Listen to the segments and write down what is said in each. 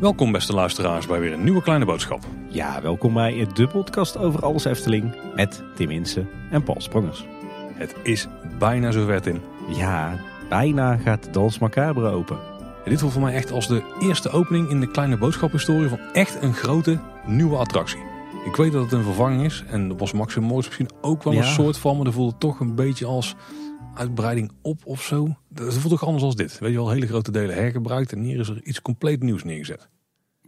Welkom beste luisteraars bij weer een nieuwe kleine boodschap. Ja, welkom bij de podcast over alles Efteling met Tim Insen en Paul Sprongers. Het is bijna zover Tim. Ja, bijna gaat Dans Macabre open. dit voelt voor mij echt als de eerste opening in de kleine boodschaphistorie van echt een grote nieuwe attractie. Ik weet dat het een vervanging is. En dat was Maxim Moritz misschien ook wel een soort van. Maar dat voelde toch een beetje als uitbreiding op of zo. Dat voelt toch anders als dit. Weet je wel, hele grote delen hergebruikt. En hier is er iets compleet nieuws neergezet.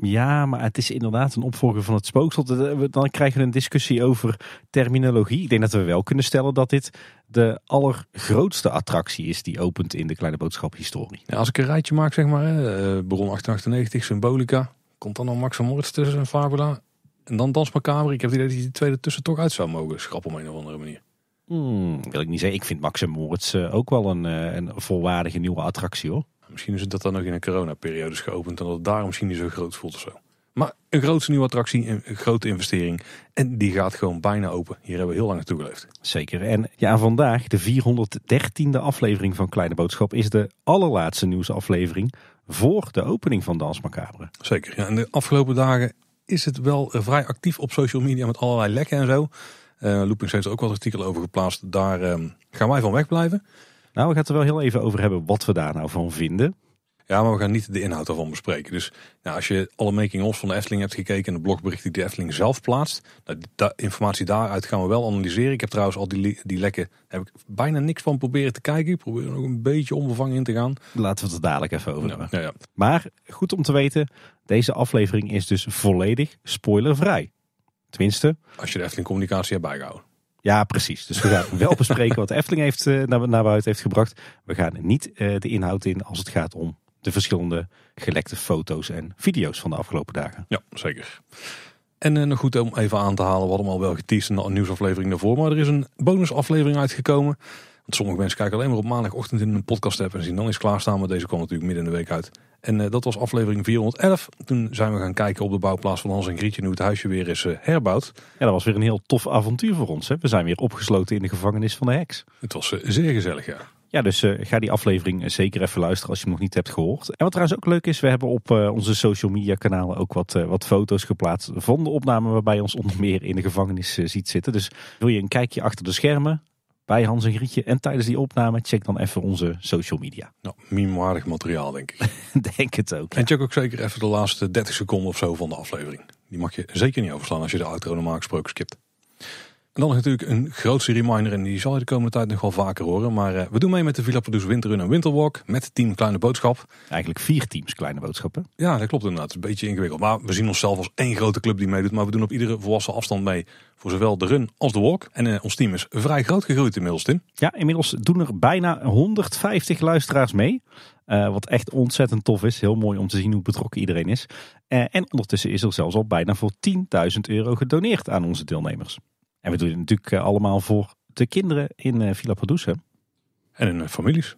Ja, maar het is inderdaad een opvolger van het spooksel. Dan krijgen we een discussie over terminologie. Ik denk dat we wel kunnen stellen dat dit de allergrootste attractie is die opent in de Kleine boodschaphistorie. historie. als ik een rijtje maak, zeg maar, hè, eh, Bron 898, Symbolica, komt dan nog Max van Moritz tussen en Fabula. En dan Dans Ik heb het idee dat die tweede tussen toch uit zou mogen schrappen op een of andere manier. Hmm, wil ik niet zeggen. Ik vind Max en Moritz eh, ook wel een, eh, een volwaardige nieuwe attractie hoor. Misschien is het dat dan nog in een coronaperiode is geopend en dat het daarom misschien niet zo groot voelt of zo. Maar een grote nieuwe attractie, een grote investering. En die gaat gewoon bijna open. Hier hebben we heel lang naartoe geleefd. Zeker. En ja, vandaag, de 413e aflevering van Kleine Boodschap, is de allerlaatste nieuwsaflevering voor de opening van Dans Zeker. Ja, en de afgelopen dagen is het wel eh, vrij actief op social media met allerlei lekken en zo. Uh, Looping heeft er ook wat artikelen over geplaatst. Daar ehm, gaan wij van wegblijven. Nou, we gaan het er wel heel even over hebben wat we daar nou van vinden. Ja, maar we gaan niet de inhoud ervan bespreken. Dus nou, als je alle making-ofs van de Efteling hebt gekeken en de blogbericht die de Efteling zelf plaatst, nou, de informatie daaruit gaan we wel analyseren. Ik heb trouwens al die, die lekken, heb ik bijna niks van proberen te kijken. Ik probeer er nog een beetje onbevangen in te gaan. Laten we het dadelijk even over hebben. ja, ja. Maar goed om te weten, deze aflevering is dus volledig spoilervrij. Tenminste. Als je de Efteling communicatie hebt bijgehouden. Ja, precies. Dus we gaan wel bespreken wat de Efteling heeft, eh, naar, buiten heeft gebracht. We gaan niet eh, de inhoud in als het gaat om de verschillende gelekte foto's en video's van de afgelopen dagen. Ja, zeker. En eh, nog goed om even aan te halen, wat hadden al wel geteased in de nieuwsaflevering daarvoor. Maar er is een bonusaflevering uitgekomen. Want sommige mensen kijken alleen maar op maandagochtend in een podcast app en zien dan is klaarstaan. Maar deze kwam natuurlijk midden in de week uit. En eh, dat was aflevering 411. Toen zijn we gaan kijken op de bouwplaats van Hans en Grietje. Nu het huisje weer is eh, herbouwd. Ja, dat was weer een heel tof avontuur voor ons. Hè? We zijn weer opgesloten in de gevangenis van de heks. Het was eh, zeer gezellig, ja. Ja, dus ga die aflevering zeker even luisteren als je hem nog niet hebt gehoord. En wat trouwens ook leuk is, we hebben op onze social media kanalen ook wat, wat foto's geplaatst van de opname waarbij je ons onder meer in de gevangenis ziet zitten. Dus wil je een kijkje achter de schermen, bij Hans en Grietje. En tijdens die opname check dan even onze social media. Nou, materiaal denk ik. denk het ook. En check ook zeker even de laatste 30 seconden of zo van de aflevering. Die mag je zeker niet overslaan als je de outro normaal gesproken skipt. Dan is natuurlijk een grootste reminder, en die zal je de komende tijd nog wel vaker horen. Maar eh, we doen mee met de Villa Produce Winterrun en Winterwalk met team Kleine Boodschap. Eigenlijk vier teams Kleine Boodschappen. Ja, dat klopt inderdaad. Een beetje ingewikkeld. Maar we zien onszelf als één grote club die meedoet. Maar we doen op iedere volwassen afstand mee voor zowel de run als de walk. En eh, ons team is vrij groot gegroeid inmiddels, Tim. Ja, inmiddels doen er bijna 150 luisteraars mee. Eh, wat echt ontzettend tof is. Heel mooi om te zien hoe betrokken iedereen is. en ondertussen is er zelfs al bijna voor 10.000 euro gedoneerd aan onze deelnemers. En we doen het natuurlijk eh, allemaal voor de kinderen in eh, Villa Produce. En hun eh, families.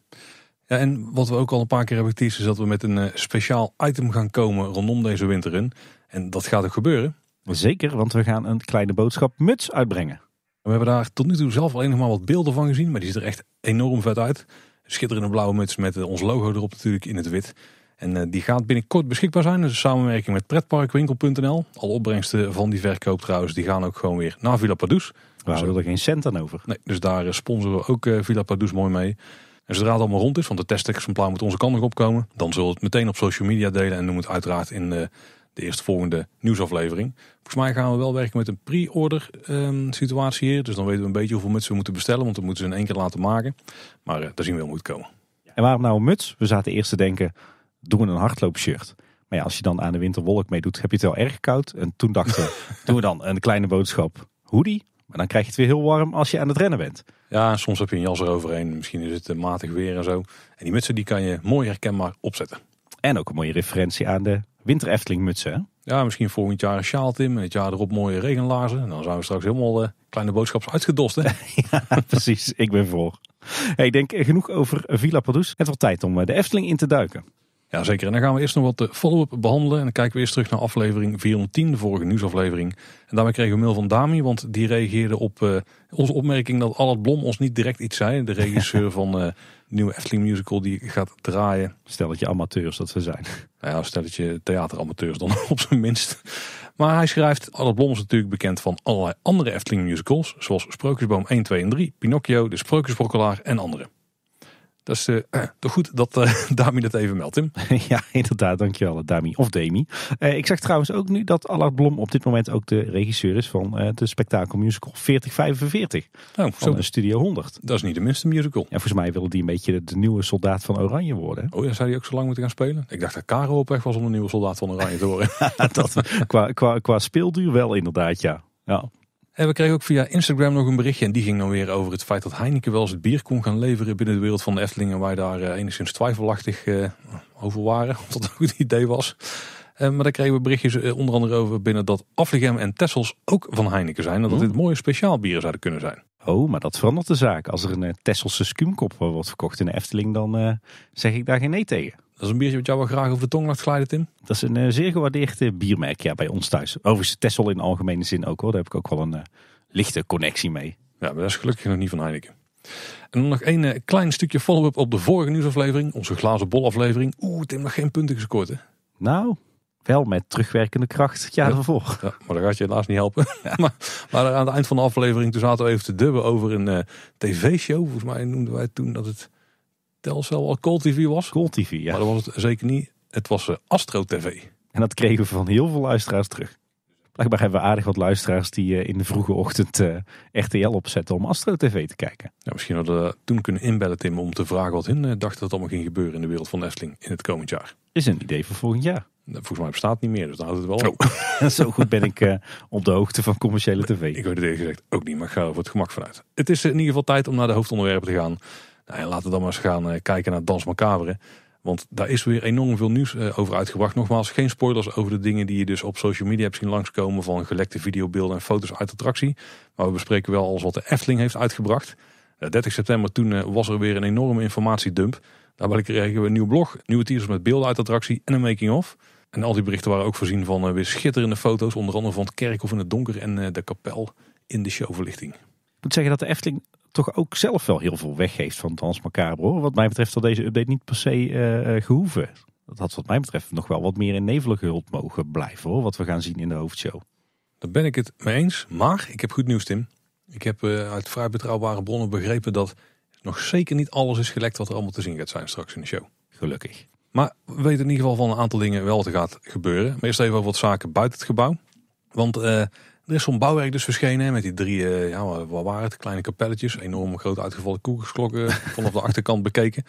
Ja, en wat we ook al een paar keer hebben geteased... is dat we met een speciaal item gaan komen rondom deze winter in. En dat gaat ook gebeuren. Zeker, want we gaan een kleine boodschap muts uitbrengen. We hebben daar tot nu toe zelf alleen nog maar wat beelden van gezien. Maar die ziet er echt enorm vet uit. Schitterende blauwe muts met ons logo erop natuurlijk in het wit. En eh, die gaat binnenkort beschikbaar zijn. Dus samenwerking met pretparkwinkel.nl. Alle opbrengsten van die verkoop trouwens, die gaan ook gewoon weer naar Villa Padus. We houden er geen cent aan over. Nee, dus daar eh, sponsoren we ook eh, Villa Padus mooi mee. En zodra het allemaal rond is, want de testexemplaar moet onze kant nog opkomen, dan zullen we het meteen op social media delen en moet het uiteraard in de, de eerstvolgende nieuwsaflevering. Volgens mij gaan we wel werken met een pre-order ehm, situatie hier. Dus dan weten we een beetje hoeveel muts we moeten bestellen, want dan moeten ze in één keer laten maken. Maar daar zien we wel hoe het komen. En waarom nou een muts? We zaten eerst te denken, doen we een hardloopshirt. Maar ja, als je dan aan de winterwolk meedoet, heb je het wel erg koud. En toen dachten we, doen we dan een kleine boodschap hoodie. Maar dan krijg je het weer heel warm als je aan het rennen bent. Ja, soms heb je een jas eroverheen. Misschien is het matig weer en zo. En die mutsen die kan je mooi herkenbaar opzetten. En ook een mooie referentie aan de winter Efteling mutsen. Ja, misschien volgend jaar een sjaal Tim en het jaar erop mooie regenlaarzen. En dan zijn we straks helemaal de eh, kleine boodschaps uitgedost. Hè? ja, precies. Ik ben voor. ik denk genoeg over Villa Padus. Het wordt tijd om eh, de Efteling in te duiken. Jazeker, en dan gaan we eerst nog wat de eh, follow-up behandelen. En dan kijken we eerst terug naar aflevering 410, de vorige nieuwsaflevering. En daarmee kregen we een mail van Dami, want die reageerde op eh, onze opmerking dat Alad Blom ons niet direct iets zei. De regisseur van de eh, nieuwe Efteling musical die gaat draaien. dat je amateurs dat ze zijn. Nou ja, je theateramateurs dan op zijn minst. Maar hij schrijft, Alad Blom is natuurlijk bekend van allerlei andere Efteling musicals. Zoals Sprookjesboom 1, 2 en 3, Pinocchio, De Sprookjesbrokkelaar en andere. Dus uh, toch goed dat uh, Dami dat even meldt, Tim. ja, inderdaad. Dankjewel, eh, Dami. Of Demi. ik zag trouwens ook nu dat Allard Blom op dit moment ook de regisseur is van de spektakelmusical 4045. Nou, van Studio 100. Dat is niet de minste musical. En volgens mij wilde die een beetje de, nieuwe soldaat van Oranje worden. Oh ja, zou die ook zo lang moeten gaan spelen? Ik dacht dat Karel op weg was om de nieuwe soldaat van Oranje te worden. dat, qua, qua, qua speelduur wel inderdaad, ja. Ja. En we kregen ook via Instagram nog een berichtje. En die ging dan weer over het feit dat Heineken wel eens het bier kon gaan leveren binnen de wereld van de Efteling. En wij daar eh, enigszins twijfelachtig uh, over waren. Of dat een goed idee was. Eh, maar daar kregen we berichtjes onder andere over binnen dat Afligem en Tessels ook van Heineken zijn. En dat hmm. dit mooie speciaalbieren zouden kunnen zijn. Oh, maar dat verandert de zaak. Als er een Tesselse skumkop wordt verkocht in de Efteling, dan zeg ik daar geen nee tegen. Dat is een biertje wat jou wel graag over de tong laat glijden, Tim. Dat is een eh, zeer gewaardeerd eh, biermerk ja, bij ons thuis. Overigens Tessel in algemene zin ook hoor. Daar heb ik ook wel een eh, lichte connectie mee. Ja, maar dat is gelukkig nog niet van Heineken. En nog één klein stukje follow-up op de vorige nieuwsaflevering. Onze glazen bol aflevering. Oeh, Tim, nog geen punten gescoord hè? Nou, wel met terugwerkende kracht het jaar ervoor. maar dat gaat je helaas niet helpen. maar, maar, aan het eind van de aflevering toen zaten we even te dubben over een tv-show. Volgens mij noemden wij toen dat het Telcel al Cool TV was. Cool TV, ja. Maar dat was het zeker niet. Het was eh, Astro TV. En dat kregen we van heel veel luisteraars terug. Blijkbaar hebben we aardig wat luisteraars die eh, in de vroege ochtend eh, RTL opzetten om Astro TV te kijken. misschien hadden we toen kunnen inbellen, Tim, om te vragen wat hun dachten dat allemaal ging gebeuren in de wereld van Efteling in het komend jaar. Is een idee voor volgend jaar. Nou, volgens mij bestaat het niet meer, dus dan houdt het wel oh. Zo goed ben ik op de hoogte van commerciële tv. Ik hoorde het gezegd ook niet, maar ik ga er voor het gemak vanuit. Het is in ieder geval tijd om naar de hoofdonderwerpen te gaan. Nou, laten we dan maar eens gaan eh, kijken naar Dans Macabre. Want daar is weer enorm veel nieuws eh, over uitgebracht. Nogmaals, geen spoilers over de dingen die je dus op social media hebt zien langskomen. Van gelekte videobeelden en foto's uit attractie. Maar we bespreken wel alles wat de Efteling heeft uitgebracht. 30 eh, september toen was er weer een enorme informatiedump. Daarbij kregen we een nieuw blog, nieuwe teasers met beelden uit attractie en een making-of. En al die berichten waren ook voorzien van weer schitterende foto's. Onder andere van het kerkhof in het donker en de kapel in de showverlichting moet zeggen dat de Efteling toch ook zelf wel heel veel weggeeft van Dans Macabre. Wat mij betreft had deze update niet per se uh, gehoeven. Dat had wat mij betreft nog wel wat meer in nevelige gehuld mogen blijven hoor. Wat we gaan zien in de hoofdshow. Daar ben ik het mee eens. Maar ik heb goed nieuws Tim. Ik heb eh, uit vrij betrouwbare bronnen begrepen dat nog zeker niet alles is gelekt wat er allemaal te zien gaat zijn straks in de show. Gelukkig. Maar we weten in ieder geval van een aantal dingen wel te gaat gebeuren. Maar even over wat zaken buiten het gebouw. Want uh, er is zo'n bouwwerk dus verschenen met die drie, eh, ja, wat waren het, kleine kapelletjes. Enorm groot uitgevallen koekersklokken, eh, vanaf de achterkant bekeken.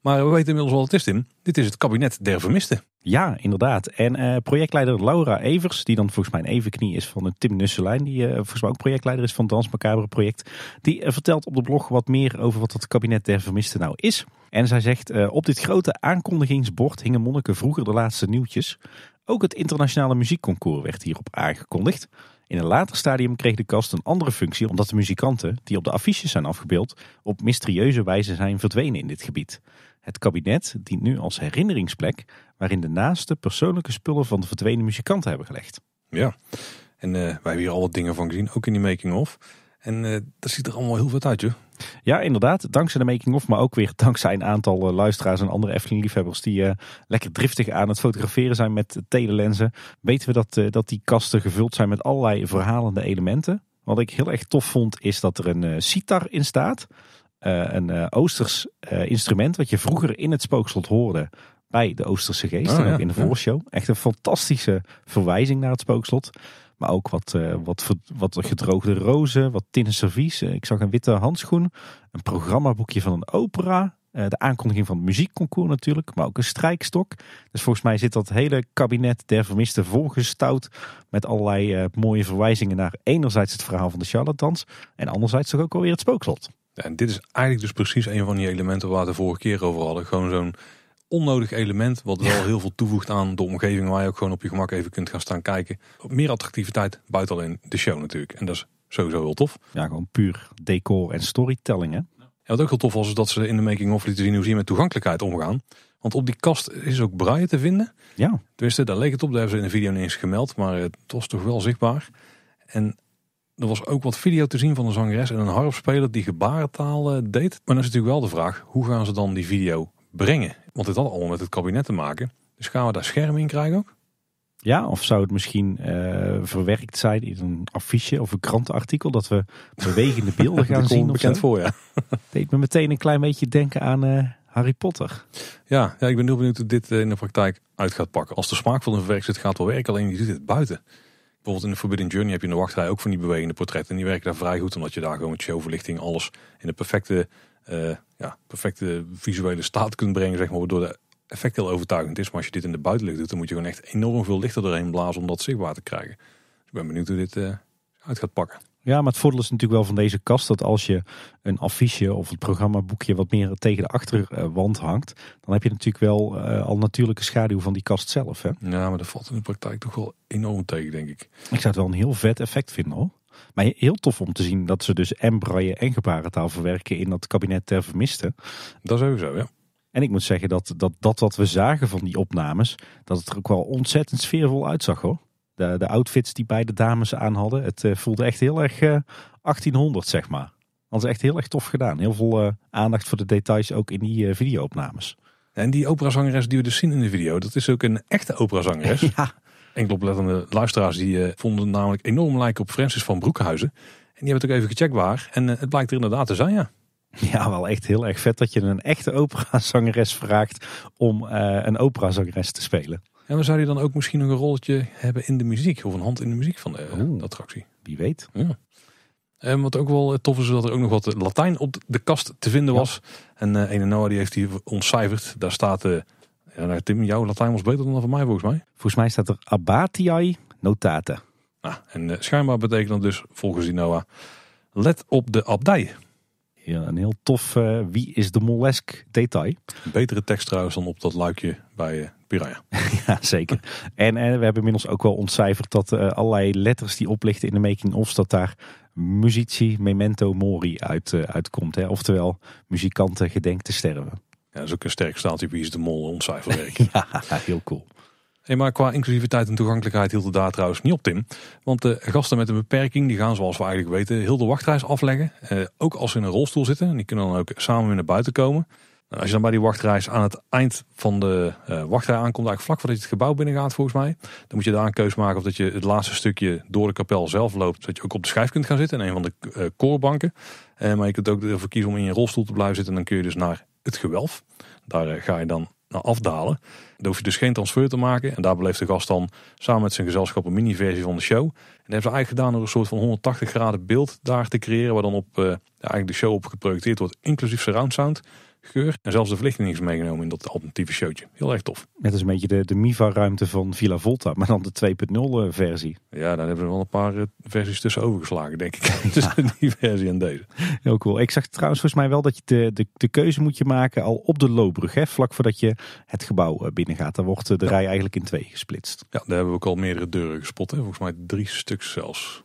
Maar we weten inmiddels wel wat het is, Tim. Dit is het kabinet der vermisten. Ja, inderdaad. En eh, projectleider Laura Evers, die dan volgens mij een evenknie is van Tim Nusselijn, die volgens mij ook projectleider is van het Dans project, die vertelt op de blog wat meer over wat het kabinet der vermisten nou is. En zij zegt, op dit grote aankondigingsbord hingen monniken vroeger de laatste nieuwtjes. Ook het internationale muziekconcours werd hierop aangekondigd. In een later stadium kreeg de kast een andere functie omdat de muzikanten die op de affiches zijn afgebeeld op mysterieuze wijze zijn verdwenen in dit gebied. Het kabinet dient nu als herinneringsplek waarin de naaste persoonlijke spullen van de verdwenen muzikanten hebben gelegd. Ja, en uh, wij hebben hier al wat dingen van gezien, ook in die making-of. En uh, eh, dat ziet er allemaal heel vet uit, joh. Ja, inderdaad. Dankzij de making-of, maar ook weer dankzij een aantal eh, luisteraars en andere Efteling-liefhebbers die eh, lekker driftig aan het fotograferen zijn met telelenzen, weten we dat, eh, dat die kasten gevuld zijn met allerlei verhalende elementen. Wat ik heel erg tof vond, is dat er een sitar in staat. een Oosters instrument wat je vroeger in het spookslot hoorde bij de Oosterse geest. Oh, en ook in de voorshow. Echt een fantastische verwijzing naar het spookslot. Maar ook wat, eh, wat, wat gedroogde rozen, wat tinnen servies. Eh, ik zag een witte handschoen. Een programmaboekje van een opera. Eh, de aankondiging van het muziekconcours natuurlijk. Maar ook een strijkstok. Dus volgens mij zit dat hele kabinet der vermisten volgestouwd. Met allerlei mooie verwijzingen naar enerzijds het verhaal van de charlatans. En anderzijds toch ook alweer het spookslot. Ja, en dit is eigenlijk dus precies een van die elementen waar we de vorige keer over hadden. Gewoon zo'n onnodig element, wat wel heel veel toevoegt aan de omgeving waar je ook gewoon op je gemak even kunt gaan staan kijken. Meer attractiviteit buiten alleen de show natuurlijk. En dat is sowieso heel tof. Ja, gewoon puur decor en storytelling hè? Ja. wat ook heel tof was, is dat ze in de making-of lieten zien hoe ze met toegankelijkheid omgaan. Want op die kast is ook braille te vinden. Ja. Tenminste, daar leek het op. Daar hebben ze in de video niet eens gemeld. Maar eh, het was toch wel zichtbaar. En er was ook wat video te zien van een zangeres en een harpspeler die gebarentaal deed. Maar dan is natuurlijk wel de vraag, hoe gaan ze dan die video brengen? Want het had allemaal met het kabinet te maken. Dus gaan we daar schermen in krijgen ook? Ja, of zou het misschien eh, verwerkt zijn in een affiche of een krantenartikel dat we bewegende beelden gaan zien? Bekend voor, ja. Deed me meteen een klein beetje denken aan eh, Harry Potter. Ja, ja, ik ben heel benieuwd hoe dit eh, in de praktijk uit gaat pakken. Als de smaak van een verwerkt zit, gaat wel werken, alleen je doet het buiten. Bijvoorbeeld in de Forbidden Journey heb je in de wachtrij ook van die bewegende portretten. En die werken daar vrij goed, omdat je daar gewoon met showverlichting alles in de perfecte eh, ja, perfecte visuele staat kunt brengen, zeg maar, waardoor de effect heel overtuigend is. Maar als je dit in de buitenlucht doet, dan moet je gewoon echt enorm veel licht doorheen blazen om dat zichtbaar te krijgen. Dus ik ben benieuwd hoe dit eh, uit gaat pakken. Ja, maar het voordeel is natuurlijk wel van deze kast dat als je een affiche of het programmaboekje wat meer tegen de achterwand eh, hangt, dan heb je natuurlijk wel uh, al natuurlijke schaduw van die kast zelf. Hè? Ja, maar dat valt in de praktijk toch wel enorm tegen, denk ik. Ik zou het wel een heel vet effect vinden hoor. Maar heel tof om te zien dat ze dus en braille en gebarentaal verwerken in dat kabinet ter vermisten. Dat is sowieso, ja. En ik moet zeggen dat, dat dat wat we zagen van die opnames, dat het er ook wel ontzettend sfeervol uitzag hoor. De, de outfits die beide dames aan hadden, het eh, voelde echt heel erg 1800 eh, zeg maar. Dat is echt heel erg tof gedaan. Heel veel eh, aandacht voor de details ook in die videoopnames. En die operazangeres die we dus zien in de video, dat is ook een echte operazangeres. ja enkele oplettende luisteraars die eh, vonden namelijk enorm lijken op Francis van Broekhuizen. En die hebben het ook even gecheckt waar. En eh, het blijkt er inderdaad te zijn, ja. Ja, wel echt heel erg vet dat je een echte operazangeres vraagt om eh, een operazangeres te spelen. En dan zou je dan ook misschien nog een rolletje hebben in de muziek. Of een hand in de muziek van de, attractie. Wie weet. Ja. En wat ook wel tof is, dat er ook nog wat Latijn op de kast te vinden was. En uh, Ene die heeft die ontcijferd. Daar staat de ja, nou, Tim, jouw Latijn was beter dan van mij volgens mij. Volgens mij staat er abatiae notate. Ah, en uh, schijnbaar betekent dat dus volgens die Noah, let op de abdij. Ja, een heel tof eh, wie is de molesk detail. Betere tekst trouwens dan op dat luikje bij uh, eh, Piranha. ja, zeker. en, we hebben inmiddels ook wel ontcijferd dat allerlei letters die oplichten in de making of dat daar muzici memento mori uit, uitkomt. Hè? Oftewel, muzikanten gedenk te sterven. Ja, dat is ook een sterk staaltje wie is de mol ontcijferwerk. ja, heel cool. Hey, maar qua inclusiviteit en toegankelijkheid hield het daar trouwens niet op, Tim. Want de gasten met een beperking die gaan, zoals we eigenlijk weten, heel de wachtreis afleggen. Eh, ook als ze in een rolstoel zitten. En die kunnen dan ook samen weer naar buiten komen. En nou, als je dan bij die wachtreis aan het eind van de eh, wachtrij aankomt, eigenlijk vlak voordat je het gebouw binnengaat, volgens mij. Dan moet je daar een keus maken of dat je het laatste stukje door de kapel zelf loopt. Zodat je ook op de schijf kunt gaan zitten in een van de eh, koorbanken. Eh, maar je kunt ook ervoor kiezen om in je rolstoel te blijven zitten. En dan kun je dus naar het gewelf. Daar eh, ga je dan naar afdalen. Daar hoef je dus geen transfer te maken. En daar beleeft de gast dan samen met zijn gezelschap een mini-versie van de show. En dat hebben ze eigenlijk gedaan door een soort van 180 graden beeld daar te creëren. Waar dan op eh, eigenlijk de show op geprojecteerd wordt, inclusief surround sound geur. En zelfs de verlichting is meegenomen in dat alternatieve showtje. Heel erg tof. Net als een beetje de, de MIVA-ruimte van Villa Volta, maar dan de 2.0 eh, versie. Ja, daar hebben we wel een paar eh, versies tussen overgeslagen, denk ik. Ja. Tussen die versie en deze. Heel cool. Ik zag trouwens volgens mij wel dat je de, de, de keuze moet je maken al op de loopbrug. Hè? Vlak voordat je het gebouw eh, binnen gaat. Dan wordt de rij eigenlijk in twee gesplitst. Ja, daar hebben we ook al meerdere deuren gespot. Hè? Volgens mij drie stuks zelfs.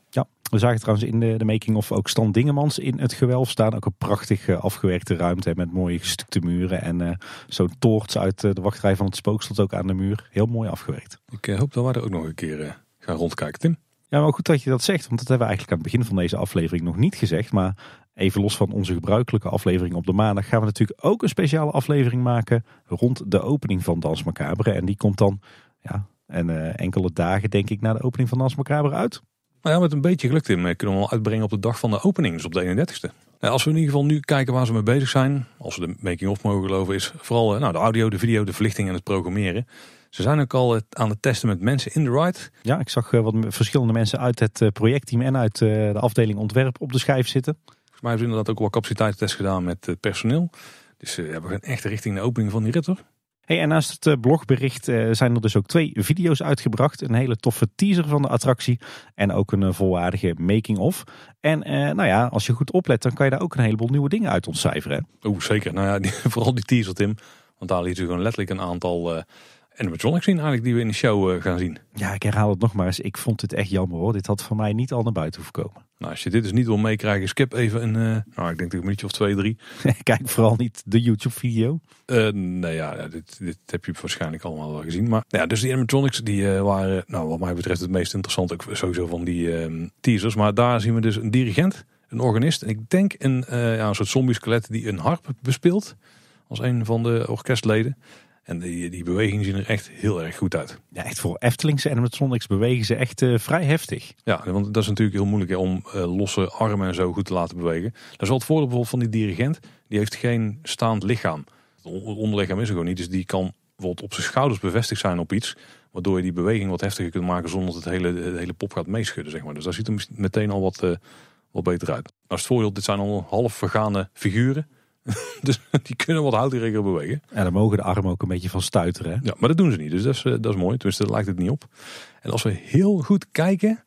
We zagen trouwens in de, de making-of ook Stan Dingemans in het gewelf staan. Ook een prachtig eh, afgewerkte ruimte met mooie gestukte muren. En eh, zo'n toorts uit eh, de wachtrij van het spookslot ook aan de muur. Heel mooi afgewerkt. Ik hoop dat we er ook nog een keer gaan rondkijken, Tim. Ja, maar goed dat je dat zegt, want dat hebben we eigenlijk aan het begin van deze aflevering nog niet gezegd. Maar even los van onze gebruikelijke aflevering op de maandag, gaan we natuurlijk ook een speciale aflevering maken rond de opening van Dans Macabre. En die komt dan ja, en, enkele dagen, denk ik, na de opening van Dans Macabre uit. Nou ja, met een beetje geluk eh, kunnen we al uitbrengen op de dag van de opening, dus op de 31ste. Eh, als we in ieder geval nu kijken waar ze mee bezig zijn, als we de making-of mogen geloven, is vooral eh, nou, de audio, de video, de verlichting en het programmeren. Ze zijn ook al aan het testen met mensen in de ride. Ja, ik zag wat verschillende mensen uit het projectteam en uit de afdeling ontwerp op de schijf zitten. Volgens mij hebben ze inderdaad ook wel capaciteitstest gedaan met personeel. Dus ja, we gaan echt richting de opening van die rit hoor. Hey, en naast het eh, blogbericht eh, zijn er dus ook twee video's uitgebracht. Een hele toffe teaser van de attractie en ook een eh, volwaardige making-of. En nou ja, als je goed oplet, dan kan je daar ook een heleboel nieuwe dingen uit ontcijferen. Oeh, zeker. Nou ja, vooral die teaser, Tim. Want daar liet u gewoon letterlijk een aantal animatronics zien eigenlijk die we in de show gaan zien. Ja, ik herhaal het nogmaals. Ik vond dit echt jammer hoor. Dit had voor mij niet al naar buiten hoeven komen. Nou, als je dit dus niet wil meekrijgen, skip even een, eh, nou, ik denk een minuutje of twee, drie. Kijk vooral niet de YouTube-video. Eh, nee, ja, dit, dit heb je waarschijnlijk allemaal wel gezien. Maar ja, dus die animatronics, die eh, waren, nou, wat mij betreft het meest interessant ook sowieso van die ehm, teasers. Maar daar zien we dus een dirigent, een organist en ik denk een, ja, een soort zombie-skelet die een harp bespeelt als een van de orkestleden. En die, die bewegingen zien er echt heel erg goed uit. Ja, echt voor Eftelingse animatronics bewegen ze echt eh, vrij heftig. Ja, want dat is natuurlijk heel moeilijk om eh, losse armen en zo goed te laten bewegen. Dat is wel het voorbeeld, bijvoorbeeld van die dirigent. Die heeft geen staand lichaam. Het onderlichaam is er gewoon niet. Dus die kan bijvoorbeeld op zijn schouders bevestigd zijn op iets. Waardoor je die beweging wat heftiger kunt maken zonder dat het hele, eh, hele pop gaat meeschudden. Zeg maar. Dus daar ziet er meteen al wat, wat beter uit. Als nou, is het voordeel, dit zijn al half vergane figuren. dus die kunnen wat regel bewegen. En dan mogen de armen ook een beetje van stuiteren. Hè? Ja, maar dat doen ze niet. Dus dat is, eh, dat is mooi. Tenminste, daar lijkt het niet op. En als we heel goed kijken,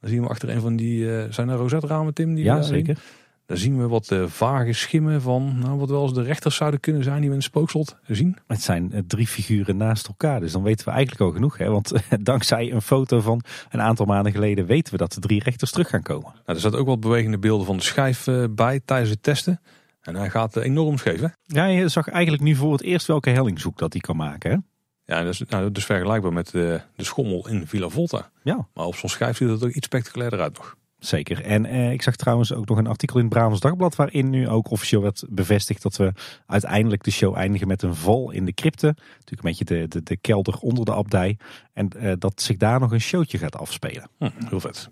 dan zien we achter een van die... Uh, zijn er rozetramen, Tim? Die ja, zeker. Dan zien we wat eh, vage schimmen van nou, wat wel eens de rechters zouden kunnen zijn die we in het spookslot zien. Het zijn drie figuren naast elkaar, dus dan weten we eigenlijk al genoeg. Hè? Want dankzij een foto van een aantal maanden geleden weten we dat de drie rechters terug gaan komen. Nou, er zaten ook wat bewegende beelden van de schijf bij tijdens het testen. En hij gaat eh, enorm scheef, Ja, je zag eigenlijk nu voor het eerst welke hellingzoek dat hij kan maken, Ja, dat is, nou, vergelijkbaar met de, eh, de schommel in Villa Volta. Ja. Maar op zo'n schijf ziet het er iets spectaculairder uit nog. Zeker. En eh, ik zag trouwens ook nog een artikel in het Brabants Dagblad... waarin nu ook officieel werd bevestigd dat we uiteindelijk de show eindigen met een val in de crypte. Natuurlijk een beetje de, de, kelder onder de abdij. En eh, dat zich daar nog een showtje gaat afspelen. Hm, heel vet.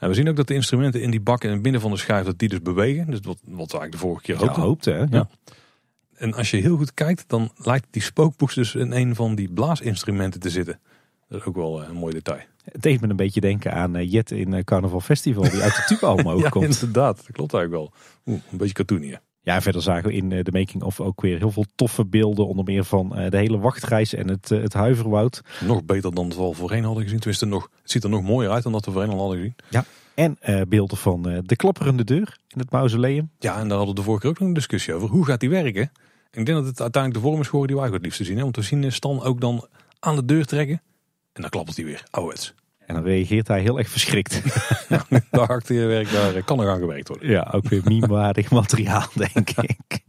Nou, we zien ook dat de instrumenten in die bak en binnen midden van de schijf dat die dus bewegen. Dus wat, wat we eigenlijk de vorige keer ook hoopten. Hè? Ja. En als je heel goed kijkt, dan lijkt die spookboeks dus in een van die blaasinstrumenten te zitten. Dat is ook wel eh, een mooi detail. Het deed me een beetje denken aan eh, Jet in eh, Carnaval Festival, die uit de tube allemaal ja, komt. inderdaad. Dat klopt eigenlijk wel. een beetje cartoon hier. Ja, verder zagen we in eh, de making of ook weer heel veel toffe beelden. Onder meer van eh, de hele wachtreis en het, eh, het huiverwoud. Nog beter dan we al voorheen hadden gezien. Tenminste, nog, het ziet er nog mooier uit dan dat we voorheen al hadden gezien. Ja, en beelden van de klapperende deur in het mausoleum. Ja, en daar hadden we de vorige keer ook nog een discussie over. Hoe gaat die werken? ik denk dat het uiteindelijk de vorm is geworden die wij het liefst zien. Hè? Want we zien Stan ook dan aan de deur trekken. En dan klappert hij weer. het. En dan reageert hij heel erg verschrikt. daar hakt werk, daar kan er aan gewerkt worden. Ja, ook weer meme materiaal, denk ik.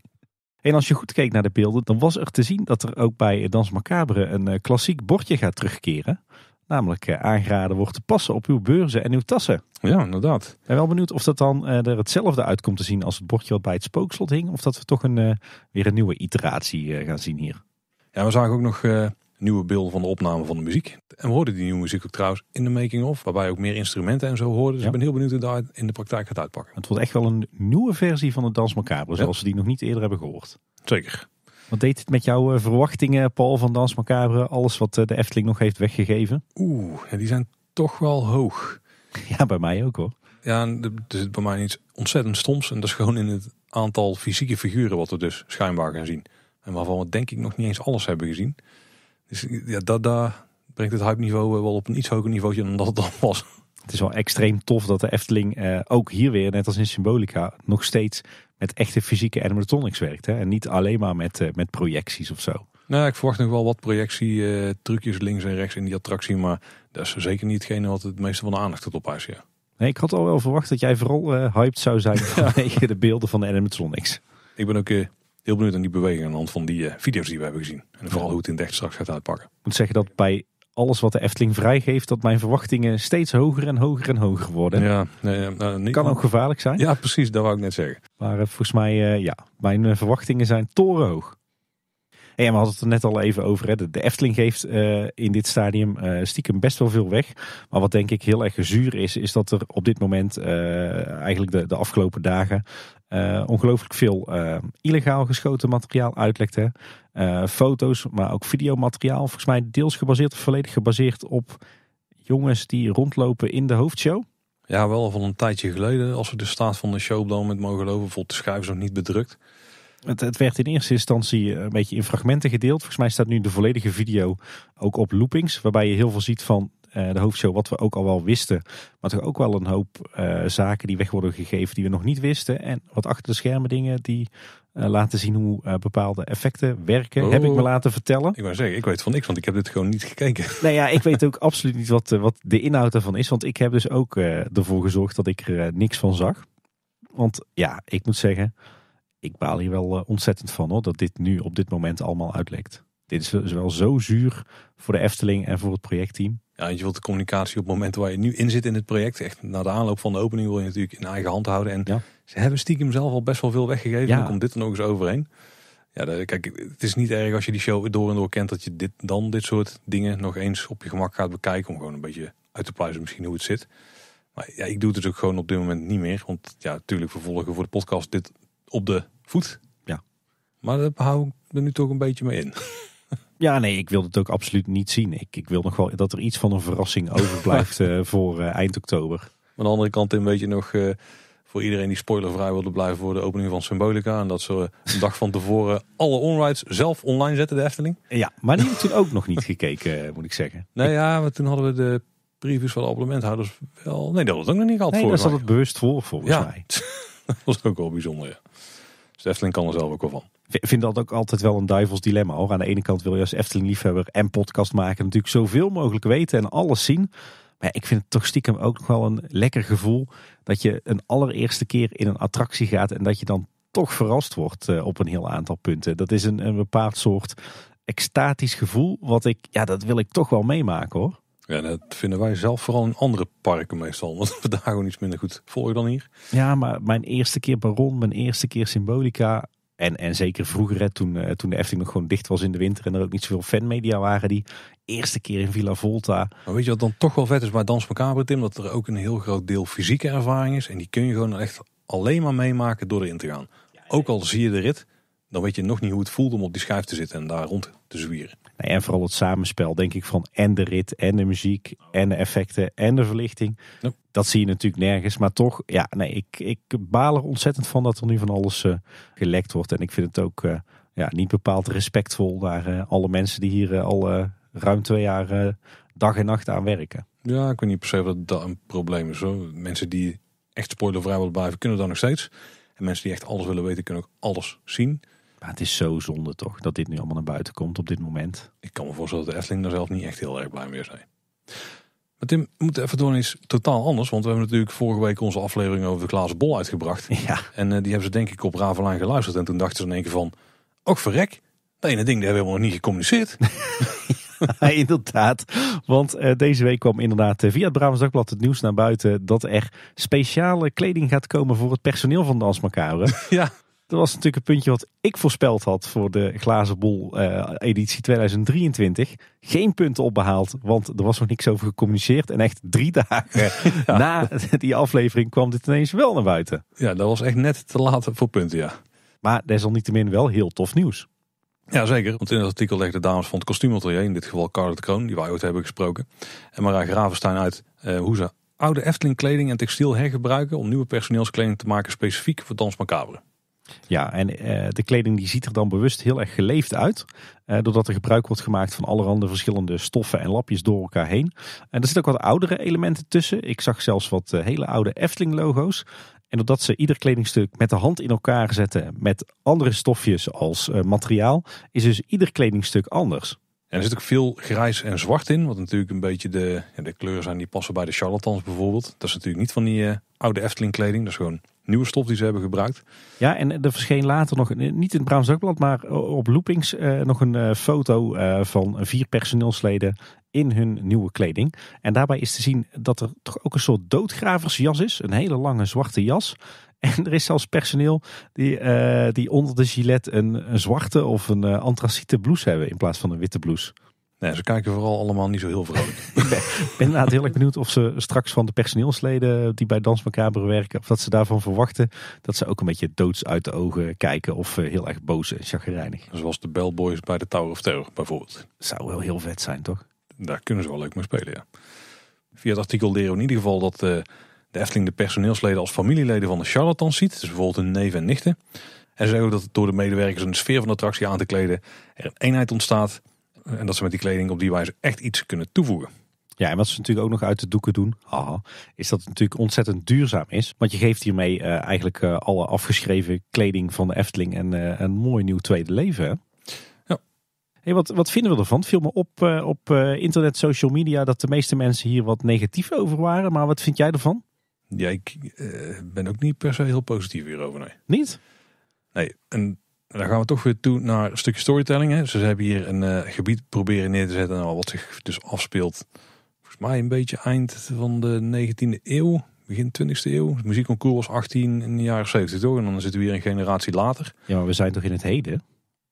En als je goed keek naar de beelden, dan was er te zien dat er ook bij Dans Macabre een eh, klassiek bordje gaat terugkeren. Namelijk eh, aangeraden wordt te passen op uw beurzen en uw tassen. Ja, inderdaad. Ik ben wel benieuwd of dat dan eh, er hetzelfde uitkomt te zien als het bordje wat bij het spookslot hing. Of dat we toch een, weer een nieuwe iteratie gaan zien hier. Ja, we zagen ook nog nieuwe beelden van de opname van de muziek. En we hoorden die nieuwe muziek ook trouwens in de making-of, waarbij ook meer instrumenten en zo hoorden. Dus ik ben heel benieuwd hoe dat in de praktijk gaat uitpakken. Het wordt echt wel een nieuwe versie van de Dans Macabre, zoals ja. we die nog niet eerder hebben gehoord. Zeker. Wat deed het met jouw eh, verwachtingen, Paul, van Dans Macabre? Alles wat eh, de Efteling nog heeft weggegeven? Oeh, ja, die zijn toch wel hoog. Ja, bij mij ook hoor. Ja, er zit bij mij iets ontzettend stoms. En dat is gewoon in het aantal fysieke figuren wat we dus schijnbaar gaan zien. En waarvan we denk ik nog niet eens alles hebben gezien. Dus, ja, dat, daar brengt het hype niveau eh, wel op een iets hoger niveau dan dat het dan was. Het is wel extreem tof dat de Efteling eh, ook hier weer, net als in Symbolica, nog steeds met echte fysieke animatronics werkt. Hè? En niet alleen maar met, eh, met projecties of zo. Nou, ik verwacht nog wel wat projectietrucjes eh, links en rechts in die attractie. Maar dat is zeker niet hetgene wat het meeste van de aandacht tot op Ja. Nee, ik had al wel verwacht dat jij vooral eh, hyped zou zijn vanwege de beelden van de animatronics. Ik ben ook eh, heel benieuwd naar die beweging aan de hand van die eh, video's die we hebben gezien. En vooral hoe het in de echt straks gaat uitpakken. Ik moet zeggen dat bij alles wat de Efteling vrijgeeft, dat mijn verwachtingen steeds hoger en hoger en hoger worden. Ja, nee, nou, niet, kan ook gevaarlijk zijn. Ja, precies, dat wou ik net zeggen. Maar eh, volgens mij, eh, ja, mijn verwachtingen zijn torenhoog. En we hadden het er net al even over. Hè. De Efteling geeft in dit stadium stiekem best wel veel weg. Maar wat denk ik heel erg zuur is, is dat er op dit moment, eigenlijk de, de afgelopen dagen, eh, ongelooflijk veel eh, illegaal geschoten materiaal uitlekte. Eh, foto's, maar ook videomateriaal. Volgens mij deels gebaseerd, volledig gebaseerd op jongens die rondlopen in de hoofdshow. Ja, wel van een tijdje geleden. Als we de staat van de show op dat mogen lopen. Voelt de schuif nog niet bedrukt. Het, het, werd in eerste instantie een beetje in fragmenten gedeeld. Volgens mij staat nu de volledige video ook op loopings. Waarbij je heel veel ziet van eh, de hoofdshow wat we ook al wel wisten. Maar toch ook wel een hoop eh, zaken die weg worden gegeven die we nog niet wisten. En wat achter de schermen dingen die eh, laten zien hoe bepaalde effecten werken. heb ik me oh. laten vertellen. Ik wou zeggen, ik weet van niks, want ik heb dit gewoon niet gekeken. Nou ja, ik weet ook absoluut niet wat, wat de inhoud daarvan is. Want ik heb dus ook ervoor gezorgd dat ik er niks van zag. Want ja, ik moet zeggen, ik baal hier wel ontzettend van hoor, dat dit nu op dit moment allemaal uitlekt. Dit is wel zo zuur voor de Efteling en voor het projectteam. Ja, je wilt de communicatie op het moment waar je nu in zit in het project, echt na de aanloop van de opening, wil je natuurlijk in eigen hand houden. En ze hebben stiekem zelf al best wel veel weggegeven. Ja. Dan komt dit er nog eens overheen. Ja, kijk, het is niet erg als je die show door en door kent dat je dit, dan dit soort dingen nog eens op je gemak gaat bekijken. Om gewoon een beetje uit te pluizen misschien hoe het zit. Maar ja, ik doe het dus ook gewoon op dit moment niet meer. Want ja, natuurlijk vervolgen voor de podcast dit op de voet. Ja. Maar daar hou ik er nu toch een beetje mee in. Ja, nee, ik wil het ook absoluut niet zien. Ik, ik wil nog wel dat er iets van een verrassing overblijft uh, voor eh, eind oktober. Aan de andere kant een beetje nog eh, voor iedereen die spoilervrij wilde blijven voor de opening van Symbolica. En dat ze een dag van tevoren alle onrides zelf online zetten, de Efteling. Ja, maar die hebben toen ook nog niet gekeken, moet ik zeggen. Nee, ja, want toen hadden we de previews van de abonnementhouders wel... Nee, dat was ook nog niet gehad nee, voor. daar zat het bewust voor, volgens ja. mij. dat was ook wel bijzonder, ja. Dus de Efteling kan er zelf ook wel van. Ik vind dat ook altijd wel een duivels dilemma hoor. Aan de ene kant wil je als Efteling-liefhebber en podcast maken natuurlijk zoveel mogelijk weten en alles zien. Maar ik vind het toch stiekem ook nog wel een lekker gevoel dat je een allereerste keer in een attractie gaat en dat je dan toch verrast wordt eh, op een heel aantal punten. Dat is een, een bepaald soort extatisch gevoel wat ik, ja, dat wil ik toch wel meemaken hoor. Ja, dat vinden wij zelf vooral in andere parken meestal. Want we daar gewoon iets minder goed volgen dan hier. Ja, maar mijn eerste keer Baron, mijn eerste keer Symbolica. En, en zeker vroeger, toen, uh, toen de Efting nog gewoon dicht was in de winter en er ook niet zoveel fanmedia waren, die eerste keer in Villa Volta. Maar weet je wat dan toch wel vet is bij Dans Macabre, Tim? Dat er ook een heel groot deel fysieke ervaring is. En die kun je gewoon echt alleen maar meemaken door erin te gaan. Ook al zie je de rit, dan weet je nog niet hoe het voelt om op die schijf te zitten en daar rond te zwieren. en vooral het samenspel, denk ik, van en de rit en de muziek en de effecten en de verlichting. Dat zie je natuurlijk nergens. Maar toch, ja, nee, ik, ik baal er ontzettend van dat er nu van alles eh, gelekt wordt. En ik vind het ook eh, ja, niet bepaald respectvol naar eh, alle mensen die hier al ruim twee jaar dag en nacht aan werken. Ja, ik weet niet per se dat dat een probleem is. Hoor. Mensen die echt vrij willen blijven, kunnen dat nog steeds. En mensen die echt alles willen weten, kunnen ook alles zien. Maar het is zo zonde toch dat dit nu allemaal naar buiten komt op dit moment. Ik kan me voorstellen dat de Efteling daar zelf niet echt heel erg blij mee zijn. Maar Tim, we moeten even door iets totaal anders. Want we hebben natuurlijk vorige week onze aflevering over de glazen bol uitgebracht. Ja. En eh, die hebben ze denk ik op Ravelijn geluisterd. En toen dachten ze in één keer van, ook verrek. Dat ene ding, die hebben we nog niet gecommuniceerd. inderdaad, want eh, deze week kwam inderdaad eh, via het Brabants Dagblad het nieuws naar buiten dat er speciale kleding gaat komen voor het personeel van de Macabre. Ja. Dat was natuurlijk een puntje wat ik voorspeld had voor de glazen bol eh, editie 2023. Geen punten opbehaald, want er was nog niks over gecommuniceerd. En echt drie dagen na die aflevering kwam dit ineens wel naar buiten. Ja, dat was echt net te laat voor punten, ja. Maar desalniettemin wel heel tof nieuws. Ja, zeker. Want in het artikel legde dames van het kostuumatelier, in dit geval Carla Kroon, die wij ooit hebben gesproken, en Mara Gravenstein uit eh, hoe ze oude Efteling kleding en textiel hergebruiken om nieuwe personeelskleding te maken specifiek voor Dans Macabre. Ja, en eh, de kleding die ziet er dan bewust heel erg geleefd uit. Eh, doordat er gebruik wordt gemaakt van allerhande verschillende stoffen en lapjes door elkaar heen. En er zitten ook wat oudere elementen tussen. Ik zag zelfs wat eh, hele oude Efteling-logo's. En doordat ze ieder kledingstuk met de hand in elkaar zetten met andere stofjes als materiaal, is dus ieder kledingstuk anders. En er zit ook veel grijs en zwart in, wat natuurlijk een beetje de, de kleuren zijn die passen bij de charlatans bijvoorbeeld. Dat is natuurlijk niet van die oude Efteling kleding, dat is gewoon nieuwe stof die ze hebben gebruikt. Ja, en er verscheen later nog, eh, niet in het Brabants maar op Loopings eh, nog een eh, foto van vier personeelsleden in hun nieuwe kleding. En daarbij is te zien dat er toch ook een soort doodgraversjas is. Een hele lange zwarte jas. En er is zelfs personeel die, die onder de gilet een, een zwarte of een antraciete blouse hebben in plaats van een witte blouse. Nee, ze kijken vooral allemaal niet zo heel vrolijk. ik ben inderdaad benieuwd of ze straks van de personeelsleden die bij Dans werken, of dat ze daarvan verwachten dat ze ook een beetje doods uit de ogen kijken of eh, heel erg boos en chagrijnig. Zoals de Bellboys bij de Tower of Terror bijvoorbeeld. Zou wel heel vet zijn, toch? Daar kunnen ze wel leuk mee spelen, ja. Via het artikel leren we in ieder geval dat eh, de Efteling de personeelsleden als familieleden van de charlatans ziet. Dus bijvoorbeeld een neven en nichten. En ze zeggen ook dat door de medewerkers een sfeer van de attractie aan te kleden er een eenheid ontstaat en dat ze met die kleding op die wijze echt iets kunnen toevoegen. Ja, en wat ze natuurlijk ook nog uit de doeken doen, haha, is dat het natuurlijk ontzettend duurzaam is. Want je geeft hiermee eh, eigenlijk eh, alle afgeschreven kleding van de Efteling en, eh, een mooi nieuw tweede leven. Ja. Hey, wat, wat vinden we ervan? Viel me op op internet, social media, dat de meeste mensen hier wat negatief over waren. Maar wat vind jij ervan? Ja, ik ben ook niet per se heel positief hierover. Nee. Niet? Nee, en dan gaan we toch weer toe naar een stukje storytelling. Hè. Ze hebben hier een eh, gebied proberen neer te zetten. Nou, wat zich dus afspeelt. Volgens mij een beetje eind van de 19e eeuw. Begin 20e eeuw. Het muziekconcours was 18 in de jaren 70 toch? En dan zitten we hier een generatie later. Ja, maar we zijn toch in het heden?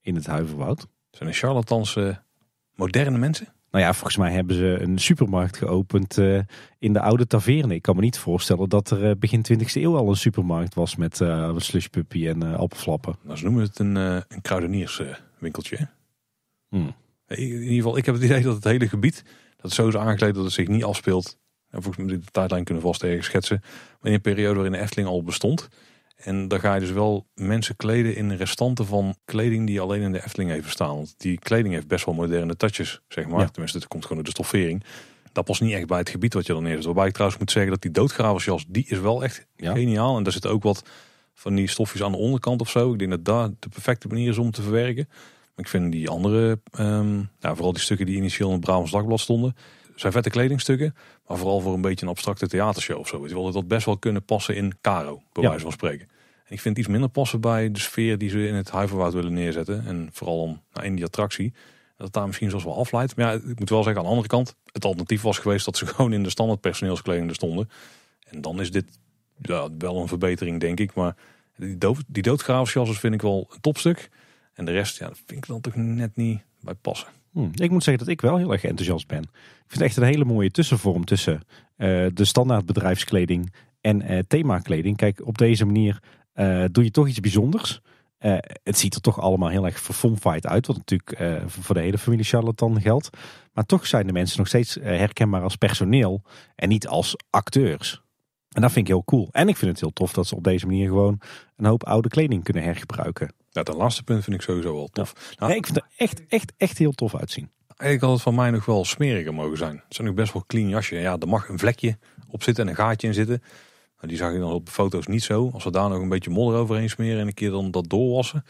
In het Huiverwoud? Zijn de charlatanse eh, moderne mensen? Nou ja, volgens mij hebben ze een supermarkt geopend eh, in de oude taverne. Ik kan me niet voorstellen dat er eh, begin 20e eeuw al een supermarkt was met uh, slushpuppy en uh, appelflappen. Nou, ze noemen het een, een kruidenierswinkeltje. Hmm. In ieder geval, ik heb het idee dat het hele gebied dat zo is aangekleed dat het zich niet afspeelt. En volgens mij de tijdlijn kunnen vast tegen schetsen. Maar in een periode waarin de Efteling al bestond. En dan ga je dus wel mensen kleden in restanten van kleding die alleen in de Efteling heeft staan, Want die kleding heeft best wel moderne touches, zeg maar. Tenminste, het komt gewoon door de stoffering. Dat past niet echt bij het gebied wat je dan neerzet. Waarbij ik trouwens moet zeggen dat die doodgraversjas, die is wel echt geniaal. En daar zit ook wat van die stofjes aan de onderkant of zo. Ik denk dat daar de perfecte manier is om te verwerken. Maar ik vind die andere, ehm, nou, vooral die stukken die initieel in het Brabants stonden, zijn vette kledingstukken. Maar vooral voor een beetje een abstracte theatershow of zo. Ik wilde dat best wel kunnen passen in Caro, bij wijze van spreken. En ik vind het iets minder passen bij de sfeer die ze in het Huiverwoud willen neerzetten. En vooral om, nou, in die attractie. Dat het daar misschien zelfs wel afleidt. Maar ja, ik moet wel zeggen, aan de andere kant. Het alternatief was geweest dat ze gewoon in de standaard personeelskleding er stonden. En dan is dit ja, wel een verbetering, denk ik. Maar die, dood, die vind ik wel een topstuk. En de rest ja, vind ik dan toch net niet bij passen. Hm, ik moet zeggen dat ik wel heel erg enthousiast ben. Ik vind het echt een hele mooie tussenvorm tussen eh, de standaard bedrijfskleding en uh, themakleding. Kijk, op deze manier eh, doe je toch iets bijzonders. het ziet er toch allemaal heel erg verfomfaaid uit, wat natuurlijk voor de hele familie Charlatan geldt. Maar toch zijn de mensen nog steeds herkenbaar als personeel en niet als acteurs. En dat vind ik heel cool. En ik vind het heel tof dat ze op deze manier gewoon een hoop oude kleding kunnen hergebruiken. Ja, nou, dat laatste punt vind ik sowieso wel tof. Ja. Nou, ik vind het echt, echt, echt heel tof uitzien. Eigenlijk had het van mij nog wel smeriger mogen zijn. Het zijn nu best wel clean jasje. Ja, er mag een vlekje op zitten en een gaatje in zitten. Die zag je dan op foto's niet zo. Als we daar nog een beetje modder overheen smeren en een keer dan dat doorwassen.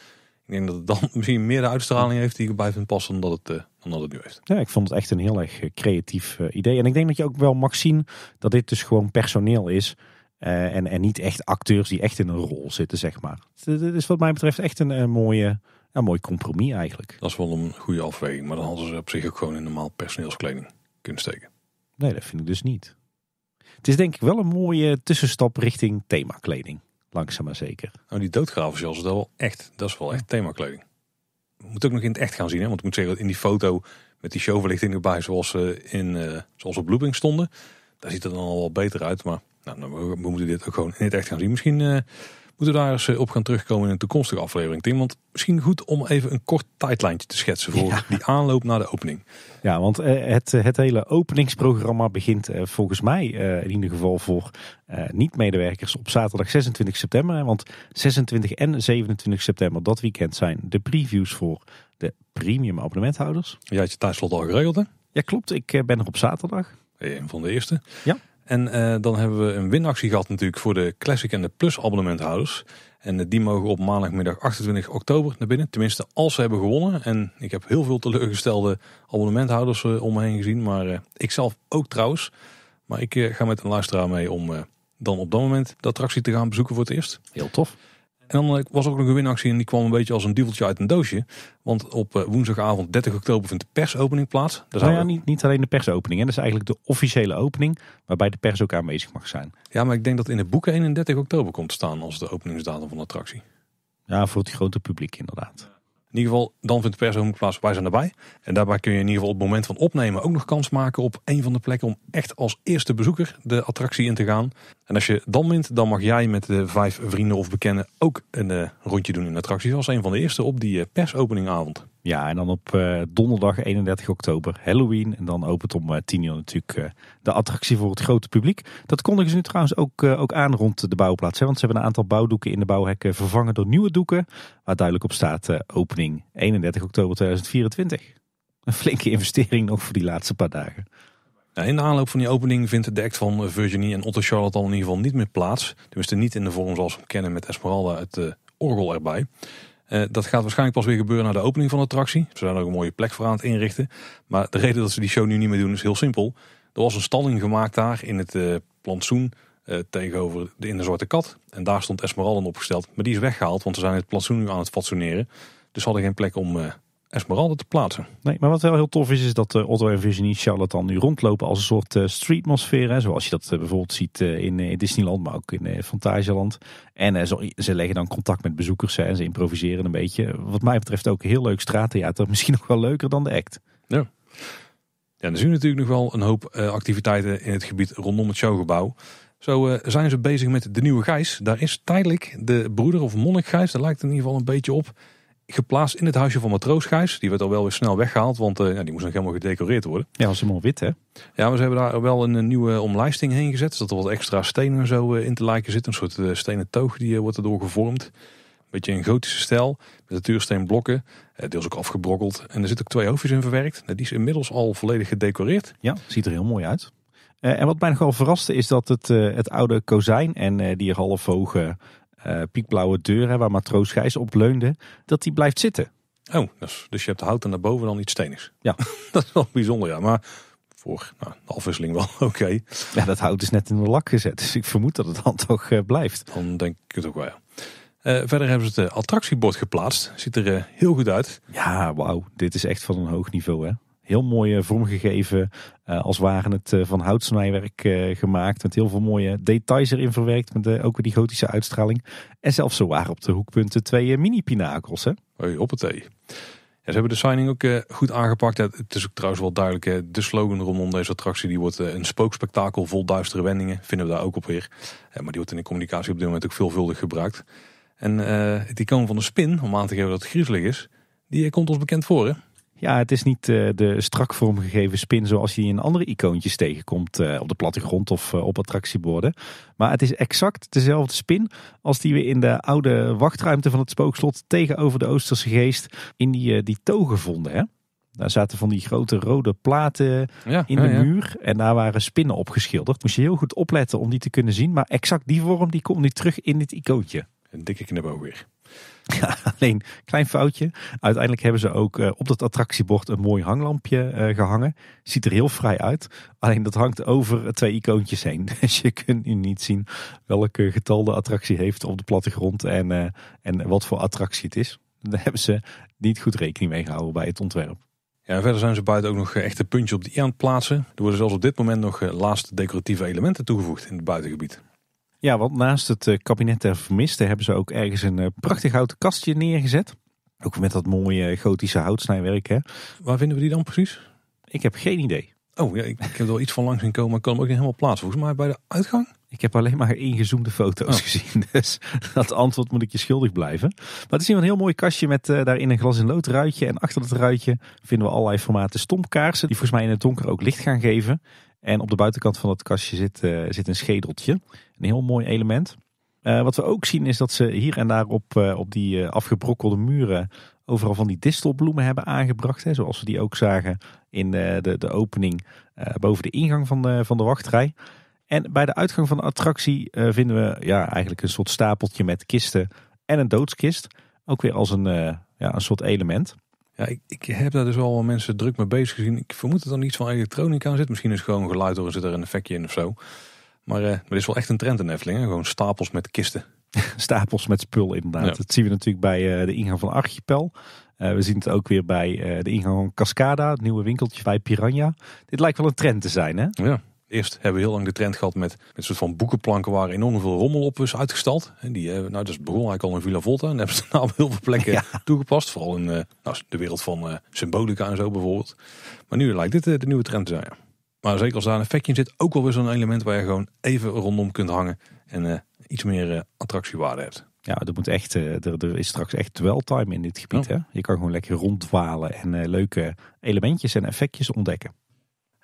Ik denk dat het dan misschien meer de uitstraling heeft die ik bij vind passen dan dat het, eh, dan dat het nu heeft. Ja, ik vond het echt een heel erg eh, creatief eh, idee. En ik denk dat je ook wel mag zien dat dit dus gewoon personeel is eh, en, en niet echt acteurs die echt in een rol zitten, zeg maar. Dus dit is wat mij betreft echt een, mooie, een mooi compromis eigenlijk. Dat is wel een goede afweging, maar dan hadden ze op zich ook gewoon in normaal personeelskleding kunnen steken. Nee, dat vind ik dus niet. Het is denk ik wel een mooie tussenstap richting themakleding. Langzaam maar zeker. Nou, die doodgravers, dat wel echt, dat is wel echt themakleding. Moet ook nog in het echt gaan zien, hè? want ik moet zeggen dat in die foto met die showverlichting erbij, zoals, ze in, uh, zoals op Blooping stonden, daar ziet het dan al wel beter uit. Maar nou, we, moeten dit ook gewoon in het echt gaan zien. Misschien eh, moeten we daar eens eh, op gaan terugkomen in een toekomstige aflevering, Tim. Want misschien goed om even een kort tijdlijntje te schetsen voor die aanloop naar de opening. Ja, want eh, het, het hele openingsprogramma begint volgens mij in ieder geval voor niet-medewerkers op zaterdag 26 september. Want 26 en 27 september dat weekend zijn de previews voor de premium abonnementhouders. Jij had je tijdslot al geregeld hè? Ja klopt, ik ben er op zaterdag. Eh, een van de eerste. Ja. En eh, dan hebben we een winactie gehad natuurlijk voor de Classic en de Plus abonnementhouders. En eh, die mogen op maandagmiddag 28 oktober naar binnen. Tenminste, als ze hebben gewonnen. En ik heb heel veel teleurgestelde abonnementhouders uh, om me heen gezien. Maar ik zelf ook trouwens. Maar ik ga met een luisteraar mee om dan op dat moment de attractie te gaan bezoeken voor het eerst. Heel tof. En dan eh, was ook nog een winactie en die kwam een beetje als een duveltje uit een doosje. Want op eh, woensdagavond 30 oktober vindt de persopening plaats. Daar nou ja, niet, niet, alleen de persopening. Hè. Dat is eigenlijk de officiële opening waarbij de pers ook aanwezig mag zijn. Ja, maar ik denk dat in het boek 31 oktober komt te staan als de openingsdatum van de attractie. Ja, voor het grote publiek inderdaad. In ieder geval, dan vindt de persoon plaats, wij zijn erbij. En daarbij kun je in ieder geval op het moment van opnemen ook nog kans maken op een van de plekken om echt als eerste bezoeker de attractie in te gaan. En als je dan wint, dan mag jij met de vijf vrienden of bekenden ook een eh, rondje doen in de attractie. Als een van de eerste op die eh, persopeningavond. Ja, en dan op eh, donderdag 31 oktober, Halloween. En dan opent om eh, tien 10 uur natuurlijk eh, de attractie voor het grote publiek. Dat kondigen ze nu trouwens ook, ook aan rond de bouwplaats. Hè? Want ze hebben een aantal bouwdoeken in de bouwhekken vervangen door nieuwe doeken. Waar duidelijk op staat opening 31 oktober 2024. Een flinke investering nog voor die laatste paar dagen. In de aanloop van die opening vindt de act van Virginie en Otto Charlotte al in ieder geval niet meer plaats. Tenminste niet in de vorm zoals we kennen met Esmeralda, het orgel erbij. Eh, dat gaat waarschijnlijk pas weer gebeuren na de opening van de attractie. Ze zijn er ook een mooie plek voor aan het inrichten. Maar de reden dat ze die show nu niet meer doen is heel simpel. Er was een stalling gemaakt daar in het uh, plantsoen eh, tegenover de, in de Zwarte Kat. En daar stond Esmeralda opgesteld. Maar die is weggehaald, want ze zijn het plantsoen nu aan het fatsoeneren. Dus ze hadden geen plek om Esmeralda te plaatsen. Nee, maar wat wel heel tof is, is dat eh, Otto en Virginie Charlotte dan nu rondlopen als een soort uh, zoals je dat eh, bijvoorbeeld ziet in Disneyland, maar ook in Fantasieland. En ze, ze leggen dan contact met bezoekers en ze improviseren een beetje. Wat mij betreft ook heel leuk straattheater. Misschien nog wel leuker dan de act. Ja. Ja, dan zien we natuurlijk nog wel een hoop activiteiten in het gebied rondom het showgebouw. Zo zijn ze bezig met de nieuwe Gijs. Daar is tijdelijk de broeder of monnik Gijs, Dat lijkt in ieder geval een beetje op, geplaatst in het huisje van matroosgijs. Die werd al wel weer snel weggehaald, want eh, ja, die moest nog helemaal gedecoreerd worden. Ja, was helemaal wit hè? Ja, maar ze hebben daar wel een, nieuwe omlijsting heen gezet. Zodat er wat extra stenen zo eh, in te lijken zitten? Een soort eh, stenen toog die wordt erdoor gevormd. Een beetje een gotische stijl, met natuursteenblokken. deels ook afgebrokkeld. En er zitten ook twee hoofdjes in verwerkt. Nou, die is inmiddels al volledig gedecoreerd. Ja, ziet er heel mooi uit. en wat mij nogal verraste is dat het, het oude kozijn en die half hoge uh, piekblauwe deur, waar matroos Gijs op leunde, dat die blijft zitten. Oh, dus, dus je hebt hout en daarboven dan iets stenigs. Ja. dat is wel bijzonder, ja. Maar voor nou, de afwisseling wel oké. Ja, dat hout is net in de lak gezet, dus ik vermoed dat het dan toch eh, blijft. Dan denk ik het ook wel, ja. Eh, verder hebben ze het attractiebord geplaatst. Ziet er heel goed uit. Ja, wauw. Dit is echt van een hoog niveau, hè? Heel mooi vormgegeven, eh, als waren het eh, van houtsnijwerk eh, gemaakt. Met heel veel mooie details erin verwerkt, met ook die gotische uitstraling. En zelfs zo waren op de hoekpunten twee mini-pinakels. Hè? hoppatee. Ja, ze hebben de signing ook goed aangepakt. Het is ook trouwens wel duidelijk, de slogan rondom deze attractie... die wordt een spookspectakel vol duistere wendingen. Vinden we daar ook op weer. maar die wordt in de communicatie op dit moment ook veelvuldig gebruikt. En die komen van de spin, om aan te geven dat het griezelig is... die komt ons bekend voor, hè? Ja, het is niet eh, de strak vormgegeven spin zoals je in andere icoontjes tegenkomt eh, op de plattegrond of eh, op attractieborden. Maar het is exact dezelfde spin als die we in de oude wachtruimte van het spookslot tegenover de Oosterse geest in die, die togen vonden. Hè? Daar zaten van die grote rode platen in de muur. En daar waren spinnen op geschilderd. Moest je heel goed opletten om die te kunnen zien. Maar exact die vorm die komt nu terug in dit icoontje. Een dikke knipoog weer. Ja, alleen klein foutje. Uiteindelijk hebben ze ook eh, op dat attractiebord een mooi hanglampje eh, gehangen. Ziet er heel vrij uit. Alleen dat hangt over twee icoontjes heen. Dus je kunt nu niet zien welke eh, getal de attractie heeft op de plattegrond en, en wat voor attractie het is. Daar hebben ze niet goed rekening mee gehouden bij het ontwerp. Ja, verder zijn ze buiten ook nog echt een puntje op die i aan het plaatsen. Er worden zelfs op dit moment nog laatste decoratieve elementen toegevoegd in het buitengebied. Ja, want naast het eh, kabinet der vermisten hebben ze ook ergens een eh, prachtig houten kastje neergezet. Ook met dat mooie eh, gotische houtsnijwerk. Hè? Waar vinden we die dan precies? Ik heb geen idee. Oh ja, ik, heb er wel iets van langs zien komen, ik kan hem ook niet helemaal plaatsen. Volgens mij bij de uitgang. Ik heb alleen maar ingezoomde foto's oh. gezien. Dus dat antwoord moet ik je schuldig blijven. Maar het is hier een heel mooi kastje met daarin een glas in lood ruitje. En achter dat ruitje vinden we allerlei formaten stompkaarsen. Die volgens mij in het donker ook licht gaan geven. En op de buitenkant van het kastje zit, eh, zit een schedeltje. Een heel mooi element. Eh, wat we ook zien is dat ze hier en daar op, eh, op die afgebrokkelde muren overal van die distelbloemen hebben aangebracht. Hè, zoals we die ook zagen in de, de opening boven de ingang van de, van de wachtrij. En bij de uitgang van de attractie vinden we ja, eigenlijk een soort stapeltje met kisten en een doodskist. Ook weer als een, ja, een soort element. Ja, ik, ik, heb daar dus al wel mensen druk mee bezig gezien. Ik vermoed dat er iets van elektronica zit. Misschien is het gewoon geluid of zit er een effectje in of zo. Maar uh, is wel echt een trend in Efteling. Gewoon stapels met kisten. stapels met spul inderdaad. Dat zien we natuurlijk bij eh, de ingang van Archipel. Eh, we zien het ook weer bij de ingang van Cascada, het nieuwe winkeltje bij Piranha. Dit lijkt wel een trend te zijn hè? Ja. Eerst hebben we heel lang de trend gehad met, met een soort van boekenplanken waar enorm veel rommel op is uitgestald. En die, eh, nou, dat is begon eigenlijk al in Villa Volta en hebben ze nou op heel veel plekken toegepast. Vooral in eh, nou, de wereld van eh, symbolica en zo bijvoorbeeld. Maar nu lijkt dit de nieuwe trend te zijn. Maar zeker als daar een effectje in zit, ook wel weer zo'n element waar je gewoon even rondom kunt hangen. En iets meer attractiewaarde hebt. Ja, dat moet echt, er, er is straks echt time in dit gebied. Hè? Je kan gewoon lekker ronddwalen en leuke elementjes en effectjes ontdekken.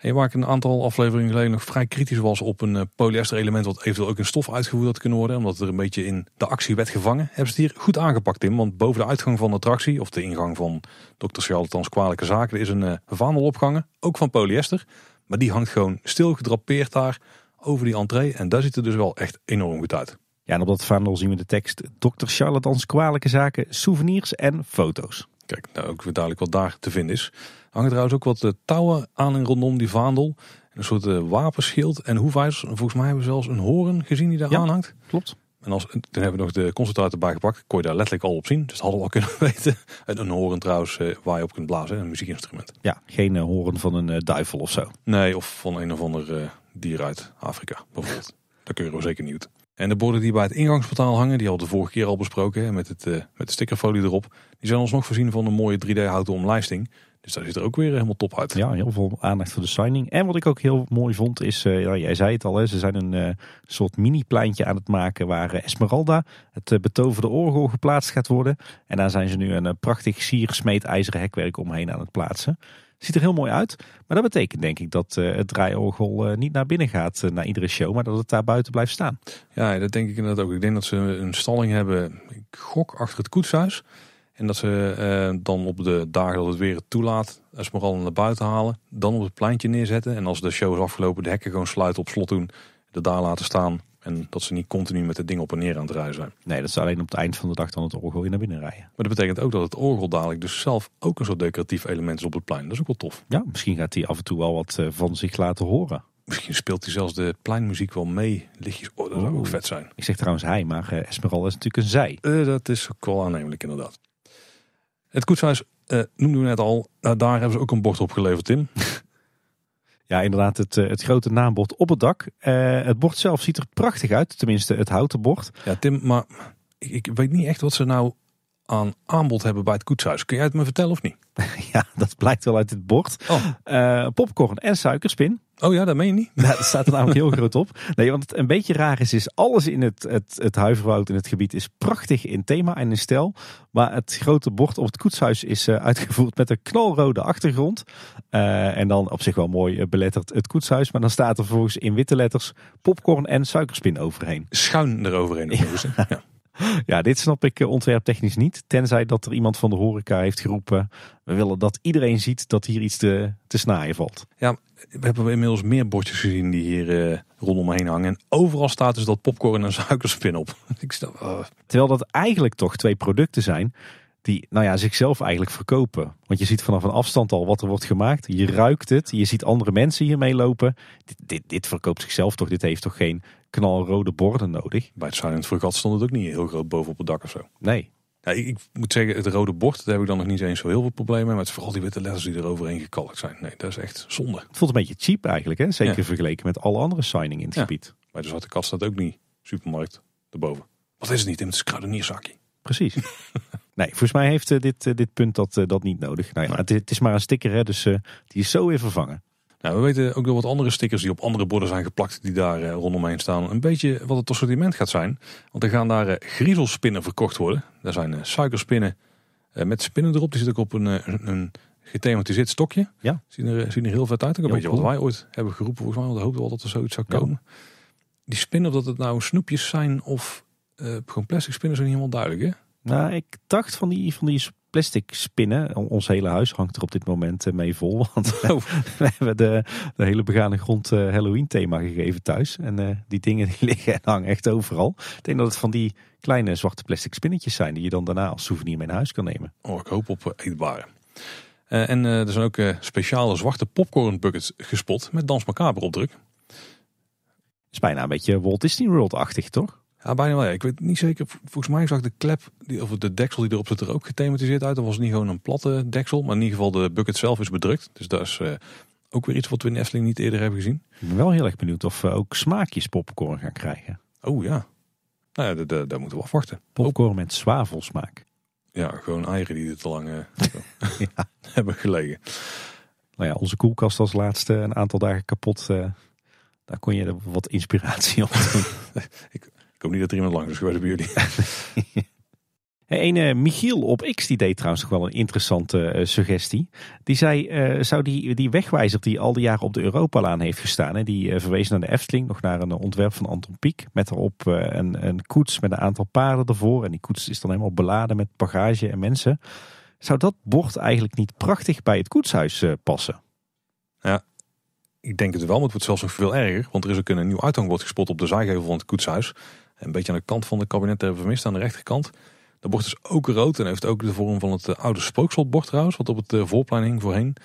Hey, waar ik een aantal afleveringen geleden nog vrij kritisch was op een eh, polyester element wat eventueel ook een stof uitgevoerd had kunnen worden. Omdat het er een beetje in de actie werd gevangen. Hebben ze het hier goed aangepakt in. Want boven de uitgang van de attractie, of de ingang van Dr. Charlatans kwalijke zaken, is een uh, vaandel opgehangen. Ook van polyester. Maar die hangt gewoon stil gedrapeerd daar over die entree. En daar ziet het dus wel echt enorm goed uit. Ja, en op dat vaandel zien we de tekst Dr. Charlatans kwalijke zaken, souvenirs en foto's. Kijk, nou ook weer duidelijk wat daar te vinden is hangen trouwens ook wat eh, touwen aan en rondom die vaandel. Een soort eh, wapenschild en hoefijzers. Volgens mij hebben we zelfs een horen gezien die daar aanhangt. Klopt. En als, hebben we nog de concentrator erbij gepakt. Kon je daar letterlijk al op zien. Dus dat hadden we al kunnen weten. En een horen trouwens eh, waar je op kunt blazen. Een muziekinstrument. Ja, geen horen van een duivel of zo. Nee, of van een of ander dier uit Afrika bijvoorbeeld. dat kun je wel zeker niet. En de borden die bij het ingangsportaal hangen, die al de vorige keer al besproken met, het, eh, met de stickerfolie erop, die zijn ons nog voorzien van een mooie 3D houten omlijsting. Dus daar ziet er ook weer eh, helemaal top uit. Ja, heel veel aandacht voor de signing. En wat ik ook heel mooi vond is, uh, jij zei het al, hè, ze zijn een soort mini-pleintje aan het maken waar Esmeralda, het betoverde orgel, geplaatst gaat worden. En daar zijn ze nu een prachtig siersmeed ijzeren hekwerk omheen aan het plaatsen. Ziet er heel mooi uit. Maar dat betekent denk ik dat eh, het draaiorgel eh, niet naar binnen gaat eh, na iedere show, maar dat het daar buiten blijft staan. Ja, dat denk ik inderdaad ook. Ik denk dat ze een stalling hebben, gok, achter het koetshuis. En dat ze dan op de dagen dat het weer het toelaat, al naar buiten halen. Dan op het pleintje neerzetten. En als de show is afgelopen, de hekken gewoon sluiten, op slot doen. De daar laten staan. En dat ze niet continu met het ding op en neer aan het rijden zijn. Nee, dat ze alleen op het eind van de dag dan het orgel in naar binnen rijden. Maar dat betekent ook dat het orgel dadelijk dus zelf ook een soort decoratief element is op het plein. Dat is ook wel tof. Ja, misschien gaat hij af en toe wel wat eh, van zich laten horen. Misschien speelt hij zelfs de pleinmuziek wel mee. Lichtjes, oh, dat zou ook vet zijn. Ik zeg trouwens hij, maar eh, Esmeralda is natuurlijk een zij. Eh, dat is ook wel aannemelijk inderdaad. Het koetshuis uh, noemden we net al. Nou, daar hebben ze ook een bord op geleverd, in. Ja, inderdaad, het, eh, het grote naambord op het dak. Eh, het bord zelf ziet er prachtig uit, tenminste het houten bord. Ja, Tim, maar ik, ik weet niet echt wat ze nou aan aanbod hebben bij het koetshuis. Kun jij het me vertellen of niet? ja, dat blijkt wel uit het bord. Oh. Eh, popcorn en suikerspin. Oh ja, dat meen je niet? Nou, dat staat er namelijk heel groot op. Nee, want het een beetje raar is, is alles in het, het, het huiverwoud in het gebied is prachtig in thema en in stijl. Maar het grote bord op het koetshuis is eh, uitgevoerd met een knalrode achtergrond. Eh, en dan op zich wel mooi eh, beletterd het koetshuis. Maar dan staat er vervolgens in witte letters popcorn en suikerspin overheen. Schuin eroverheen. Ja. ja. Ja, dit snap ik ontwerptechnisch niet. Tenzij dat er iemand van de horeca heeft geroepen. We willen dat iedereen ziet dat hier iets te, te snaaien valt. Ja, we hebben inmiddels meer bordjes gezien die hier eh, rondomheen hangen. En overal staat dus dat popcorn en suikerspin op. Ik eh. Terwijl dat eigenlijk toch twee producten zijn die nou ja, zichzelf eigenlijk verkopen. Want je ziet vanaf een afstand al wat er wordt gemaakt. Je ruikt het, je ziet andere mensen hiermee lopen. Dit, dit, verkoopt zichzelf toch, dit heeft toch geen knalrode borden nodig. Bij het Silent Forgot stond het ook niet heel groot boven op het dak of zo. Nee, ja ik, moet zeggen, het rode bord, daar heb ik dan nog niet eens zo heel veel problemen mee. Maar het is vooral die witte letters die er overheen gekalkt zijn. Nee, dat is echt zonde. Het voelt een beetje cheap eigenlijk, hè? zeker vergeleken met alle andere signing in het ja. gebied. Maar de Zwarte Kat staat ook niet supermarkt erboven. Wat is het niet, in Het is kruidenierzakje. Precies. nee, volgens mij heeft eh, dit, eh, dit punt dat, eh, dat niet nodig. Nou het, is maar een sticker, hè, dus die is zo weer vervangen. Nou, we weten ook door wat andere stickers die op andere borden zijn geplakt die daar eh, rondomheen staan. Een beetje wat het assortiment gaat zijn. Want er gaan daar eh, griezelspinnen verkocht worden. Daar zijn eh, suikerspinnen eh, met spinnen erop. Die zitten ook op een, getematiseerd eh, een gethematiseerd stokje. Ja. Zien er, zien er heel vet uit. Ook een beetje wat wij ooit hebben geroepen volgens mij. Want we hoopten wel dat er zoiets zou komen. Die spinnen, of dat het nou snoepjes zijn of gewoon plastic spinnen, zijn niet helemaal duidelijk hè? Nou, ik dacht van die, van die plastic spinnen. Ons hele huis hangt er op dit moment eh, mee vol. Want we oh. hebben de, hele begane grond eh, Halloween thema gegeven thuis. En eh, die dingen die liggen en hangen echt overal. Ik denk dat het van die kleine zwarte plastic spinnetjes zijn. Die je dan daarna als souvenir mee naar huis kan nemen. Oh, ik hoop op eetbare. en er zijn ook speciale zwarte popcorn buckets gespot met Dans Macabre opdruk. Het is bijna een beetje Walt Disney World-achtig, toch? Ja, bijna wel. Ik weet niet zeker. Volgens mij zag de klep, die, of de deksel die erop zit, er ook gethematiseerd uit. Dat was niet gewoon een platte deksel, maar in ieder geval de bucket zelf is bedrukt. Dus dat is eh, ook weer iets wat we in Efteling niet eerder hebben gezien. Ik ben wel heel erg benieuwd of we ook smaakjes popcorn gaan krijgen. Oh ja. Nou ja, daar moeten we afwachten. Popcorn met met zwavelsmaak. Ja, gewoon eieren die er te lang eh, hebben gelegen. Nou ja, onze koelkast als laatste eh, een aantal dagen kapot. daar kon je wat inspiratie op doen. ik, ik hoop niet dat iemand langs is geweest bij jullie. Een eh, Michiel op X die deed trouwens toch wel een interessante eh, suggestie. Die zei, eh, zou die, die wegwijzer die al die jaren op de Europalaan heeft gestaan... en die verwezen naar de Efteling, nog naar een ontwerp van Anton Pieck... met erop een, een koets met een aantal paarden ervoor... en die koets is dan helemaal beladen met bagage en mensen... zou dat bord eigenlijk niet prachtig bij het koetshuis passen? Ja, ik denk het wel, maar het wordt zelfs nog veel erger... want er is ook een nieuw uithangbord gespot op de zijgevel van het koetshuis een beetje aan de kant van de kabinet hebben eh, vermist, aan de rechterkant. Dat bord is ook rood en heeft ook de vorm van het eh, oude spookslotbord trouwens, wat op het eh, voorplein hing voorheen.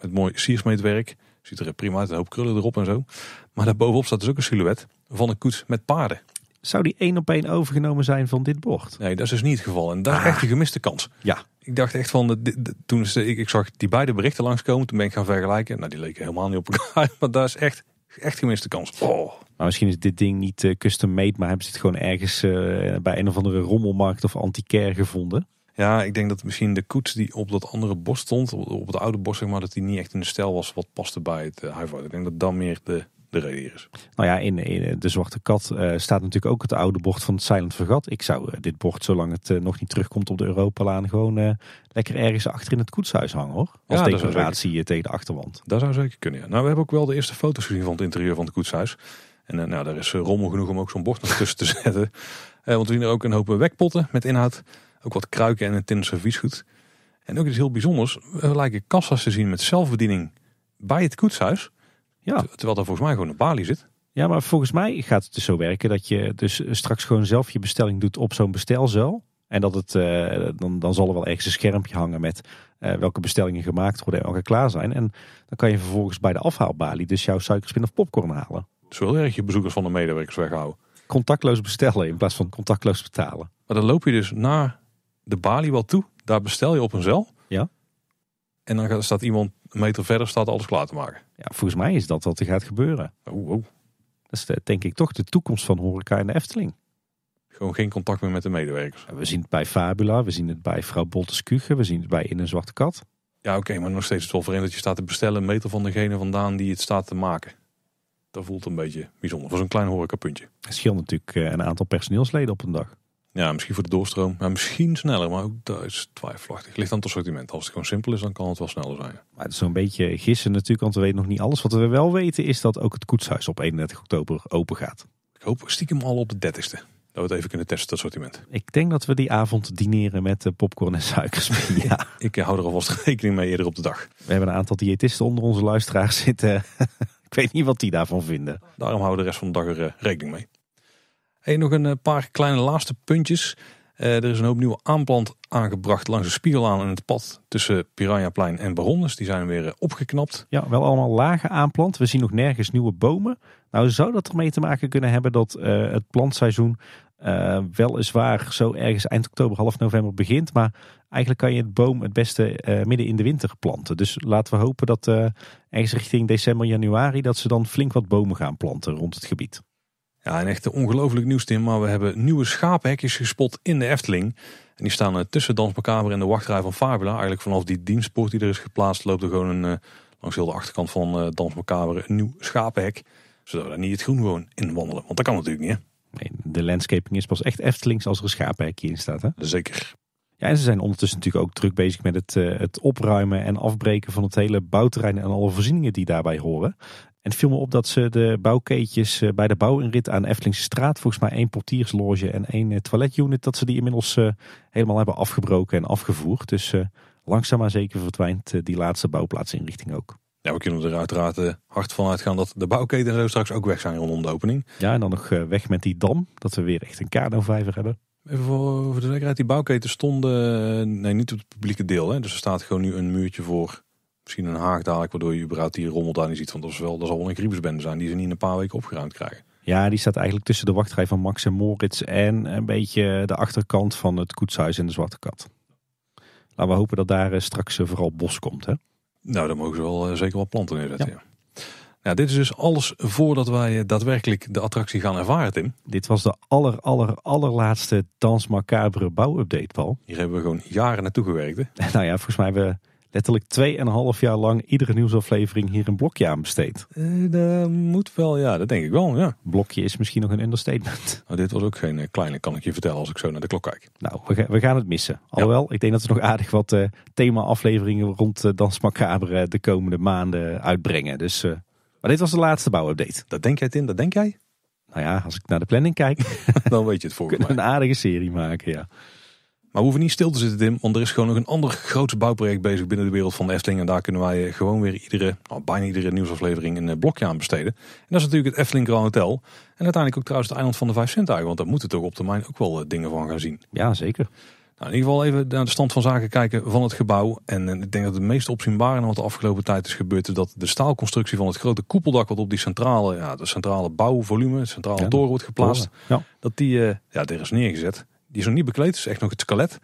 Met mooi siersmeetwerk. Ziet er prima uit, een hoop krullen erop en zo. Maar daarbovenop staat dus ook een silhouet van een koets met paarden. Zou die één op één overgenomen zijn van dit bord? Nee, dat is dus niet het geval. En daar ah. echt gemiste kans. Ja. Ik dacht echt van, toen ik, ik, zag die beide berichten langskomen, toen ben ik gaan vergelijken. Nou, die leken helemaal niet op elkaar. Maar daar is echt, echt gemiste kans. Oh. Maar misschien is dit ding niet eh, custom made, maar hebben ze het gewoon ergens eh, bij een of andere rommelmarkt of antiquaire gevonden. Ja, ik denk dat misschien de koets die op dat andere bos stond, op het oude bos zeg maar, dat die niet echt in de stijl was wat paste bij het uh, eh, huivoud. Ik denk dat dan meer de, de reden is. Nou ja, in, in De Zwarte Kat staat natuurlijk ook het oude bord van het Silent Vergat. Ik zou dit bord, zolang het nog niet terugkomt op de Europalaan, gewoon lekker ergens achter in het koetshuis hangen hoor. Als ja, decoratie zeker... tegen de achterwand. Dat zou zeker kunnen, ja. Nou, we hebben ook wel de eerste foto's gezien van het interieur van het koetshuis. En eh, nou, daar is eh, rommel genoeg om ook zo'n bord nog tussen te zetten. Eh, want we zien er ook een hoop wekpotten met inhoud. Ook wat kruiken en een tinnen serviesgoed. En ook iets heel bijzonders. We lijken kassa's te zien met zelfbediening bij het koetshuis. Ja. Terwijl daar volgens mij gewoon een balie zit. Ja, maar volgens mij gaat het dus zo werken dat je dus straks gewoon zelf je bestelling doet op zo'n bestelcel, En dat het, dan, dan zal er wel ergens een schermpje hangen met welke bestellingen gemaakt worden en welke klaar zijn. En dan kan je vervolgens bij de afhaalbalie dus jouw suikerspin of popcorn halen. Zullen erg je bezoekers van de medewerkers weghouden. Contactloos bestellen in plaats van contactloos betalen. Maar dan loop je dus naar de balie wel toe. Daar bestel je op een cel. Ja. En dan staat iemand een meter verder staat alles klaar te maken. Ja, volgens mij is dat wat er gaat gebeuren. Oh, oh. Dat is eh, denk ik toch de toekomst van horeca en de Efteling. Gewoon geen contact meer met de medewerkers. we zien het bij Fabula, we zien het bij vrouw Bolteskuge, we zien het bij In een Zwarte Kat. Ja, oké, maar nog steeds is het wel vreemd dat je staat te bestellen een meter van degene vandaan die het staat te maken dat voelt een beetje bijzonder. was een klein horecapuntje. Het scheelt natuurlijk eh, een aantal personeelsleden op een dag. Ja, misschien voor de doorstroom. Maar misschien sneller, maar ook dat is twijfelachtig. Ligt aan het assortiment. Als het gewoon simpel is, dan kan het wel sneller zijn. Maar het is zo'n beetje gissen natuurlijk, want we weten nog niet alles. Wat we wel weten is dat ook het koetshuis op 31 oktober open gaat. Ik hoop stiekem al op de 30ste. Dat we het even kunnen testen, dat assortiment. Ik denk dat we die avond dineren met eh, popcorn en suikers. Ja. ik eh, hou er alvast rekening mee eerder op de dag. We hebben een aantal diëtisten onder onze luisteraars zitten. Ik weet niet wat die daarvan vinden. Daarom houden we de rest van de dag er eh, rekening mee. Hey, nog een eh, paar kleine laatste puntjes. Eh, er is een hoop nieuwe aanplant aangebracht langs de Spiegelaan en het pad tussen Piranhaplein en Baron. Dus die zijn weer opgeknapt. Ja, wel allemaal lage aanplant. We zien nog nergens nieuwe bomen. Nou zou dat ermee te maken kunnen hebben dat het plantseizoen uh, weliswaar zo ergens eind oktober, half november begint. Maar eigenlijk kan je het boom het beste eh, midden in de winter planten. Dus laten we hopen dat uh, ergens richting december, januari, dat ze dan flink wat bomen gaan planten rond het gebied. Ja, en echt ongelooflijk nieuws, Tim. Maar we hebben nieuwe schaaphekjes gespot in de Efteling. En die staan tussen Dansmakaber en de wachtrij van Fabula. Eigenlijk vanaf die dienstpoort die er is geplaatst, loopt er gewoon een, langs heel de achterkant van Dansmakaber een nieuw schaaphek, Zodat we daar niet het groen gewoon in wandelen. Want dat kan natuurlijk niet. Hè? de landscaping is pas echt Eftelings als er een schaaphekje in staat. Hè? Zeker. Ja, en ze zijn ondertussen natuurlijk ook druk bezig met het, eh, het opruimen en afbreken van het hele bouwterrein en alle voorzieningen die daarbij horen. En het viel me op dat ze de bouwketjes eh, bij de bouwinrit aan Eftelingse straat, volgens mij één portiersloge en één eh, toiletunit, dat ze die inmiddels helemaal hebben afgebroken en afgevoerd. Dus uh, langzaam maar zeker verdwijnt die laatste bouwplaatsinrichting ook. Ja, we kunnen er uiteraard eh, hard van uitgaan dat de bouwketen zo straks ook weg zijn rondom de opening. Ja, en dan nog eh, weg met die dam, dat we weer echt een kano-vijver hebben. Even voor, de zekerheid, die bouwketen stonden, eh, nee niet op het publieke deel. Hè. Dus er staat gewoon nu een muurtje voor, misschien een haag dadelijk, waardoor je überhaupt die rommel daar niet ziet. Want dat, wel, dat zal wel een kriebusbende zijn, die ze niet in een paar weken opgeruimd krijgen. Ja, die staat eigenlijk tussen de wachtrij van Max en Moritz en een beetje de achterkant van het koetshuis en de Zwarte Kat. Laten we hopen dat daar straks vooral bos komt, hè. Nou, dan mogen ze wel eh, zeker wat planten neerzetten. Ja. ja. Nou, dit is dus alles voordat wij eh, daadwerkelijk de attractie gaan ervaren, Tim. Dit was de aller, aller, allerlaatste Dans Macabre bouwupdate, Paul. Hier hebben we gewoon jaren naartoe gewerkt, nou ja, volgens mij hebben we letterlijk 2,5 jaar lang iedere nieuwsaflevering hier een blokje aan besteed. Eh, dat moet wel, ja, dat denk ik wel. Ja. Blokje is misschien nog een understatement. Oh, dit was ook geen eh, kleine, kan ik je vertellen als ik zo naar de klok kijk. Nou, we, gaan het missen. Alhoewel, ik denk dat ze nog aardig wat uh, thema-afleveringen rond uh, Dans Macabre de komende maanden uitbrengen. Dus, maar dit was de laatste bouwupdate. Dat denk jij, Tim? Dat denk jij? Nou ja, als ik naar de planning kijk, dan weet je het voor. Kunnen een aardige serie maken, ja. Maar we hoeven niet stil te zitten, Tim, want er is gewoon nog een ander groot bouwproject bezig binnen de wereld van de Efteling. En daar kunnen wij eh, gewoon weer iedere, nou, bijna iedere nieuwsaflevering een eh, blokje aan besteden. En dat is natuurlijk het Efteling Grand Hotel. En uiteindelijk ook trouwens het eiland van de Vijf Centuigen, want daar moeten toch op termijn ook wel eh, dingen van gaan zien. Ja, zeker. Nou, in ieder geval even naar de stand van zaken kijken van het gebouw. En ik denk dat het meest opzienbare wat de afgelopen tijd is gebeurd, is dat de staalconstructie van het grote koepeldak, wat op die centrale, ja, de centrale bouwvolume, centrale ja, toren wordt geplaatst, dat die ja, er is neergezet. Die is nog niet bekleed, is echt nog het skelet.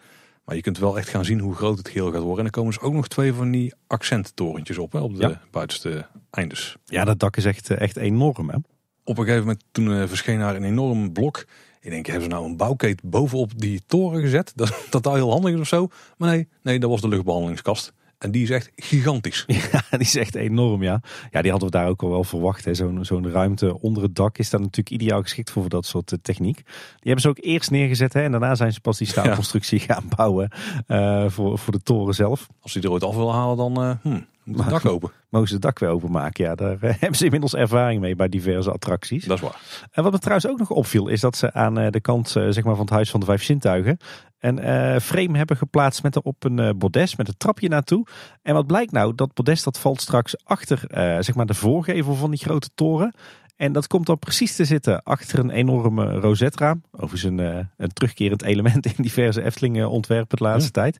Maar je kunt wel echt gaan zien hoe groot het geheel gaat worden. En er komen dus ook nog twee van die accenttorentjes op, hè, op de buitenste eindes. Ja, dat dak is echt, eh, echt enorm, hè? Op een gegeven moment, toen eh, verscheen daar een enorm blok. Ik denk, hebben ze nou een bouwkeet bovenop die toren gezet? Dat, dat al heel handig is of zo? Maar nee, nee, dat was de luchtbehandelingskast. En die is echt gigantisch. Ja, die is echt enorm, ja. Ja, die hadden we daar ook al wel verwacht. Zo'n zo'n ruimte onder het dak is daar natuurlijk ideaal geschikt voor, voor dat soort eh, techniek. Die hebben ze ook eerst neergezet hè, en daarna zijn ze pas die staalconstructie gaan bouwen eh, voor, voor de toren zelf. Als die er ooit af wil halen, dan... Eh, hmm het dak open. Mogen ze het dak weer openmaken. Ja, daar eh, hebben ze inmiddels ervaring mee bij diverse attracties. Dat is waar. En wat me trouwens ook nog opviel, is dat ze aan eh, de kant eh, zeg maar, van het Huis van de Vijf Zintuigen een frame hebben geplaatst met erop een bordes met een trapje naartoe. En wat blijkt nou? Dat bordes dat valt straks achter zeg maar de voorgevel van die grote toren. En dat komt dan precies te zitten achter een enorme rosetraam. Overigens een, eh, een terugkerend element in diverse Eftelingen eh, ontwerpen de laatste tijd.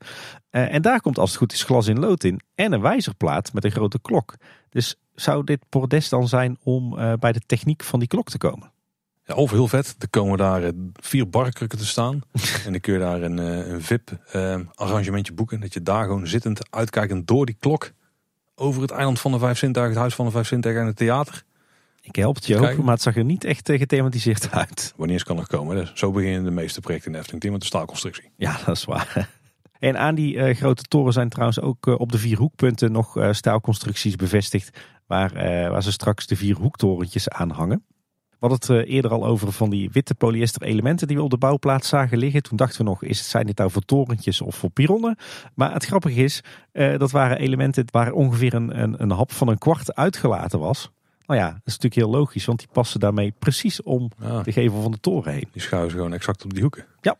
Eh, en daar komt als het goed is glas in lood in. En een wijzerplaat met een grote klok. Dus zou dit bordes dan zijn om bij de techniek van die klok te komen? Ja, of heel vet, er komen daar vier barkrukken te staan. en dan kun je daar een, een VIP-arrangementje boeken. Dat je daar gewoon zittend, uitkijkend door die klok... over het eiland van de Vijf Sintuigen, het huis van de Vijf Sintuigen en het theater... Ik help het je ook, maar het zag er niet echt eh, gethematiseerd uit. Wanneer kan nog komen? Dus. zo beginnen de meeste projecten in de Efteling, met de staalconstructie. Ja, dat is waar. En aan die eh, grote toren zijn trouwens ook eh, op de vier hoekpunten nog uh, staalconstructies bevestigd. Waar, waar ze straks de vier hoektorentjes aan hangen. We hadden het eerder al over van die witte polyester elementen die we op de bouwplaats zagen liggen. Toen dachten we nog, is, zijn dit nou voor torentjes of voor pironnen? Maar het grappige is, dat waren elementen waar ongeveer een, een, een hap van een kwart uitgelaten was. Nou ja, dat is natuurlijk heel logisch, want die passen daarmee precies om de gevel van de toren heen. Die schuiven ze gewoon exact op die hoeken. Ja.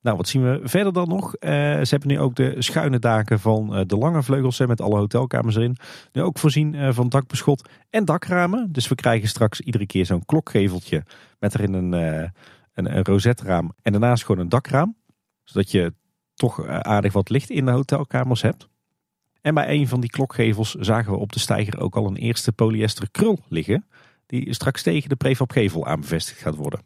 Nou, wat zien we verder dan nog? Eh, ze hebben nu ook de schuine daken van eh, de lange vleugels hè, met alle hotelkamers erin. Nu ook voorzien eh, van dakbeschot en dakramen. Dus we krijgen straks iedere keer zo'n klokgeveltje met erin een, een, een rozetraam en daarnaast gewoon een dakraam. Zodat je toch aardig wat licht in de hotelkamers hebt. En bij een van die klokgevels zagen we op de steiger ook al een eerste polyester krul liggen. Die straks tegen de prefabgevel aan bevestigd gaat worden.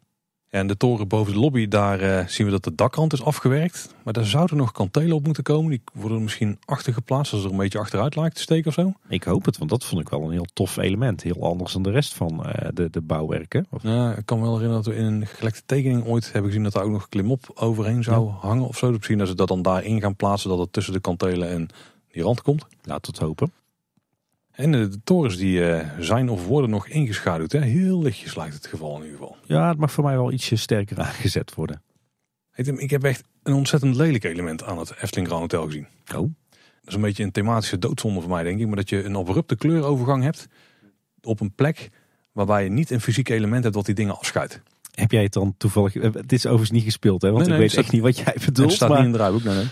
En de toren boven de lobby, daar eh, zien we dat de dakrand is afgewerkt. Maar daar zouden nog kantelen op moeten komen. Die worden misschien achter geplaatst als er een beetje achteruit lijkt te steken of zo. Ik hoop het, want dat vond ik wel een heel tof element. Heel anders dan de rest van eh, de, de bouwwerken. Of... Ja, ik kan me wel herinneren dat we in een gelekte tekening ooit hebben gezien dat daar ook nog klimop overheen zou hangen of zo. Misschien dat ze dat dan daarin gaan plaatsen, dat het tussen de kantelen en die rand komt. Laat het hopen. En eh, de torens die eh, zijn of worden nog ingeschaduwd. Hè? Heel lichtjes lijkt het geval in ieder geval. Ja, het mag voor mij wel ietsje sterker aangezet worden. Hey ik heb echt een ontzettend lelijk element aan het Efteling Grand Hotel gezien. Oh. Dat is een beetje een thematische doodzonde voor mij denk ik. Maar dat je een abrupte kleurovergang hebt op een plek waarbij je niet een fysiek element hebt dat die dingen afscheidt. Heb jij het dan toevallig... Eh, dit is overigens niet gespeeld, hè? Want ik weet echt niet wat jij bedoelt. Het staat maar... niet in de draaiboek, nee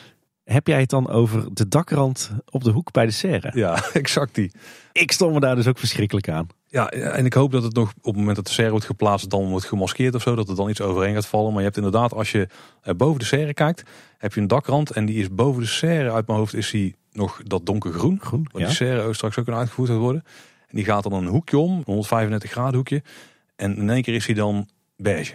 heb jij het dan over de dakrand op de hoek bij de serre. Ja, exact die. Ik stond me daar dus ook verschrikkelijk aan. Ja, en ik hoop dat het nog op het moment dat de serre wordt geplaatst, dan wordt gemaskeerd of zo, dat er dan iets overheen gaat vallen. Maar je hebt inderdaad, als je eh, boven de serre kijkt, heb je een dakrand en die is boven de serre, uit mijn hoofd is die nog dat donkergroen. Groen, want ja. die serre straks ook een uitgevoerd gaat worden. En die gaat dan een hoekje om, een 135 graden hoekje. En in één keer is hij dan beige.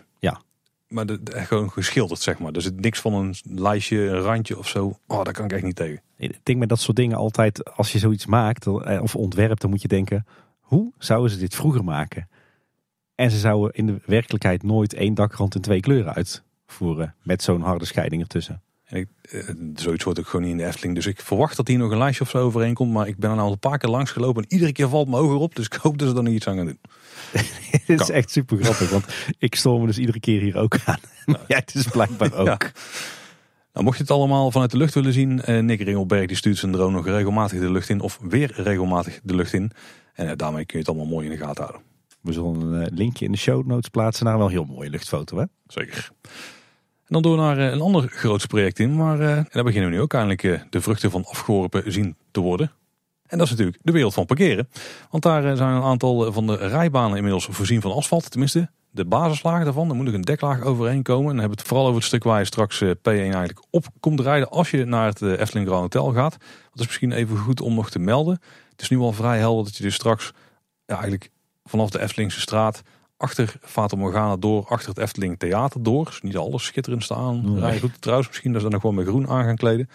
Maar gewoon geschilderd, zeg maar. dus het niks van een lijstje, een randje of zo. Oh, daar kan ik echt niet tegen. Ik denk met dat soort dingen altijd, als je zoiets maakt eh, of ontwerpt, dan moet je denken... Hoe zouden ze dit vroeger maken? En ze zouden in de werkelijkheid nooit één dakrand in twee kleuren uitvoeren. Met zo'n harde scheiding ertussen. Ik, eh, zoiets wordt ook gewoon niet in de Efteling. Dus ik verwacht dat hier nog een lijstje of zo overheen komt. Maar ik ben al een paar keer langs gelopen en iedere keer valt mijn ogen op. Dus ik hoop dat ze er iets aan gaan doen. Dit is echt super grappig, want ik storm me dus iedere keer hier ook aan. ja, het is blijkbaar ook. Ja. Nou, mocht je het allemaal vanuit de lucht willen zien, eh, Nick Ringelberg die stuurt zijn drone nog regelmatig de lucht in. Of weer regelmatig de lucht in. En eh, daarmee kun je het allemaal mooi in de gaten houden. We zullen een eh, linkje in de show notes plaatsen naar wel heel mooie luchtfoto, hè? Zeker dan door naar eh, een ander groot project in. Maar eh, daar beginnen we nu ook eindelijk eh, de vruchten van afgeworpen zien te worden. En dat is natuurlijk de wereld van parkeren. Want daar zijn een aantal van de rijbanen inmiddels voorzien van asfalt. Tenminste, de basislaag daarvan. Er moet nog een deklaag overheen komen. En dan hebben we het vooral over het stuk waar je straks P1 eigenlijk op komt rijden. Als je naar het Efteling Grand Hotel gaat. Dat is misschien even goed om nog te melden. Het is nu al vrij helder dat je dus straks eigenlijk vanaf de Eftelingse straat achter Fata Morgana door, achter het Efteling Theater door. Dus niet alles schitterend staan Nee. Goed, trouwens, misschien dat ze dan gewoon met groen aan gaan kleden.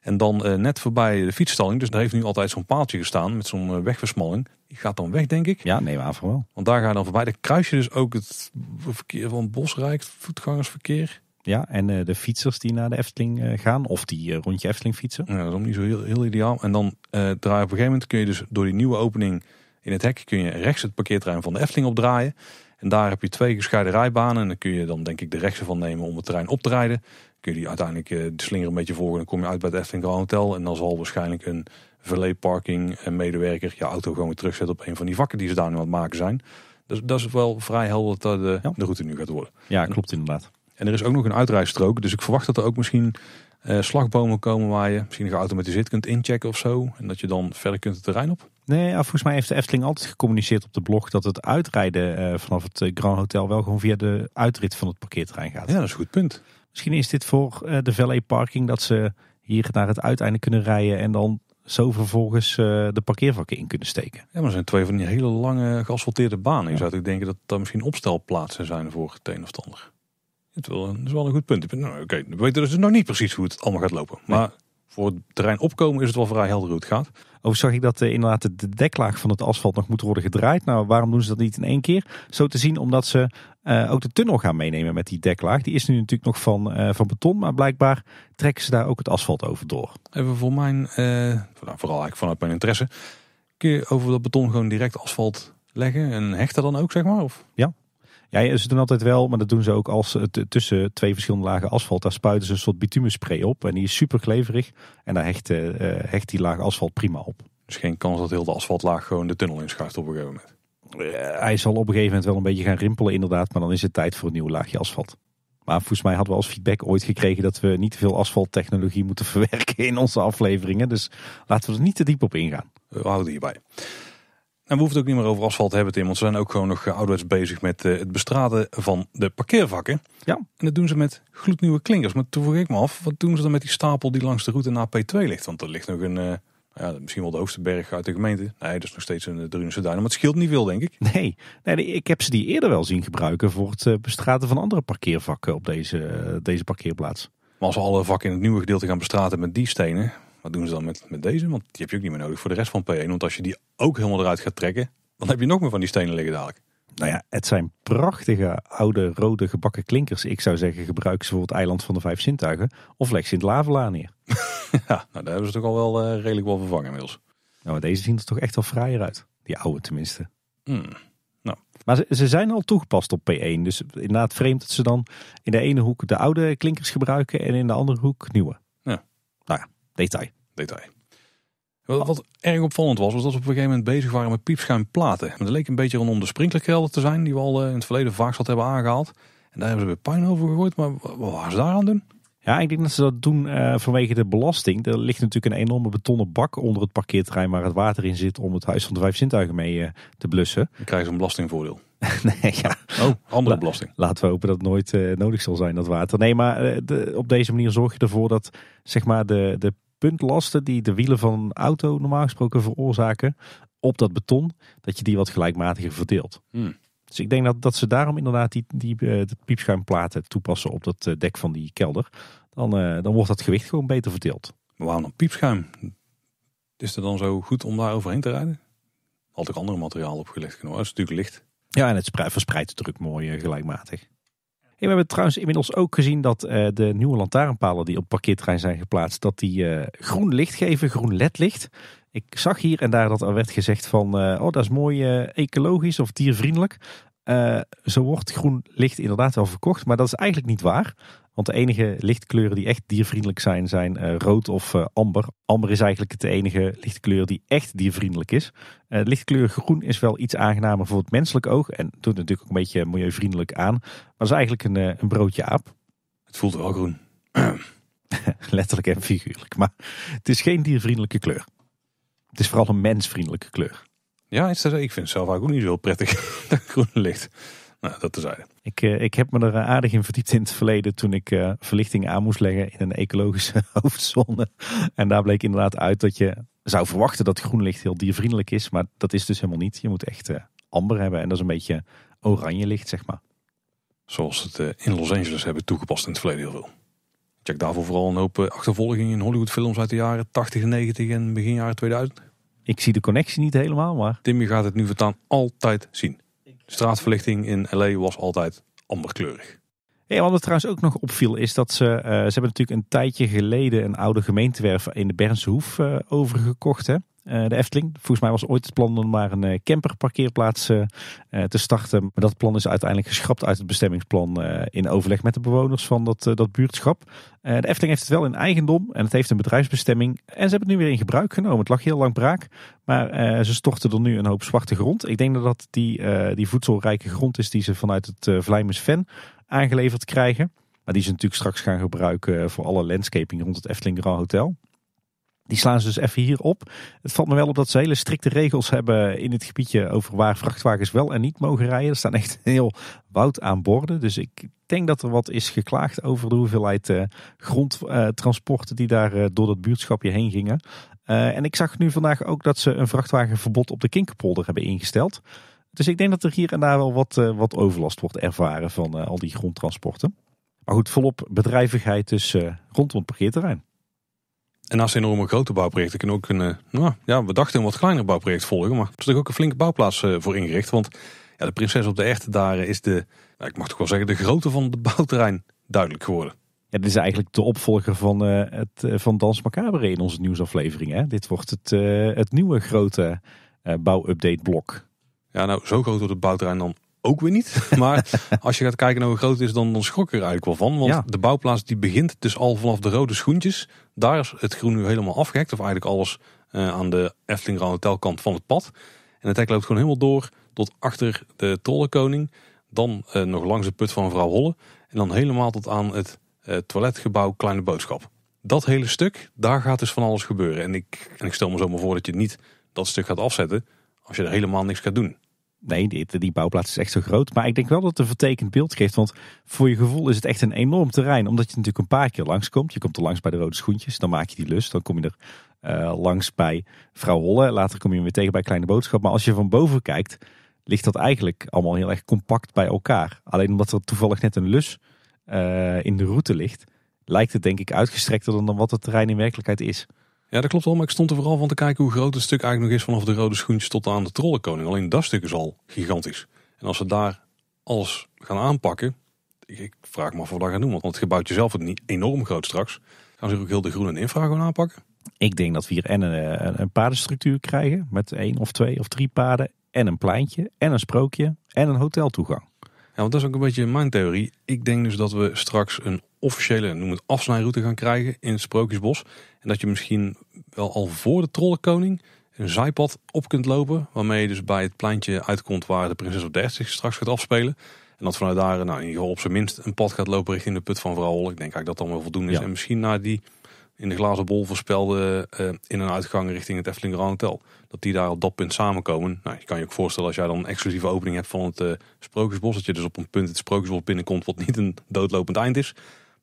En dan eh, net voorbij de fietsstalling. Dus daar heeft nu altijd zo'n paaltje gestaan met zo'n eh, wegversmalling. Die gaat dan weg, denk ik. Ja, nee, maar voor wel. Want daar ga je dan voorbij. Dan kruis je dus ook het verkeer van Bosrijk, voetgangersverkeer. Ja, en eh, de fietsers die naar de Efteling gaan. Of die rondje Efteling fietsen. Ja, dat is ook niet zo heel, heel ideaal. En dan draai op een gegeven moment kun je dus door die nieuwe opening in het hek... kun je rechts het parkeerterrein van de Efteling opdraaien. En daar heb je twee gescheiden rijbanen. En dan kun je dan denk ik de rechtse van nemen om het terrein op te rijden. Dan kun je die uiteindelijk eh, de slinger een beetje volgen. dan kom je uit bij het Efteling Grand Hotel. En dan zal waarschijnlijk een verleeparking en eh, medewerker je auto gewoon weer terugzetten op een van die vakken die ze daar nu aan het maken zijn. Dus dat is wel vrij helder dat eh, de, de route nu gaat worden. Ja, klopt inderdaad. En er is ook nog een uitrijstrook. Dus ik verwacht dat er ook misschien slagbomen komen waar je misschien geautomatiseerd kunt inchecken of zo. En dat je dan verder kunt het terrein op. Nee, volgens mij heeft de Efteling altijd gecommuniceerd op de blog dat het uitrijden eh, vanaf het eh, Grand Hotel wel gewoon via de uitrit van het parkeerterrein gaat. Ja, dat is een goed punt. Misschien is dit voor eh, de valet parking dat ze hier naar het uiteinde kunnen rijden en dan zo vervolgens de parkeervakken in kunnen steken. Ja, maar er zijn twee van die hele lange geasfalteerde banen. Je zou ik denken dat dat misschien opstelplaatsen zijn voor het een of het ander. Het is wel een, een goed punt. Nou, Oké, we weten dus nog niet precies hoe het allemaal gaat lopen. Maar voor het terrein opkomen is het wel vrij helder hoe het gaat. Ook zag ik dat eh, inderdaad de deklaag van het asfalt nog moet worden gedraaid. Nou, waarom doen ze dat niet in één keer? Zo te zien omdat ze eh, ook de tunnel gaan meenemen met die deklaag. Die is nu natuurlijk nog van, eh, van beton, maar blijkbaar trekken ze daar ook het asfalt over door. Even voor mijn, vooral eigenlijk vanuit mijn interesse, kun je over dat beton gewoon direct asfalt leggen en hechten dan ook, zeg maar? Of? Ja, ja, ze doen altijd wel, maar dat doen ze ook als eh, tussen twee verschillende lagen asfalt. Daar spuiten ze een soort bitumenspray op en die is super kleverig. En daar hecht, eh, eh, hecht die laag asfalt prima op. Dus geen kans dat heel de asfaltlaag gewoon de tunnel inschuift op een gegeven moment? hij zal op een gegeven moment wel een beetje gaan rimpelen inderdaad, maar dan is het tijd voor een nieuw laagje asfalt. Maar volgens mij hadden we als feedback ooit gekregen dat we niet te veel asfalttechnologie moeten verwerken in onze afleveringen. Dus laten we er niet te diep op ingaan. We houden hierbij. En we hoeven het ook niet meer over asfalt te hebben, Tim. Want ze zijn ook gewoon nog eh, ouderwets bezig met eh, het bestraten van de parkeervakken. Ja. En dat doen ze met gloednieuwe klinkers. Maar toen vroeg ik me af, wat doen ze dan met die stapel die langs de route naar P2 ligt? Want er ligt nog een, eh, ja, misschien wel de hoogste berg uit de gemeente. Nee, dat is nog steeds een Drunense duin. Maar het scheelt niet veel, denk ik. Nee, nee, ik heb ze die eerder wel zien gebruiken voor het bestraten van andere parkeervakken op deze, deze parkeerplaats. Maar als we alle vakken in het nieuwe gedeelte gaan bestraten met die stenen, doen ze dan met, met deze? Want die heb je ook niet meer nodig voor de rest van P1. Want als je die ook helemaal eruit gaat trekken, dan heb je nog meer van die stenen liggen dadelijk. Nou ja, het zijn prachtige oude rode gebakken klinkers. Ik zou zeggen, gebruik ze voor het eiland van de vijf zintuigen. Of leg in het lavela neer. ja, nou, daar hebben ze toch al wel eh, redelijk wel vervangen inmiddels. Nou, deze zien er toch echt wel fraaier uit. Die oude tenminste. Hmm, nou. Maar ze, zijn al toegepast op P1. Dus inderdaad vreemd dat ze dan in de ene hoek de oude klinkers gebruiken en in de andere hoek nieuwe. Nou ja, detail detail. Wat, erg opvallend was, was dat we op een gegeven moment bezig waren met piepschuimplaten. Maar dat leek een beetje rondom de sprinklerkelder te zijn, die we al eh, in het verleden vaak zat hebben aangehaald. En daar hebben ze weer pijn over gegooid, maar wat waren ze daar aan doen? Ja, ik denk dat ze dat doen eh, vanwege de belasting. Er ligt natuurlijk een enorme betonnen bak onder het parkeerterrein waar het water in zit om het huis van de vijf zintuigen mee eh, te blussen. Dan krijgen ze een belastingvoordeel. nee, ja. Oh, andere belasting. Laten we hopen dat het nooit nodig zal zijn, dat water. Nee, maar op deze manier zorg je ervoor dat zeg maar, de, de lasten die de wielen van een auto normaal gesproken veroorzaken op dat beton, dat je die wat gelijkmatiger verdeelt. Hmm. Dus ik denk dat, dat ze daarom inderdaad die, die uh, piepschuimplaten toepassen op dat eh, dek van die kelder. Dan, eh, dan wordt dat gewicht gewoon beter verdeeld. Maar waarom dan piepschuim? Is het dan zo goed om daar overheen te rijden? Altijd andere materiaal opgelegd kunnen worden? Dat is natuurlijk licht. Ja, en het verspreidt de druk mooi gelijkmatig we hebben trouwens inmiddels ook gezien dat eh, de nieuwe lantaarnpalen die op parkeerterrein zijn geplaatst, dat die eh, groen licht geven, groen ledlicht. Ik zag hier en daar dat er werd gezegd van, eh, oh dat is mooi ecologisch of diervriendelijk. zo wordt groen licht inderdaad wel verkocht, maar dat is eigenlijk niet waar. Want de enige lichtkleuren die echt diervriendelijk zijn, zijn eh, rood of eh, amber. Amber is eigenlijk de enige lichtkleur die echt diervriendelijk is. Uh, lichtkleur groen is wel iets aangenamer voor het menselijk oog. En doet natuurlijk ook een beetje milieuvriendelijk aan. Maar is eigenlijk een, een broodje aap. Het voelt wel groen. Letterlijk en figuurlijk. Maar het is geen diervriendelijke kleur. Het is vooral een mensvriendelijke kleur. Ja, ik vind het zelf ook niet zo heel prettig, dat groen licht. Nou, dat tezijde. Ik, eh, ik heb me er eh, aardig in verdiept in het verleden toen ik eh, verlichting aan moest leggen in een ecologische hoofdzone. En daar bleek inderdaad uit dat je zou verwachten dat groen licht heel diervriendelijk is, maar dat is dus helemaal niet. Je moet echt amber hebben en dat is een beetje oranje licht, zeg maar. Zoals het in Los Angeles hebben toegepast in het verleden heel veel. Check daarvoor vooral een hoop achtervolgingen in Hollywoodfilms uit de jaren 80, 90 en begin jaren 2000. Ik zie de connectie niet helemaal, maar... Timmy gaat het nu voortaan altijd zien. De straatverlichting in LA was altijd amberkleurig. Ja, wat me trouwens ook nog opviel is dat ze, eh, ze hebben natuurlijk een tijdje geleden een oude gemeentewerf in de Bernse Hoef uh, eh, overgekocht. Hè? Eh, de Efteling. Volgens mij was ooit het plan om maar een eh, camperparkeerplaats eh, te starten. Maar dat plan is uiteindelijk geschrapt uit het bestemmingsplan in overleg met de bewoners van dat, dat buurtschap. de Efteling heeft het wel in eigendom en het heeft een bedrijfsbestemming. En ze hebben het nu weer in gebruik genomen. Het lag heel lang braak, maar ze storten er nu een hoop zwarte grond. Ik denk dat dat die, die voedselrijke grond is die ze vanuit het Vlijmers aangeleverd krijgen. Maar die ze natuurlijk straks gaan gebruiken voor alle landscaping rond het Efteling Grand Hotel. Die slaan ze dus even hier op. Het valt me wel op dat ze hele strikte regels hebben in het gebiedje over waar vrachtwagens wel en niet mogen rijden. Er staan echt heel woud aan borden. Dus ik denk dat er wat is geklaagd over de hoeveelheid eh, grondtransporten die daar eh, door dat buurtschapje heen gingen. Eh, en ik zag nu vandaag ook dat ze een vrachtwagenverbod op de Kinkerpolder hebben ingesteld. Dus ik denk dat er hier en daar wel wat, wat overlast wordt ervaren van al die grondtransporten. Maar goed, volop bedrijvigheid dus rondom het parkeerterrein. En naast enorme grote bouwprojecten kunnen ook een, nou, ja, we dachten een wat kleiner bouwproject volgen. Maar er is natuurlijk ook een flinke bouwplaats eh, voor ingericht. Want ja, de Prinses op de Erte, daar is de, ik mag toch wel zeggen, de grootte van de bouwterrein duidelijk geworden. Ja, dit is eigenlijk de opvolger van, eh, het, eh, van Dans Macabre in onze nieuwsaflevering. Hè? Dit wordt het, het nieuwe grote bouwupdate blok. Ja, nou, zo groot wordt het bouwterrein dan ook weer niet. Maar als je gaat kijken naar hoe groot het is, dan, dan schrok er eigenlijk wel van. Want de bouwplaats die begint dus al vanaf de rode schoentjes. Daar is het groen nu helemaal afgehekt. Of eigenlijk alles eh, aan de Efteling Grand van het pad. En het hek loopt gewoon helemaal door tot achter de Trollenkoning. Dan eh, nog langs de put van mevrouw Holle. En dan helemaal tot aan het eh, toiletgebouw Kleine Boodschap. Dat hele stuk, daar gaat dus van alles gebeuren. En ik, en ik stel me zomaar voor dat je niet dat stuk gaat afzetten als je er helemaal niks gaat doen. Nee, die, bouwplaats is echt zo groot. Maar ik denk wel dat het een vertekend beeld geeft. Want voor je gevoel is het echt een enorm terrein. Omdat je natuurlijk een paar keer langskomt. Je komt er langs bij de Rode Schoentjes. Dan maak je die lus, Dan kom je er eh, langs bij Vrouw Holle. Later kom je weer tegen bij Kleine Boodschap. Maar als je van boven kijkt, ligt dat eigenlijk allemaal heel erg compact bij elkaar. Alleen omdat er toevallig net een lus eh, in de route ligt, lijkt het denk ik uitgestrekter dan wat het terrein in werkelijkheid is. Ja, dat klopt wel. Maar ik stond er vooral van te kijken hoe groot het stuk eigenlijk nog is vanaf de rode schoentjes tot aan de trollenkoning. Alleen dat stuk is al gigantisch. En als ze daar alles gaan aanpakken, ik vraag me af wat we dat gaan doen. Want het gebouwtje zelf wordt niet enorm groot straks. Gaan ze ook heel de groene infra gewoon aanpakken? Ik denk dat we hier en een, een, eh, een paardenstructuur krijgen met één of twee of drie paarden. En een pleintje en een sprookje en een hoteltoegang. Ja, want dat is ook een beetje mijn theorie. Ik denk dus dat we straks een officiële, noem het afsnijroute gaan krijgen in het Sprookjesbos. En dat je misschien wel al voor de Trollenkoning een zijpad op kunt lopen. Waarmee je dus bij het pleintje uitkomt waar de Prinses op 30 straks gaat afspelen. En dat vanuit daar nou, in ieder geval op zijn minst een pad gaat lopen richting de put van Vrouwel. Ik denk eigenlijk dat dan wel voldoende is. En misschien naar die in de glazen bol voorspelde eh, in- een uitgang richting het Efteling Grand Hotel. Dat die daar op dat punt samenkomen. Nou, je kan je ook voorstellen als jij dan een exclusieve opening hebt van het eh, Sprookjesbos. Dat je dus op een punt het Sprookjesbos binnenkomt wat niet een doodlopend eind is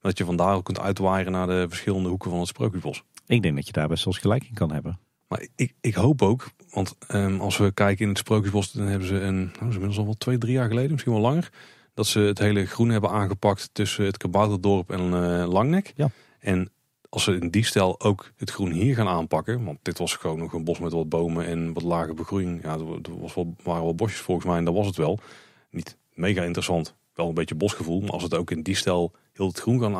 dat je vandaar ook kunt uitwaaien naar de verschillende hoeken van het Sprookjesbos. Ik denk dat je daar best wel gelijk in kan hebben. Maar ik, ik hoop ook, want ehm, als we kijken in het Sprookjesbos, dan hebben ze een, nou, inmiddels al wel twee, drie jaar geleden, misschien wel langer, dat ze het hele groen hebben aangepakt tussen het Kabouterdorp en uh, Langnek. Ja. En als ze in die stijl ook het groen hier gaan aanpakken, want dit was gewoon nog een bos met wat bomen en wat lage begroeiing. Ja, er was wel, waren wel bosjes volgens mij en dat was het wel. Niet mega interessant, wel een beetje bosgevoel, maar als het ook in die stijl heel het groen gaan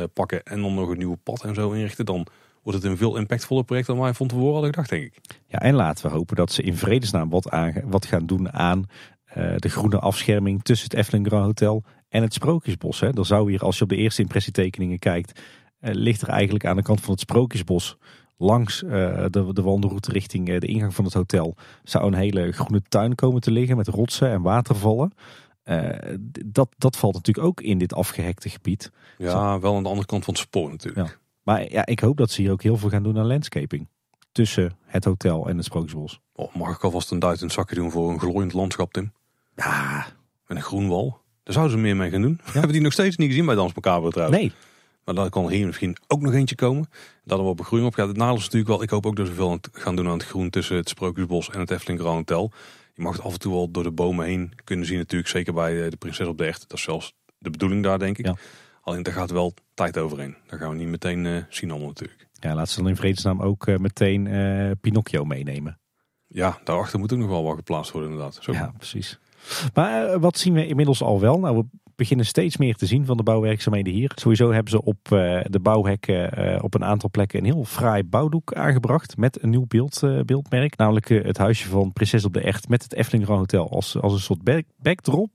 aanpakken eh, en dan nog een nieuwe pad en zo inrichten, dan wordt het een veel impactvoller project dan wij van tevoren hadden gedacht, denk ik. Ja, en laten we hopen dat ze in vredesnaam wat, aan, wat gaan doen aan eh, de groene afscherming tussen het Efteling Grand Hotel en het Sprookjesbos. Hè. Dan zou hier, als je op de eerste impressietekeningen kijkt, eh, ligt er eigenlijk aan de kant van het Sprookjesbos langs de, de wandelroute richting de ingang van het hotel zou een hele groene tuin komen te liggen met rotsen en watervallen. Eh, dat, dat valt natuurlijk ook in dit afgehekte gebied. Ja, wel aan de andere kant van het spoor natuurlijk. Maar ja, ik hoop dat ze hier ook heel veel gaan doen aan landscaping. Tussen het hotel en het Sprookjesbos. Oh, mag ik alvast een duit in het zakje doen voor een glooiend landschap, Tim? Ja. En een groenwal. Daar zouden ze meer mee gaan doen. Hebben die nog steeds niet gezien bij Dans trouwens. Nee. Maar dan kan hier misschien ook nog eentje komen. Dat er wat begroeiing op gaat. Het nadeel is natuurlijk wel, ik hoop ook dat ze veel gaan doen aan het groen tussen het Sprookjesbos en het Efteling Grand Hotel. Je mag het af en toe wel door de bomen heen kunnen zien natuurlijk. Zeker bij eh, de Prinses op de Echt. Dat is zelfs de bedoeling daar, denk ik. Ja. Alleen daar gaat wel tijd overheen. Daar gaan we niet meteen eh, zien allemaal natuurlijk. Ja, laat ze dan in vredesnaam ook eh, meteen uh, Pinocchio meenemen. Ja, daarachter moet ook nog wel wat geplaatst worden inderdaad. Zo. Ja, precies. Maar wat zien we inmiddels al wel? Nou, we beginnen steeds meer te zien van de bouwwerkzaamheden hier. Sowieso hebben ze op eh, de bouwhekken eh, op een aantal plekken een heel fraai bouwdoek aangebracht. Met een nieuw beeld, eh, beeldmerk. Namelijk het huisje van Prinses op de Echt met het Eftelingrand Hotel als, als een soort backdrop.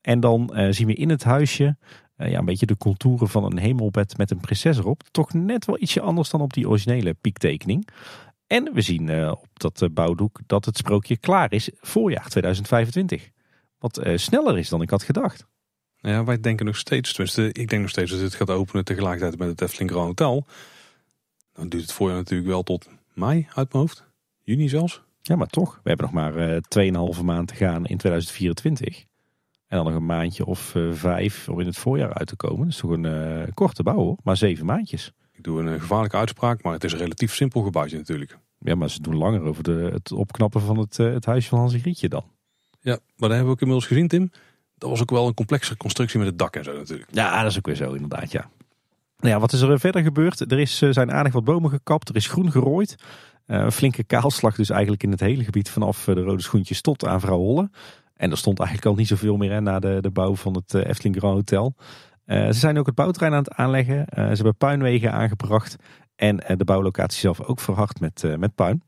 En dan zien we in het huisje ja, een beetje de contouren van een hemelbed met een prinses erop. Toch net wel ietsje anders dan op die originele piektekening. En we zien op dat bouwdoek dat het sprookje klaar is voorjaar 2025. Wat sneller is dan ik had gedacht. Ja, wij denken nog steeds, tenminste ik denk nog steeds dat dit gaat openen tegelijkertijd met het Efteling Grand Hotel. Dan duurt het voorjaar natuurlijk wel tot mei uit mijn hoofd, juni zelfs. Ja, maar toch, we hebben nog maar uh, eh, 2,5 maand te gaan in 2024. En dan nog een maandje of eh, vijf om in het voorjaar uit te komen. Dat is toch een eh, korte bouw hoor, maar zeven maandjes. Ik doe een gevaarlijke uitspraak, maar het is een relatief simpel gebouwtje natuurlijk. Ja, maar ze doen langer over de, het opknappen van het, het huisje van Hans en Grietje dan. Ja, maar dat hebben we ook inmiddels gezien Tim dat was ook wel een complexe constructie met het dak en zo natuurlijk. Ja, dat is ook weer zo inderdaad, ja. Nou ja, wat is er eh, verder gebeurd? Er is, eh, zijn aardig wat bomen gekapt, er is groen gerooid. Eh, een flinke kaalslag dus eigenlijk in het hele gebied vanaf de Rode Schoentjes tot aan Hollen. En er stond eigenlijk al niet zoveel meer hè, na de, de bouw van het Efteling Grand Hotel. ze zijn ook het bouwterrein aan het aanleggen. ze hebben puinwegen aangebracht en de bouwlocatie zelf ook verhard met, met puin.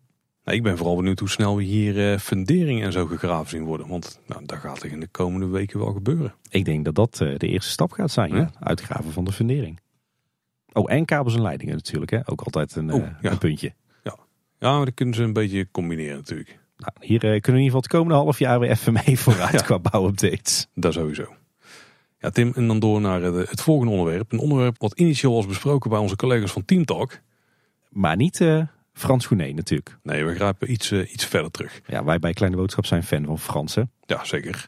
Nou, ik ben vooral benieuwd hoe snel we hier uh, eh, funderingen en zo gegraven zien worden. Want nou, dat gaat er in de komende weken wel gebeuren. Ik denk dat dat eh, de eerste stap gaat zijn. Uitgraven van de fundering. Oh, en kabels en leidingen natuurlijk. Hè? Ook altijd een, eh, een puntje. Ja. ja, maar dat kunnen ze een beetje combineren natuurlijk. Nou, hier kunnen we in ieder geval het komende half jaar weer even mee vooruit qua bouwupdates. Dat sowieso. Ja, Tim, en dan door naar het volgende onderwerp. Een onderwerp wat initieel was besproken bij onze collega's van Team Talk, Maar niet Frans Goené, natuurlijk. Nee, we grijpen iets, eh, iets verder terug. Ja, wij bij Kleine Boodschap zijn fan van Fransen. Ja, zeker.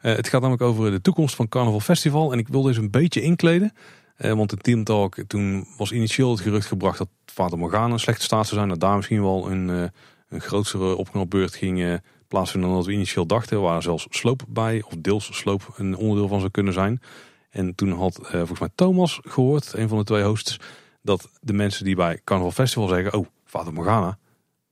Eh, het gaat namelijk over de toekomst van Carnaval Festival. En ik wilde eens een beetje inkleden. Eh, want in Team Talk, toen was initieel het gerucht gebracht dat Vater Morgana een slechte staat zou zijn. Dat daar misschien wel een, een grotere opknapbeurt ging plaatsvinden dan dat we initieel dachten. Waar zelfs sloop bij, of deels sloop, een onderdeel van zou kunnen zijn. En toen had volgens mij Thomas gehoord, een van de twee hosts, dat de mensen die bij Carnaval Festival zeggen... oh, Vader Morgana.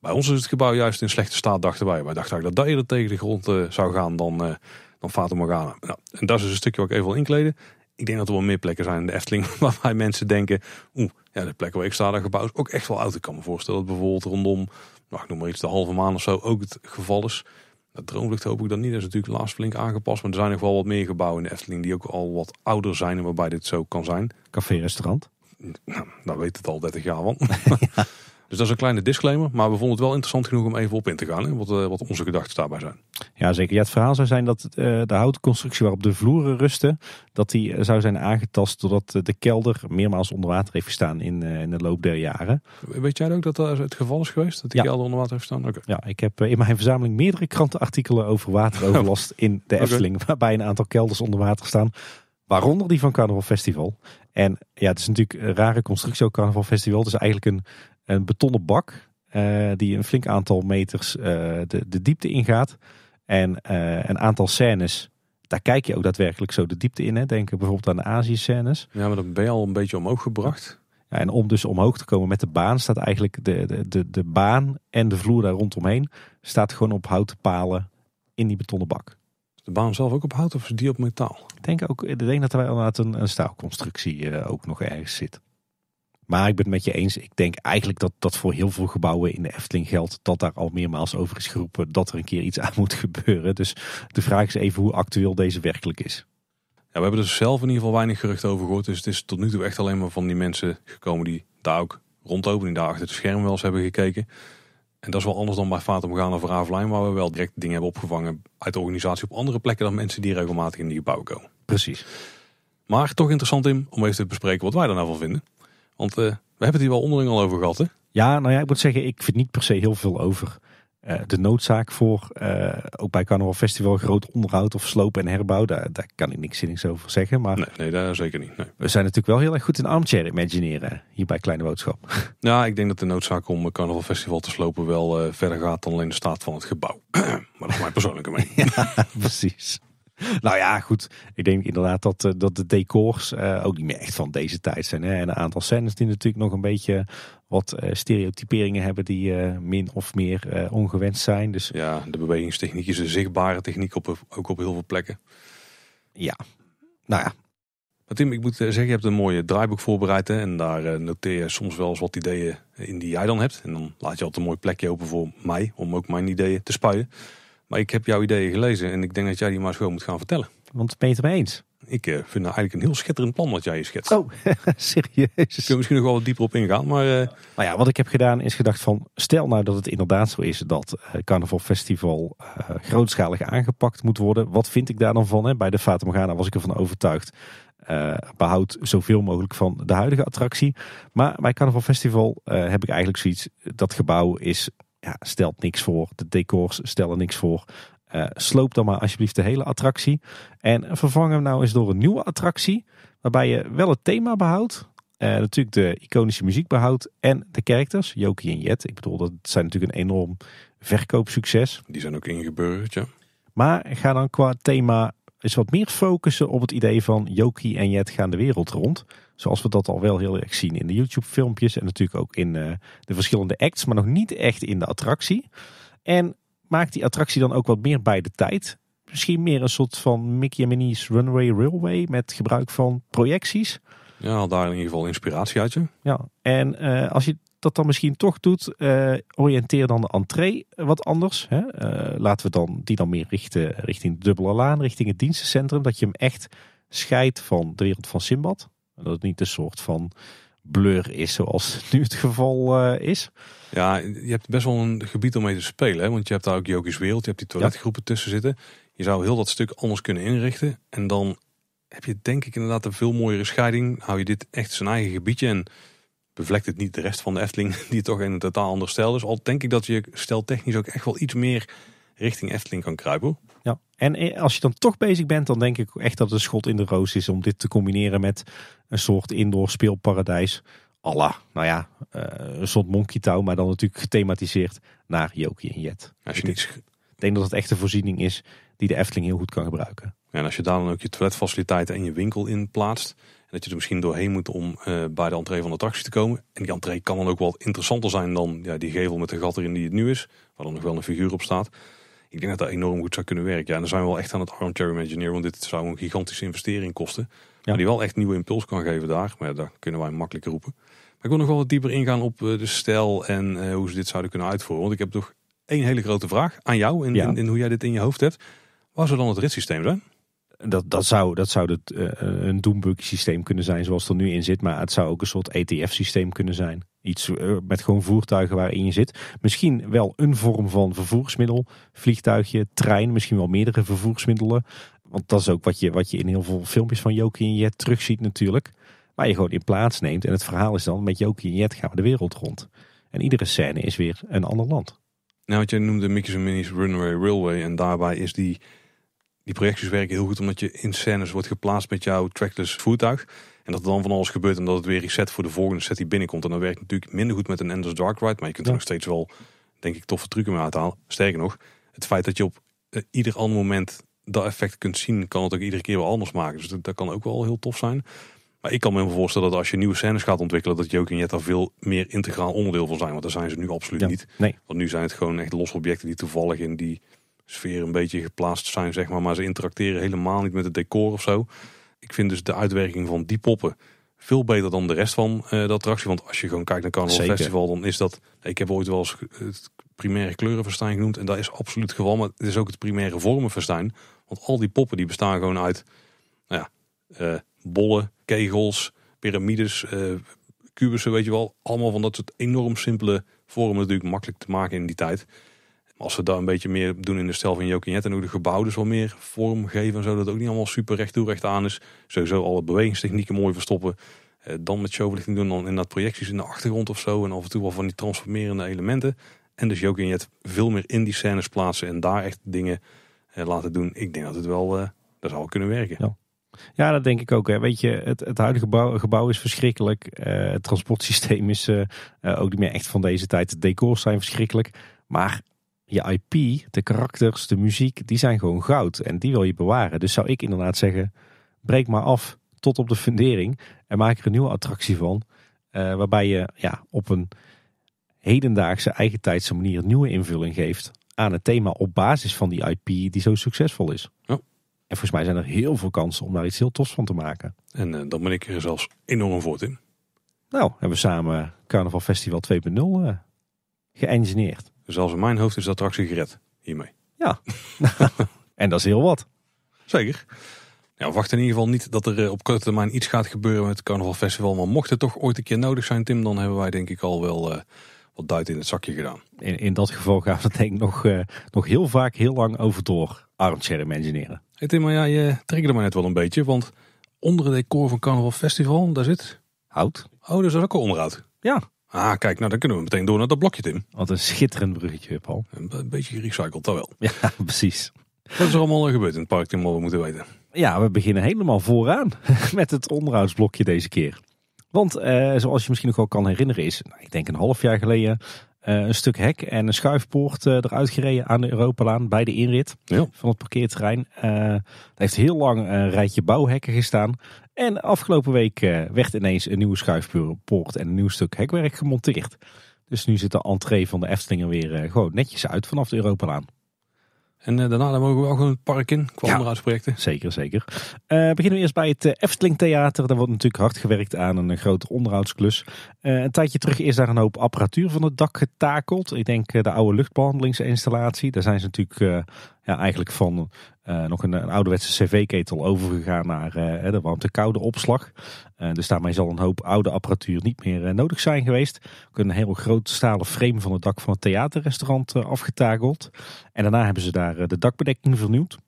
Bij ons is het gebouw juist in slechte staat, dachten wij. Wij dachten eigenlijk dat dat eerder tegen de grond eh, zou gaan dan, uh, dan Vader Morgana. Nou, en dat is dus een stukje wat ik even wil inkleden. Ik denk dat er wel meer plekken zijn in de Efteling waarbij mensen denken... oeh, ja, de plek waar ik sta, dat gebouw is ook echt wel oud. Ik kan me voorstellen dat bijvoorbeeld rondom, nou, ik noem maar iets, de halve maan of zo ook het geval is. Dat droomlucht hoop ik dan niet. Dat is natuurlijk laatst flink aangepast. Maar er zijn nog wel wat meer gebouwen in de Efteling die ook al wat ouder zijn en waarbij dit zo kan zijn. Café-restaurant? Nou, dat weet het al 30 jaar van. Dus dat is een kleine disclaimer, maar we vonden het wel interessant genoeg om even op in te gaan. wat, eh, wat onze gedachten daarbij zijn. Ja, zeker. Ja, het verhaal zou zijn dat eh, de houten constructie waarop de vloeren rusten, dat die eh, zou zijn aangetast doordat de kelder meermaals onder water heeft gestaan in, in de loop der jaren. Weet jij ook dat dat het geval is geweest? Dat die kelder onder water heeft gestaan? Ja, ik heb in mijn verzameling meerdere krantenartikelen over wateroverlast in de Efteling, waarbij een aantal kelders onder water staan. Waaronder die van Carnaval Festival. En ja, het is natuurlijk een rare constructie ook Carnaval Festival. Het is eigenlijk een, een betonnen bak eh, die een flink aantal meters eh, de, de diepte ingaat. En eh, een aantal scènes, daar kijk je ook daadwerkelijk zo de diepte in. Hè. Denk bijvoorbeeld aan de Azië-scènes. Ja, maar dan ben je al een beetje omhoog gebracht. Ja, en om dus omhoog te komen met de baan staat eigenlijk de, de, de, de baan en de vloer daar rondomheen staat gewoon op houten palen in die betonnen bak. De baan zelf ook op hout of is die op metaal? Ik denk, ook, ik denk dat er wel een, een staalconstructie ook nog ergens zit. Maar ik ben het met je eens. Ik denk eigenlijk dat dat voor heel veel gebouwen in de Efteling geldt. Dat daar al meermaals over is geroepen dat er een keer iets aan moet gebeuren. Dus de vraag is even hoe actueel deze werkelijk is. we hebben er zelf in ieder geval weinig gerucht over gehoord. Dus het is tot nu toe echt alleen maar van die mensen gekomen die daar ook rondlopen. Die daar achter het scherm wel eens hebben gekeken. En dat is wel anders dan bij Fatum Gaan of Ravelijn. Waar we wel direct dingen hebben opgevangen uit de organisatie op andere plekken. Dan mensen die regelmatig in die gebouwen komen. Precies. Maar toch interessant om even te bespreken wat wij daar nou van vinden. Want eh, we hebben het hier wel onderling al over gehad, hè? Ja, nou ja, ik moet zeggen, ik vind niet per se heel veel over. Eh, de noodzaak voor, eh, ook bij Carnaval Festival, groot onderhoud of slopen en herbouw, daar, daar kan ik niks zinnigs over zeggen. Maar nee, nee daar zeker niet. Nee. We zijn natuurlijk wel heel erg goed in armchair imagineren hier bij Kleine Boodschap. Ja, ik denk dat de noodzaak om Carnaval Festival te slopen wel verder gaat dan alleen de staat van het gebouw. maar dat is mijn persoonlijke mening. ja, precies. Nou ja, goed. Ik denk inderdaad dat, eh, dat de decors eh, ook niet meer echt van deze tijd zijn. En een aantal scènes die natuurlijk nog een beetje wat eh, stereotyperingen hebben die min of meer ongewenst zijn. Dus... Ja, de bewegingstechniek is een zichtbare techniek op, ook op heel veel plekken. Ja, nou ja. Maar Tim, ik moet zeggen, je hebt een mooie draaiboek voorbereid. En daar noteer je soms wel eens wat ideeën in die jij dan hebt. En dan laat je altijd een mooi plekje open voor mij, om ook mijn ideeën te spuien. Maar ik heb jouw ideeën gelezen en ik denk dat jij die maar eens moet gaan vertellen. Want ben je het mee eens? Ik eh, vind nou eigenlijk een heel schitterend plan wat jij je schetst. Oh, serieus? kun je misschien nog wel wat dieper op ingaan. Maar, eh, Nou ja, wat ik heb gedaan is gedacht van... stel nou dat het inderdaad zo is dat uh, eh, Carnaval Festival grootschalig aangepakt moet worden. Wat vind ik daar dan van? Hè? Bij de Fata was ik ervan overtuigd. behoud zoveel mogelijk van de huidige attractie. Maar bij Carnaval Festival heb ik eigenlijk zoiets... dat gebouw is ja, stelt niks voor. De decors stellen niks voor. Eh, sloop dan maar alsjeblieft de hele attractie. En vervang hem nou eens door een nieuwe attractie. Waarbij je wel het thema behoudt. Eh, natuurlijk de iconische muziek behoudt. En de characters, Jokie en Jet. Ik bedoel, dat zijn natuurlijk een enorm verkoopsucces. Die zijn ook ingeburgerd, ja. Maar ga dan qua thema eens wat meer focussen op het idee van Jokie en Jet gaan de wereld rond. Zoals we dat al wel heel erg zien in de YouTube-filmpjes en natuurlijk ook in eh, de verschillende acts, maar nog niet echt in de attractie. En maakt die attractie dan ook wat meer bij de tijd. Misschien meer een soort van Mickey en Minnie's Runway Railway met gebruik van projecties. Ja, daar in ieder geval inspiratie uit je. Ja, en eh, als je dat dan misschien toch doet, eh, oriënteer dan de entree wat anders. Hè? laten we dan die dan meer richten richting de dubbele laan, richting het dienstencentrum. Dat je hem echt scheidt van de wereld van Simbad. Dat het niet een soort van blur is zoals nu het geval eh, is. Ja, je hebt best wel een gebied om mee te spelen. Hè? Want je hebt daar ook Jokies Wereld, je hebt die toiletgroepen tussen zitten. Je zou heel dat stuk anders kunnen inrichten. En dan heb je denk ik inderdaad een veel mooiere scheiding. Hou je dit echt zijn eigen gebiedje en bevlekt het niet de rest van de Efteling, die toch in een totaal ander stijl Dus Al denk ik dat je steltechnisch ook echt wel iets meer richting Efteling kan kruipen. Ja, en eh, als je dan toch bezig bent, dan denk ik echt dat het een schot in de roos is om dit te combineren met een soort indoor speelparadijs. Allah, nou ja, uh, een soort monkey touw, maar dan natuurlijk gethematiseerd naar Jokie en Jet. Als je ik, denk dat het echt een voorziening is die de Efteling heel goed kan gebruiken. Ja, en als je daar dan ook je toiletfaciliteiten en je winkel in plaatst, en dat je er misschien doorheen moet om eh, bij de entree van de attractie te komen. En die entree kan dan ook wat interessanter zijn dan ja, die gevel met de gat erin die het nu is, waar dan nog wel een figuur op staat. Ik denk dat dat enorm goed zou kunnen werken. Ja, en dan zijn we wel echt aan het armchair engineer, want dit zou een gigantische investering kosten. Ja. die wel echt nieuwe impuls kan geven daar. Maar daar kunnen wij makkelijk roepen. Maar ik wil nog wel wat dieper ingaan op eh, de stijl en eh, hoe ze dit zouden kunnen uitvoeren. Want ik heb toch één hele grote vraag aan jou en ja. in, in, hoe jij dit in je hoofd hebt. was zou dan het ritssysteem zijn? Dat, dat zou, dat zou het, eh, een Doombug systeem kunnen zijn zoals het er nu in zit. Maar het zou ook een soort ETF systeem kunnen zijn iets eh, met gewoon voertuigen waarin je zit. Misschien wel een vorm van vervoersmiddel. Vliegtuigje, trein, misschien wel meerdere vervoersmiddelen. Want dat is ook wat je, wat je in heel veel filmpjes van Jokie en Jet terugziet natuurlijk. Waar je gewoon in plaats neemt. En het verhaal is dan, met Jokie en Jet gaan we de wereld rond. En iedere scène is weer een ander land. Nou, wat jij noemde Mickey's and Minnie's Runaway Railway. En daarbij is die, die projecties werken heel goed omdat je in scènes wordt geplaatst met jouw trackless voertuig. En dat er dan van alles gebeurt en dat het weer reset voor de volgende set die binnenkomt. En dan werkt natuurlijk minder goed met een Enders Dark Ride. Maar je kunt er nog steeds wel, denk ik, toffe trucken mee uithalen. Sterker nog, het feit dat je op eh, ieder ander moment dat effect kunt zien, kan het ook iedere keer wel anders maken. Dus dat, kan ook wel heel tof zijn. Maar ik kan me voorstellen dat als je nieuwe scènes gaat ontwikkelen, dat Joke Jet daar veel meer integraal onderdeel van zijn. Want daar zijn ze nu absoluut niet. Want nu zijn het gewoon echt losse objecten die toevallig in die sfeer een beetje geplaatst zijn, zeg maar. Maar ze interacteren helemaal niet met het decor of zo. Ik vind dus de uitwerking van die poppen veel beter dan de rest van uh, de attractie. Want als je gewoon kijkt naar Carnaval Festival, dan is dat... Ik heb ooit wel eens het primaire kleurenverstijn genoemd. En dat is absoluut het geval. Maar het is ook het primaire vormenverstijn. Want al die poppen die bestaan gewoon uit... Nou ja, eh, bollen, kegels, piramides, uh, kubussen, weet je wel. Allemaal van dat soort enorm simpele vormen natuurlijk makkelijk te maken in die tijd. Maar als we daar een beetje meer doen in de stijl van Jokinet en hoe de gebouwen dus wel meer vorm geven en zo, dat ook niet allemaal super recht toe recht aan is. Sowieso het bewegingstechnieken mooi verstoppen. Eh, dan met showverlichting doen, dan in dat projecties in de achtergrond of zo. En af en toe wel van die transformerende elementen. En dus Jokinet veel meer in die scènes plaatsen en daar echt dingen eh, laten doen. Ik denk dat het wel, eh, dat zou kunnen werken. Ja. Ja, dat denk ik ook. Hè. Weet je, het, huidige gebouw, is verschrikkelijk. het transportsysteem is ook niet meer echt van deze tijd. De decors zijn verschrikkelijk. Maar je IP, de karakters, de muziek, die zijn gewoon goud en die wil je bewaren. Dus zou ik inderdaad zeggen, breek maar af tot op de fundering en maak er een nieuwe attractie van. Eh, waarbij je ja, op een hedendaagse, eigen tijdse manier nieuwe invulling geeft aan het thema op basis van die IP die zo succesvol is. Ja. En volgens mij zijn er heel veel kansen om daar iets heel tofs van te maken. En eh, dan ben ik er zelfs enorm voor in. Nou, hebben we samen Carnaval Festival 2.0 uh, eh, geëngineerd zelfs in mijn hoofd is de attractie gered hiermee. Ja, en dat is heel wat. Zeker. Ja, wacht in ieder geval niet dat er eh, op korte termijn iets gaat gebeuren met het Carnaval Festival. Maar mocht het toch ooit een keer nodig zijn, Tim, dan hebben wij denk ik al wel eh, wat duit in het zakje gedaan. In, in dat geval gaan we denk ik nog, eh, nog heel vaak heel lang over door armchair engineeren. Hey Tim, maar ja, je triggerde mij net wel een beetje. Want onder het decor van Carnaval Festival, daar zit... Hout. Oh, dus dat ook al onderhoud. Ja, Ah, kijk, nou dan kunnen we meteen door naar dat blokje, Tim. Wat een schitterend bruggetje, Paul. Een, een beetje gerecycled, al wel. Ja, precies. Wat is er allemaal gebeurd in het park, Tim, Moeten we moeten weten? Ja, we beginnen helemaal vooraan met het onderhoudsblokje deze keer. Want eh, zoals je misschien nog wel kan herinneren is, nou, ik denk een half jaar geleden, eh, een stuk hek en een schuifpoort eh, eruit gereden aan de Europalaan bij de inrit van het parkeerterrein. er eh, heeft heel lang een rijtje bouwhekken gestaan. En afgelopen week werd ineens een nieuwe schuifpoort en een nieuw stuk hekwerk gemonteerd. Dus nu zit de entree van de Efteling er weer gewoon netjes uit vanaf de Europalaan. En eh, daarna dan mogen we ook gewoon het park in, qua onderhoudsprojecten. Zeker, zeker. Uh, beginnen we eerst bij het uh, Efteling Theater. Daar wordt natuurlijk hard gewerkt aan een grote onderhoudsklus. een tijdje terug is daar een hoop apparatuur van het dak getakeld. Ik denk de oude luchtbehandelingsinstallatie. Daar zijn ze natuurlijk ja, eigenlijk van nog een, een ouderwetse cv-ketel overgegaan naar de warmte-koude opslag. Eh, dus daarmee zal een hoop oude apparatuur niet meer eh, nodig zijn geweest. kunnen een hele grote stalen frame van het dak van het theaterrestaurant eh, afgetakeld. En daarna hebben ze daar de dakbedekking vernieuwd.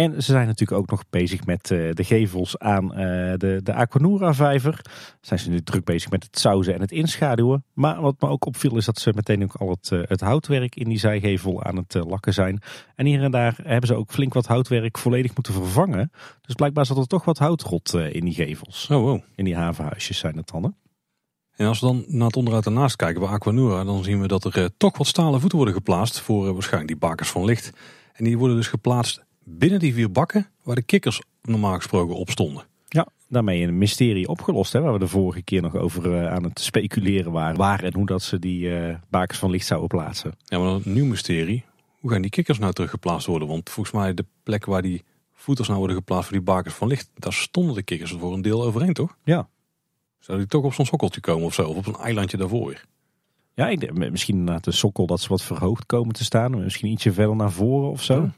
En ze zijn natuurlijk ook nog bezig met eh, de gevels aan eh, de, de Aquanura-vijver. Zijn ze nu druk bezig met het sauzen en het inschaduwen. Maar wat me ook opviel is dat ze meteen ook al het, eh, het houtwerk in die zijgevel aan het lakken zijn. En hier en daar hebben ze ook flink wat houtwerk volledig moeten vervangen. Dus blijkbaar zat er toch wat houtrot in die gevels. Oh, wow. In die havenhuisjes zijn het dan, En als we dan naar het onderuit en kijken bij Aquanura, dan zien we dat er toch wat stalen voeten worden geplaatst voor waarschijnlijk die bakers van licht. En die worden dus geplaatst binnen die vier bakken waar de kikkers normaal gesproken op stonden. Ja, daarmee een mysterie opgelost. Hè, waar we de vorige keer nog over eh, aan het speculeren waren. Waar en hoe dat ze die uh, bakens van licht zouden plaatsen. Ja, maar een nieuw mysterie. Hoe gaan die kikkers nou teruggeplaatst worden? Want volgens mij de plek waar die voeters nou worden geplaatst voor die bakens van licht. Daar stonden de kikkers voor een deel overeen, toch? Ja. Zouden die toch op zo'n sokkeltje komen of zo? Of op een eilandje daarvoor Ja, ik denk, misschien naar de sokkel dat ze wat verhoogd komen te staan. Misschien ietsje verder naar voren of zo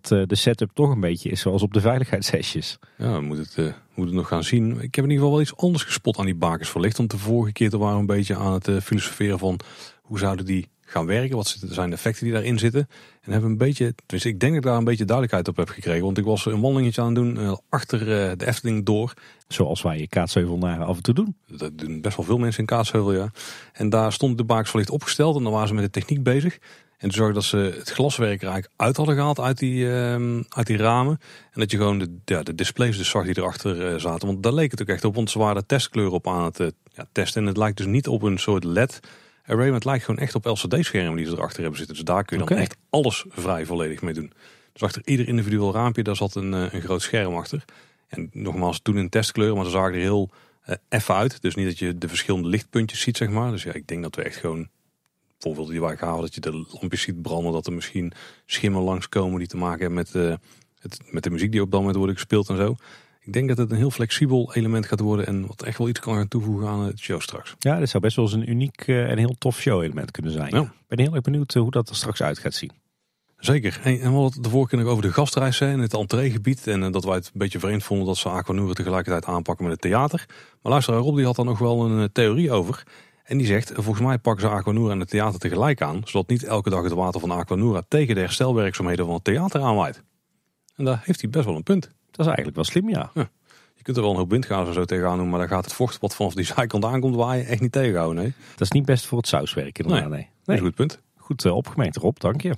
dat eh, de setup toch een beetje is zoals op de veiligheidshesjes. Ja, we moeten het, uh, het nog gaan zien. Ik heb in ieder geval wel iets anders gespot aan die bakens verlicht. Want de vorige keer waren we een beetje aan het uh, filosoferen van hoe zouden die gaan werken. Wat zijn de effecten die daarin zitten. En hebben een beetje, dus ik denk dat ik daar een beetje duidelijkheid op heb gekregen. Want ik was een wandelingetje aan het doen achter de Efteling door. Zoals wij in naar af en toe doen. Dat doen best wel veel mensen in Kaatsheuvel, ja. En daar stond de bakens verlicht opgesteld en dan waren ze met de techniek bezig. En te zorgen dat ze het glaswerk er eigenlijk uit hadden gehaald uit die, ehm, uit die ramen. En dat je gewoon de, ja, de displays dus zag die erachter eh, zaten. Want daar leek het ook echt op, want ze waren op aan het eh, ja, testen. En het lijkt dus niet op een soort LED array, maar het lijkt gewoon echt op LCD-schermen die ze erachter hebben zitten. Dus daar kun je dan echt alles vrij volledig mee doen. Dus achter ieder individueel raampje, daar zat een, eh, een groot scherm achter. En nogmaals, toen in testkleur, maar ze zagen er heel effe uit. Dus niet dat je de verschillende lichtpuntjes ziet, zeg maar. Dus ja, ik denk dat we echt gewoon bijvoorbeeld die wij gehaald, dat je de lampjes ziet branden, dat er misschien schimmen langskomen die te maken hebben met, eh, het, met de muziek die op dat moment wordt gespeeld en zo. Ik denk dat het een heel flexibel element gaat worden en wat echt wel iets kan gaan toevoegen aan het show straks. Ja, dat zou best wel eens een uniek eh, en heel tof show-element kunnen zijn. Ik ben heel erg benieuwd eh, hoe dat er straks uit gaat zien. Zeker. En, wat we de voorkeur nog over de gastreis zijn in het entreegebied. En dat wij het een beetje vreemd vonden dat ze Aquanura tegelijkertijd aanpakken met het theater. Maar luister, Rob die had daar nog wel een theorie over. En die zegt, volgens mij pakken ze Aquanura en het theater tegelijk aan, zodat niet elke dag het water van Aquanura tegen de herstelwerkzaamheden van het theater aanwaait. En daar heeft hij best wel een punt. Dat is eigenlijk wel slim, ja. Je kunt er wel een hoop windgas en zo tegenaan doen, maar dan gaat het vocht vanaf die zijkant aankomt waaien echt niet tegenhouden. Nee. Dat is niet best voor het sauswerk inderdaad. Nee, nee. nee. Een goed punt. Goed eh, opgemerkt Rob, dank je.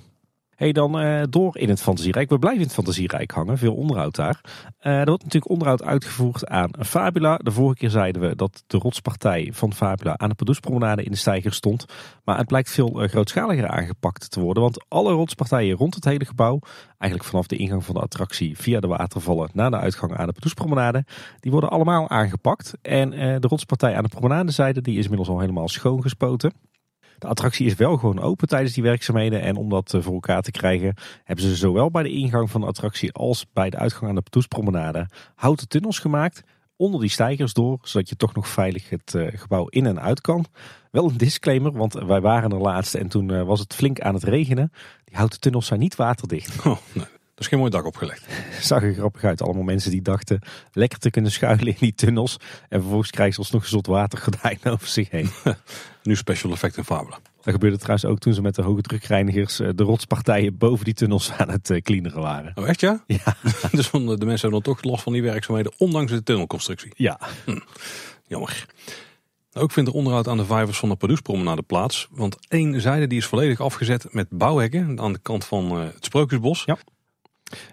Hey, dan eh, door in het fantasierijk. We blijven in het fantasierijk hangen, veel onderhoud daar. Eh, er wordt natuurlijk onderhoud uitgevoerd aan Fabula. De vorige keer zeiden we dat de rotspartij van Fabula aan de Padoespromenade in de steiger stond. Maar het blijkt veel eh, grootschaliger aangepakt te worden. Want alle rotspartijen rond het hele gebouw, eigenlijk vanaf de ingang van de attractie via de watervallen naar de uitgang aan de Padoespromenade, die worden allemaal aangepakt. En de rotspartij aan de promenadezijde die is inmiddels al helemaal schoongespoten. De attractie is wel gewoon open tijdens die werkzaamheden. En om dat eh, voor elkaar te krijgen, hebben ze zowel bij de ingang van de attractie als bij de uitgang aan de toespromenade houten tunnels gemaakt. Onder die stijgers door, zodat je toch nog veilig het eh, gebouw in en uit kan. Wel een disclaimer, want wij waren er laatst en toen eh, was het flink aan het regenen. Die houten tunnels zijn niet waterdicht. Oh, nee. Dus geen mooi dak opgelegd. Zag er grappig uit. Allemaal mensen die dachten lekker te kunnen schuilen in die tunnels. En vervolgens krijgen ze alsnog een zot watergordijn over zich heen. nu special effect en fabula Dat gebeurde trouwens ook toen ze met de hoge drukreinigers eh, de rotspartijen boven die tunnels aan het eh, cleaneren waren. Oh echt ja? Ja. dus de mensen hebben dan toch last van die werkzaamheden ondanks de tunnelconstructie. Ja. Hm. Jammer. Ook nou, vindt er onderhoud aan de vijvers van de Padoespromenade plaats. Want één zijde die is volledig afgezet met bouwhekken aan de kant van eh, het Sprookjesbos. Ja.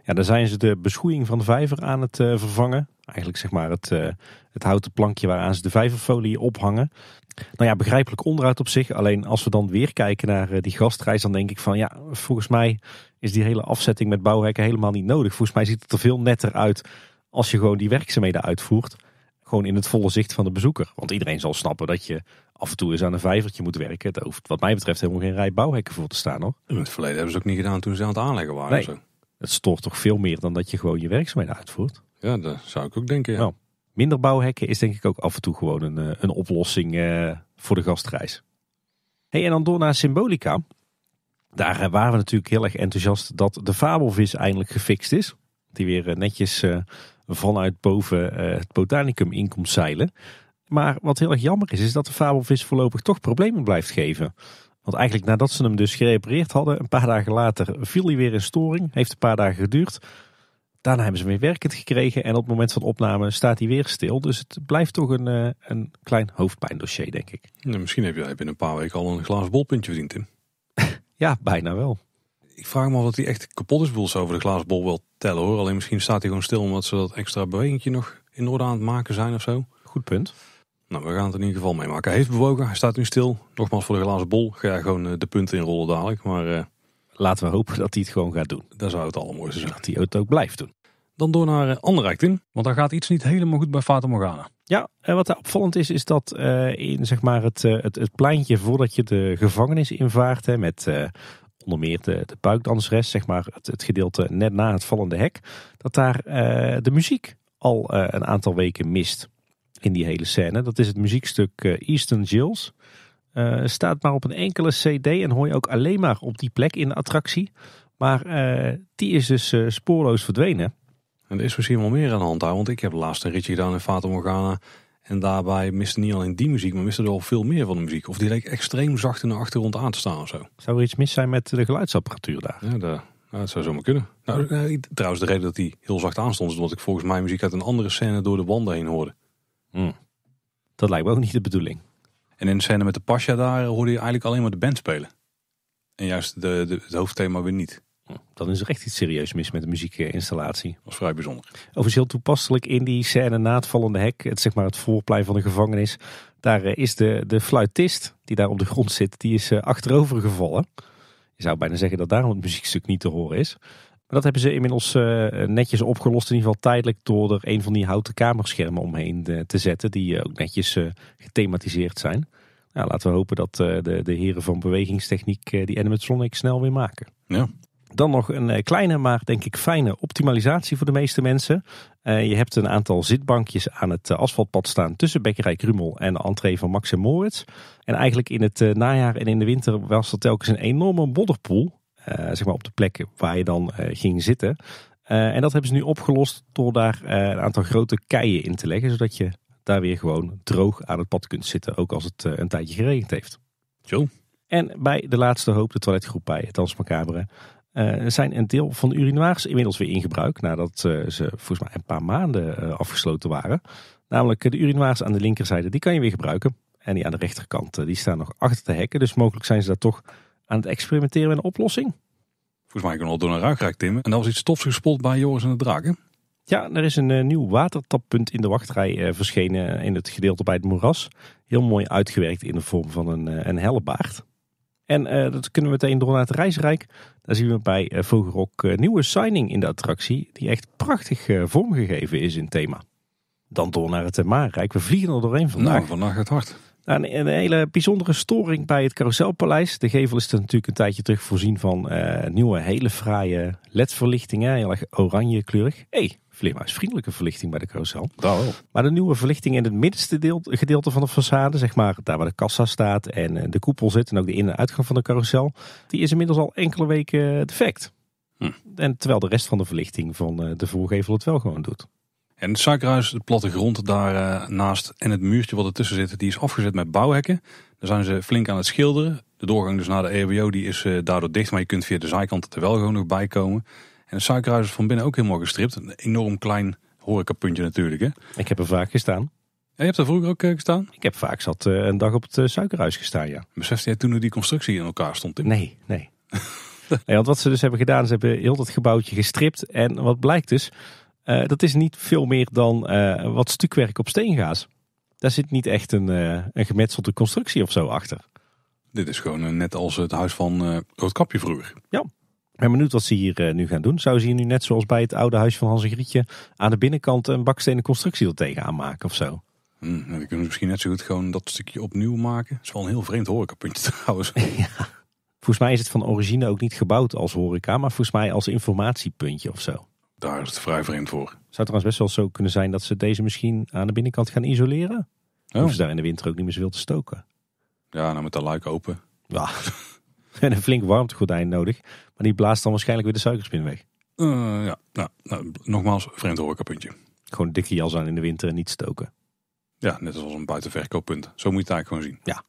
Ja, daar zijn ze de beschoeiing van de vijver aan het eh, vervangen. Eigenlijk zeg maar het, eh, het houten plankje waaraan ze de vijverfolie ophangen. Nou ja, begrijpelijk onderhoud op zich. Alleen als we dan weer kijken naar eh, die gastreis, dan denk ik van ja, volgens mij is die hele afzetting met bouwhekken helemaal niet nodig. Volgens mij ziet het er veel netter uit als je gewoon die werkzaamheden uitvoert. Gewoon in het volle zicht van de bezoeker. Want iedereen zal snappen dat je af en toe eens aan een vijvertje moet werken. Daar hoeft wat mij betreft helemaal geen rij bouwhekken voor te staan hoor. In het verleden hebben ze ook niet gedaan toen ze aan het aanleggen waren. Nee. Het stoort toch veel meer dan dat je gewoon je werkzaamheden uitvoert. Ja, dat zou ik ook denken. Ja. Nou, minder bouwhekken is denk ik ook af en toe gewoon een, eh, een oplossing eh, voor de gastreis. Hey, en dan door naar Symbolica. Daar eh, waren we natuurlijk heel erg enthousiast dat de fabelvis eindelijk gefixt is. Die weer netjes vanuit boven het botanicum in komt zeilen. Maar wat heel erg jammer is, is dat de fabelvis voorlopig toch problemen blijft geven. Want eigenlijk nadat ze hem dus gerepareerd hadden, een paar dagen later viel hij weer in storing. Heeft een paar dagen geduurd. Daarna hebben ze weer werkend gekregen. En op het moment van opname staat hij weer stil. Dus het blijft toch een, eh, een klein hoofdpijndossier, denk ik. misschien heb jij binnen een paar weken al een glazen bolpuntje verdiend, Tim. ja, bijna wel. Ik vraag me af of hij echt kapot is. Boel over de glazen bol wel tellen hoor. Alleen misschien staat hij gewoon stil omdat ze dat extra bewegingje nog in orde aan het maken zijn of zo. Goed punt. Nou, we gaan het in ieder geval meemaken. Hij heeft bewogen, hij staat nu stil. Nogmaals voor de glazen bol, ga gewoon eh, de punten inrollen dadelijk. Maar eh, laten we hopen dat hij het gewoon gaat doen. Dat zou het allermooiste zijn. Dat hij het ook blijft doen. Dan door naar uh, eh, Anderrijk want daar gaat iets niet helemaal goed bij Vater Morgana. Ja, en wat daar opvallend is, is dat in zeg maar het, het, het, pleintje voordat je de gevangenis invaart, hè, met onder meer de, de zeg maar het, het, gedeelte net na het vallende hek, dat daar de muziek al een aantal weken mist in die hele scène. Dat is het muziekstuk eh, Eastern Jills. Eh, staat maar op een enkele CD en hoor je ook alleen maar op die plek in de attractie. Maar eh, die is dus spoorloos verdwenen. En er is misschien wel meer aan de hand daar, want ik heb laatst een ritje gedaan in Fata Morgana. En daarbij miste niet alleen die muziek, maar miste er al veel meer van de muziek. Of die leek extreem zacht in de achtergrond aan te staan of zo. Zou er iets mis zijn met de geluidsapparatuur daar? Ja, nou, dat zou zomaar kunnen. Nou, trouwens, de reden dat die heel zacht aanstond is omdat ik volgens mij muziek uit een andere scène door de wanden heen hoorde. Hmm. Dat lijkt me ook niet de bedoeling. En in de scène met de Pasha daar hoorde je eigenlijk alleen maar de band spelen. En juist de, de, het hoofdthema weer niet. Hmm. Dan is er echt iets serieus mis met de muziekinstallatie. Dat was vrij bijzonder. Overigens heel toepasselijk in die scène na het vallende hek, het, zeg maar het voorplein van de gevangenis. Daar eh, is de, de fluitist die daar op de grond zit, die is eh, achterover gevallen. Je zou bijna zeggen dat daarom het muziekstuk niet te horen is dat hebben ze inmiddels eh, netjes opgelost, in ieder geval tijdelijk, door er een van die houten kamerschermen omheen eh, te zetten, die eh, ook netjes gethematiseerd zijn. Nou, laten we hopen dat de, de heren van bewegingstechniek die animatronic snel weer maken. Ja. Dan nog een kleine, maar denk ik fijne optimalisatie voor de meeste mensen. je hebt een aantal zitbankjes aan het asfaltpad staan tussen Bekkerij Krummel en de entree van Max en Moritz. En eigenlijk in het najaar en in de winter was dat telkens een enorme modderpoel. Eh, zeg maar op de plek waar je dan eh, ging zitten. Eh, en dat hebben ze nu opgelost door daar een aantal grote keien in te leggen. Zodat je daar weer gewoon droog aan het pad kunt zitten. Ook als het een tijdje geregend heeft. Zo. En bij de laatste hoop, de toiletgroep bij het Macabre, uh, zijn een deel van de urinoirs inmiddels weer in gebruik. Nadat ze volgens mij een paar maanden afgesloten waren. Namelijk de urinoirs aan de linkerzijde, die kan je weer gebruiken. En die aan de rechterkant, die staan nog achter de hekken. Dus mogelijk zijn ze daar toch aan het experimenteren met een oplossing? Volgens mij kan al door een Ruikrijk timmen. En daar was iets stof gespot bij Joris en de Draken. Ja, er is een eh, nieuw watertappunt in de wachtrij eh, verschenen in het gedeelte bij het moeras. Heel mooi uitgewerkt in de vorm van een, uh, een hellebaard. En dat kunnen we meteen door naar het reisrijk. Daar zien we bij Vogelrok nieuwe signing in de attractie. Die echt prachtig vormgegeven is in thema. Dan door naar het Maarrijk. We vliegen er doorheen nou, vandaag. Nou, vandaag gaat het hard. Nou, een, een, hele bijzondere storing bij het Carouselpaleis. De gevel is er natuurlijk een tijdje terug voorzien van eh, nieuwe, hele fraaie ledverlichtingen. Heel erg oranje kleurig. hey, vriendelijke verlichting bij de carousel. Maar de nieuwe verlichting in het middenste deel, gedeelte van de façade, zeg maar daar waar de kassa staat en eh, de koepel zit en ook de in- en uitgang van de carousel, die is inmiddels al enkele weken defect. Hm. En terwijl de rest van de verlichting van eh, de voorgevel het wel gewoon doet. En het zakruis, de plattegrond daarnaast eh, en het muurtje wat ertussen zit, die is afgezet met bouwhekken. Daar zijn ze flink aan het schilderen. De doorgang dus naar de EWO die is eh, daardoor dicht, maar je kunt via de zijkant er wel gewoon nog bij komen. En het suikerhuis is van binnen ook helemaal gestript. Een enorm klein horecapuntje natuurlijk. Hè? Ik heb er vaak gestaan. Ja, je hebt er vroeger ook eh, gestaan? Ik heb vaak zat een dag op het suikerhuis gestaan, ja. Besefte jij toen hoe die constructie in elkaar stond? Nee, nee. nee. Want wat ze dus hebben gedaan, ze hebben heel dat gebouwtje gestript. En wat blijkt dus, eh, dat is niet veel meer dan eh, wat stukwerk op steengaas. Daar zit niet echt een, eh, een gemetselde constructie of zo achter. Dit is gewoon net als het huis van Roodkapje vroeger. Ja, ik ben benieuwd wat ze hier nu gaan doen. Zou ze hier nu net zoals bij het oude huis van Hans en Grietje... aan de binnenkant een bakstenen constructie er tegenaan maken of zo? Hmm, nou, dan kunnen ze misschien net zo goed gewoon dat stukje opnieuw maken. Dat is wel een heel vreemd horecapuntje trouwens. ja. Volgens mij is het van origine ook niet gebouwd als horeca... maar volgens mij als informatiepuntje of zo. Daar is het vrij vreemd voor. Zou het trouwens best wel zo kunnen zijn dat ze deze misschien aan de binnenkant gaan isoleren? Oh. Of ze daar in de winter ook niet meer zoveel te stoken. Ja, nou met dat luik open. Ja, en een flink warmtegordijn nodig. Maar die blaast dan waarschijnlijk weer de suikerspin weg. Uh, ja, nou, nou, nogmaals, vreemd horecapuntje. Gewoon dikke jas aan in de winter en niet stoken. Ja, net als een buitenverkooppunt. Zo moet je het eigenlijk gewoon zien. Ja.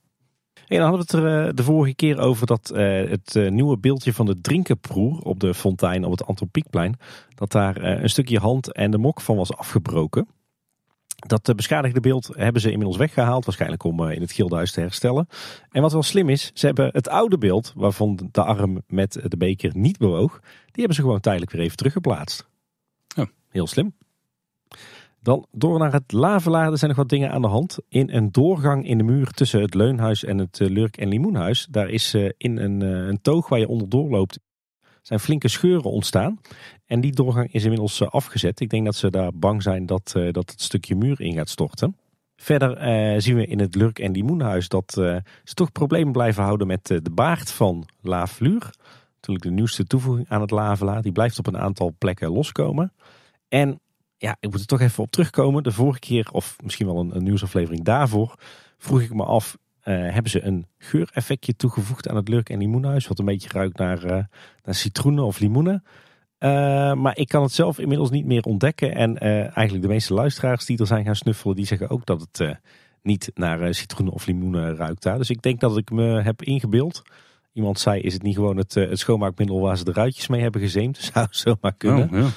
En dan hadden we het er eh, de vorige keer over dat eh, het eh, nieuwe beeldje van de drinkenproer op de fontein op het Antropiekplein, dat daar een stukje hand en de mok van was afgebroken. Dat beschadigde beeld hebben ze inmiddels weggehaald, waarschijnlijk om in het gildehuis te herstellen. En wat wel slim is, ze hebben het oude beeld, waarvan de arm met de beker niet bewoog, die hebben ze gewoon tijdelijk weer even teruggeplaatst. Ja. Oh. Heel slim. Dan door naar het Lavelaar. Er zijn nog wat dingen aan de hand. In een doorgang in de muur tussen het Leunhuis en het eh, Lurk en Limoenhuis. Daar is eh, in een, eh, een toog waar je onderdoor loopt zijn flinke scheuren ontstaan. En die doorgang is inmiddels afgezet. Ik denk dat ze daar bang zijn dat, dat het stukje muur in gaat storten. Verder eh, zien we in het Lurk en Limoenhuis dat eh, ze toch problemen blijven houden met de baard van Laafluur. Natuurlijk de nieuwste toevoeging aan het lavelaar, Die blijft op een aantal plekken loskomen. En ja, ik moet er toch even op terugkomen. De vorige keer, of misschien wel een, een nieuwsaflevering daarvoor, vroeg ik me af, eh, hebben ze een geureffectje toegevoegd aan het Lurk en Limoenhuis, wat een beetje ruikt naar, eh, naar citroenen of limoenen. Eh, maar ik kan het zelf inmiddels niet meer ontdekken. En eigenlijk de meeste luisteraars die er zijn gaan snuffelen, die zeggen ook dat het niet naar citroenen of limoenen ruikt daar. Dus ik denk dat ik me heb ingebeeld. Iemand zei, is het niet gewoon het, schoonmaakmiddel waar ze de ruitjes mee hebben gezeemd? Zou maar kunnen. Oh, ja.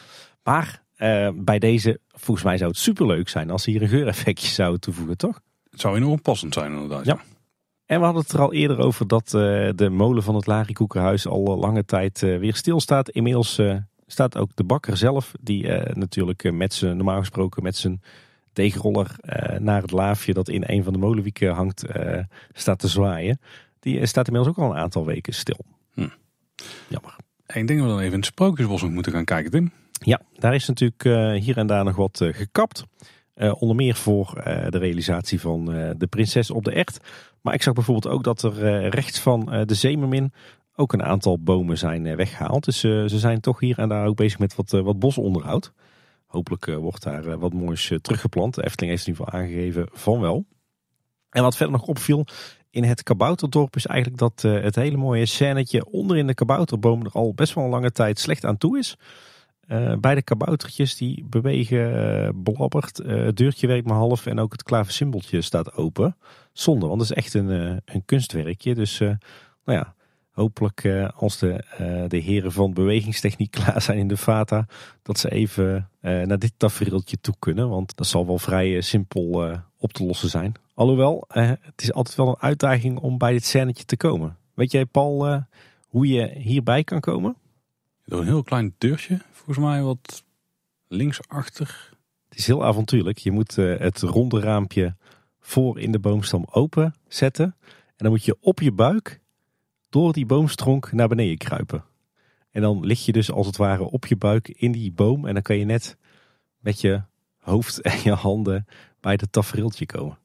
Maar eh, bij deze, volgens mij zou het superleuk zijn als ze hier een geureffectje zouden toevoegen, toch? Het zou enorm passend zijn inderdaad. Ja. En we hadden het er al eerder over dat eh, de molen van het Koekenhuis al lange tijd uh, weer stilstaat. Inmiddels staat ook de bakker zelf, die natuurlijk met zijn, normaal gesproken met zijn deegroller naar het laafje dat in een van de molenwieken hangt, staat te zwaaien. Die staat inmiddels ook al een aantal weken stil. Hm. Jammer. Eén ik denk dat we dan even in het Sprookjesbos moeten gaan kijken, Tim. Ja, daar is natuurlijk eh, hier en daar nog wat eh, gekapt. Eh, onder meer voor de realisatie van De Prinses op de Echt. Maar ik zag bijvoorbeeld ook dat er rechts van de Zemermin ook een aantal bomen zijn weggehaald. Dus ze zijn toch hier en daar ook bezig met wat, wat bosonderhoud. Hopelijk wordt daar wat moois teruggeplant. Efteling heeft in ieder geval aangegeven van wel. En wat verder nog opviel in het kabouterdorp is eigenlijk dat het hele mooie scènetje onderin de kabouterboom er al best wel een lange tijd slecht aan toe is. Eh, beide kaboutertjes die bewegen eh, belabberd. Eh, het deurtje werkt maar half en ook het klaversimbeltje staat open. Zonde, want het is echt een, een kunstwerkje. Dus nou ja, hopelijk als de, de heren van bewegingstechniek klaar zijn in de Vata... dat ze even naar dit tafereeltje toe kunnen. Want dat zal wel vrij simpel op te lossen zijn. Alhoewel, het is altijd wel een uitdaging om bij dit scènetje te komen. Weet jij, Paul, hoe je hierbij kan komen? Door een heel klein deurtje, volgens mij wat linksachter. Het is heel avontuurlijk. Je moet eh, het ronde raampje voor in de boomstam open zetten. En dan moet je op je buik door die boomstronk naar beneden kruipen. En dan lig je dus als het ware op je buik in die boom. En dan kan je net met je hoofd en je handen bij het tafereeltje komen.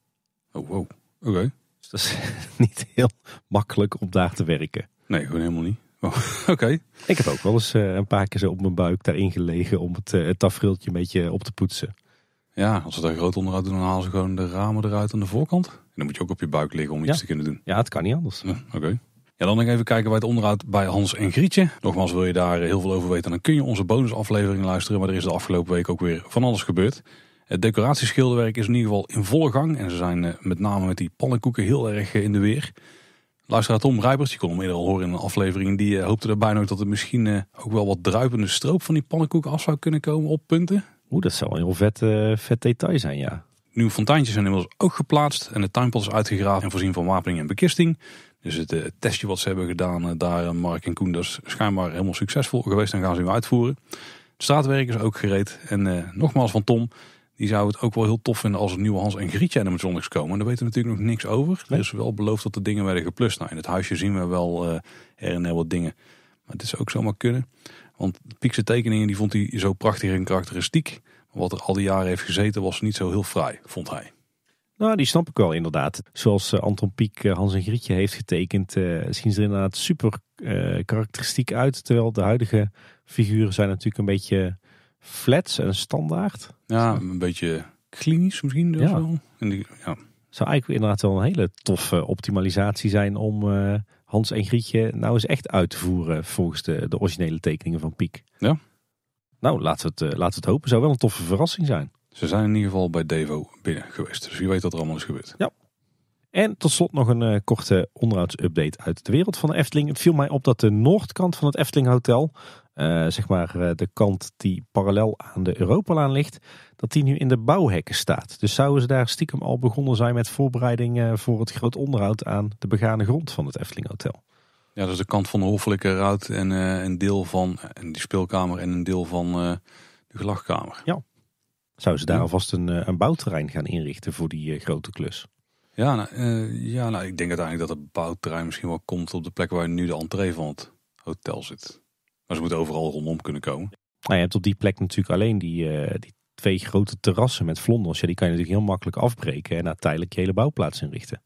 Oh wow, oké. Dus dat is niet heel makkelijk om daar te werken. Nee, gewoon helemaal niet. Oh, oké. Ik heb ook wel eens eh, een paar keer zo op mijn buik daarin gelegen om het, eh, het een beetje eh, op te poetsen. Ja, als ze daar groot onderhoud doen, dan halen ze gewoon de ramen eruit aan de voorkant. En dan moet je ook op je buik liggen om iets te kunnen doen. Ja, het kan niet anders. Ja, oké. Ja, dan even kijken bij het onderhoud bij Hans en Grietje. Nogmaals, wil je daar heel veel over weten, dan kun je onze bonusaflevering luisteren. Maar er is de afgelopen week ook weer van alles gebeurd. Het decoratieschilderwerk is in ieder geval in volle gang. En ze zijn met name met die pannenkoeken heel erg in de weer. Luisteraar Tom Rijpers, die kon hem eerder al horen in een aflevering, die eh, hoopte er bijna dat er misschien eh, ook wel wat druipende stroop van die pannenkoeken af zou kunnen komen op punten. Oeh, dat zou een heel vet, eh, vet detail zijn, ja. Nieuwe fonteintjes zijn inmiddels ook geplaatst en de tuinpad is uitgegraven en voorzien van wapening en bekisting. Dus het, testje wat ze hebben gedaan daar, Mark en Koen, schijnbaar helemaal succesvol geweest en gaan ze nu uitvoeren. Het straatwerk is ook gereed en nogmaals van Tom, die zou het ook wel heel tof vinden als het nieuwe Hans en Grietje animatronics komen. Dan daar weten we natuurlijk nog niks over. Nee? Er is dus wel beloofd dat de dingen werden geplust. Nou, in het huisje zien we wel uh, eh, her en her wat dingen. Maar het is ook zomaar kunnen. Want Piekse tekeningen die vond hij zo prachtig en karakteristiek. Maar wat er al die jaren heeft gezeten was niet zo heel fraai, vond hij. Nou, die snap ik wel inderdaad. Zoals eh, Anton Pieck eh, Hans en Grietje heeft getekend, zien ze er inderdaad super karakteristiek uit. Terwijl de huidige figuren zijn natuurlijk een beetje flats en standaard. Ja, een beetje klinisch misschien. Dus ja. Wel. En die, ja. Zou eigenlijk inderdaad wel een hele toffe optimalisatie zijn om eh, Hans en Grietje nou eens echt uit te voeren volgens de, originele tekeningen van Piek. Ja. Nou, laten we, het, eh, laten het hopen. Zou wel een toffe verrassing zijn. Ze zijn in ieder geval bij Devo binnen geweest. Dus wie weet wat er allemaal is gebeurd. Ja. En tot slot nog een eh, korte onderhoudsupdate uit de wereld van de Efteling. Het viel mij op dat de noordkant van het Efteling Hotel eh, zeg maar eh, de kant die parallel aan de Europalaan ligt, dat die nu in de bouwhekken staat. Dus zouden ze daar stiekem al begonnen zijn met voorbereiding eh, voor het groot onderhoud aan de begane grond van het Efteling Hotel? Ja, dus de kant van de Hoffelijke Ruit en een deel van en die speelkamer en een deel van de gelagkamer. Ja. Zouden ze daar alvast een, een bouwterrein gaan inrichten voor die grote klus? Ja, nou, ja nou, ik denk uiteindelijk dat het bouwterrein misschien wel komt op de plek waar nu de entree van het hotel zit. Maar ze moeten overal rondom kunnen komen. Nou, je hebt op die plek natuurlijk alleen die, eh, die twee grote terrassen met vlonders. Ja, die kan je natuurlijk heel makkelijk afbreken en daar tijdelijk je hele bouwplaats inrichten.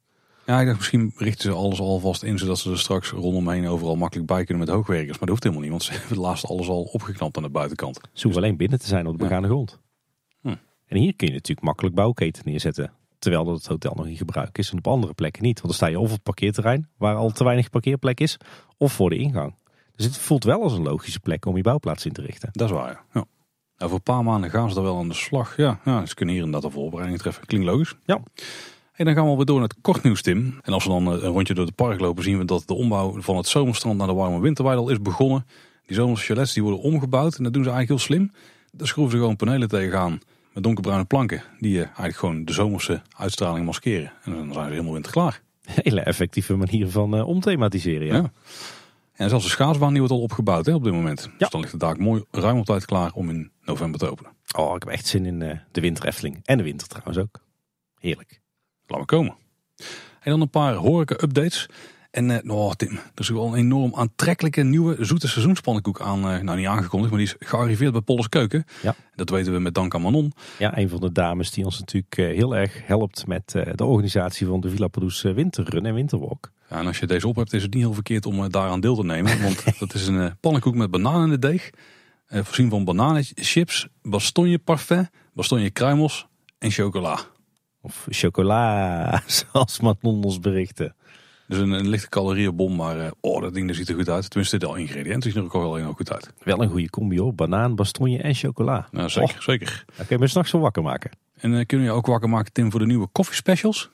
Ja, ik misschien richten ze alles alvast in, zodat ze er straks rondomheen overal makkelijk bij kunnen met hoogwerkers. Maar dat hoeft helemaal niet, want ze hebben laatst alles al opgeknapt aan de buitenkant. Ze hoeven alleen binnen te zijn op de begane grond. Hm. En hier kun je natuurlijk makkelijk bouwketen neerzetten. Terwijl dat het hotel nog in gebruik is en op andere plekken niet. Want dan sta je of op het parkeerterrein, waar al te weinig parkeerplek is, of voor de ingang. Dus het voelt wel als een logische plek om je bouwplaats in te richten. Dat is waar, ja. Nou, voor een paar maanden gaan ze er wel aan de slag. Ja, ja ze kunnen hier inderdaad de voorbereiding treffen. Klinkt logisch. Ja. En dan gaan we weer door naar het nieuws, Tim. En als we dan eh, een rondje door het park lopen, zien we dat de ombouw van het zomerstrand naar de warme winterweide is begonnen. Die zomerse die worden omgebouwd en dat doen ze eigenlijk heel slim. Daar schroeven ze gewoon panelen tegenaan met donkerbruine planken, die je eh, eigenlijk gewoon de zomerse uitstraling maskeren. En dan zijn ze helemaal winterklaar. Hele effectieve manier van eh, omthematiseren, ja. En zelfs de schaatsbaan die wordt al opgebouwd hè, op dit moment. Dus ja. Dus dan ligt de taak mooi ruim op tijd klaar om in november te openen. Oh, ik heb echt zin in eh, de winter En de winter trouwens ook. Heerlijk. Laat me komen. En dan een paar horeca-updates. En eh, oh Tim, er is wel een enorm aantrekkelijke nieuwe zoete seizoenspannenkoek aan. Eh, nou, niet aangekondigd, maar die is gearriveerd bij Polles Keuken. Ja. Dat weten we met dank aan Manon. Ja, een van de dames die ons natuurlijk heel erg helpt met de organisatie van de Villa Produce Winterrun en Winterwalk. Ja, en als je deze op hebt, is het niet heel verkeerd om eh, daaraan deel te nemen. Want dat is een eh, pannenkoek met bananen in de deeg. Eh, voorzien van bananenchips, bastonje parfait, bastonje kruimels en chocola. Of chocola, zoals Manon ons berichten. Dus een, lichte calorieënbom, maar oh, dat ding er ziet er goed uit. Tenminste, de ingrediënten zien er ook wel heel goed uit. Wel een goede combi hoor, banaan, bastonje en chocola. Nou, zeker, oh. zeker. Dan kun je me s'nachts wel wakker maken. En kunnen we je ook wakker maken, Tim, voor de nieuwe koffiespecials?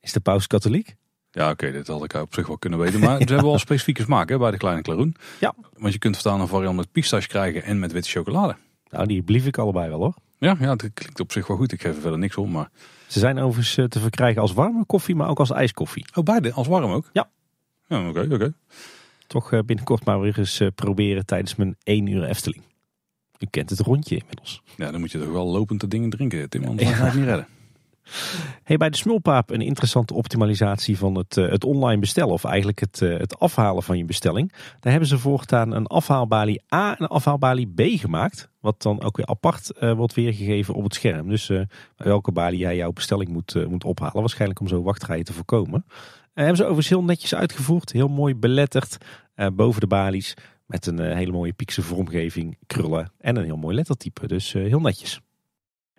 Is de paus katholiek? Ja, oké, dit had ik op zich wel kunnen weten. Maar ze hebben wel specifieke smaak hè, bij de kleine klaroen. Ja. Want je kunt verstaan een variant met pistache krijgen en met witte chocolade. Nou, die blief ik allebei wel hoor. Ja, ja, dat klinkt op zich wel goed. Ik geef er verder niks om, maar... Ze zijn overigens eh, te verkrijgen als warme koffie, maar ook als ijskoffie. Oh, beide? Als warm ook? Ja. oké, oké. Toch eh, binnenkort maar weer eens eh, proberen tijdens mijn 1 uur Efteling. U kent het rondje inmiddels. Ja, dan moet je toch wel lopende dingen drinken, Tim. Anders ja. ga het niet redden. Hey, bij de Smulpaap een interessante optimalisatie van het, eh, het online bestellen. Of eigenlijk het, eh, het afhalen van je bestelling. Daar hebben ze voortaan een afhaalbalie A en een afhaalbalie B gemaakt. Wat dan ook weer apart eh, wordt weergegeven op het scherm. Dus welke balie jij jouw bestelling moet, moet ophalen. Waarschijnlijk om zo wachtrijen te voorkomen. hebben ze overigens heel netjes uitgevoerd. Heel mooi beletterd boven de balies. Met een hele mooie piekse vormgeving, krullen en een heel mooi lettertype. Dus heel netjes.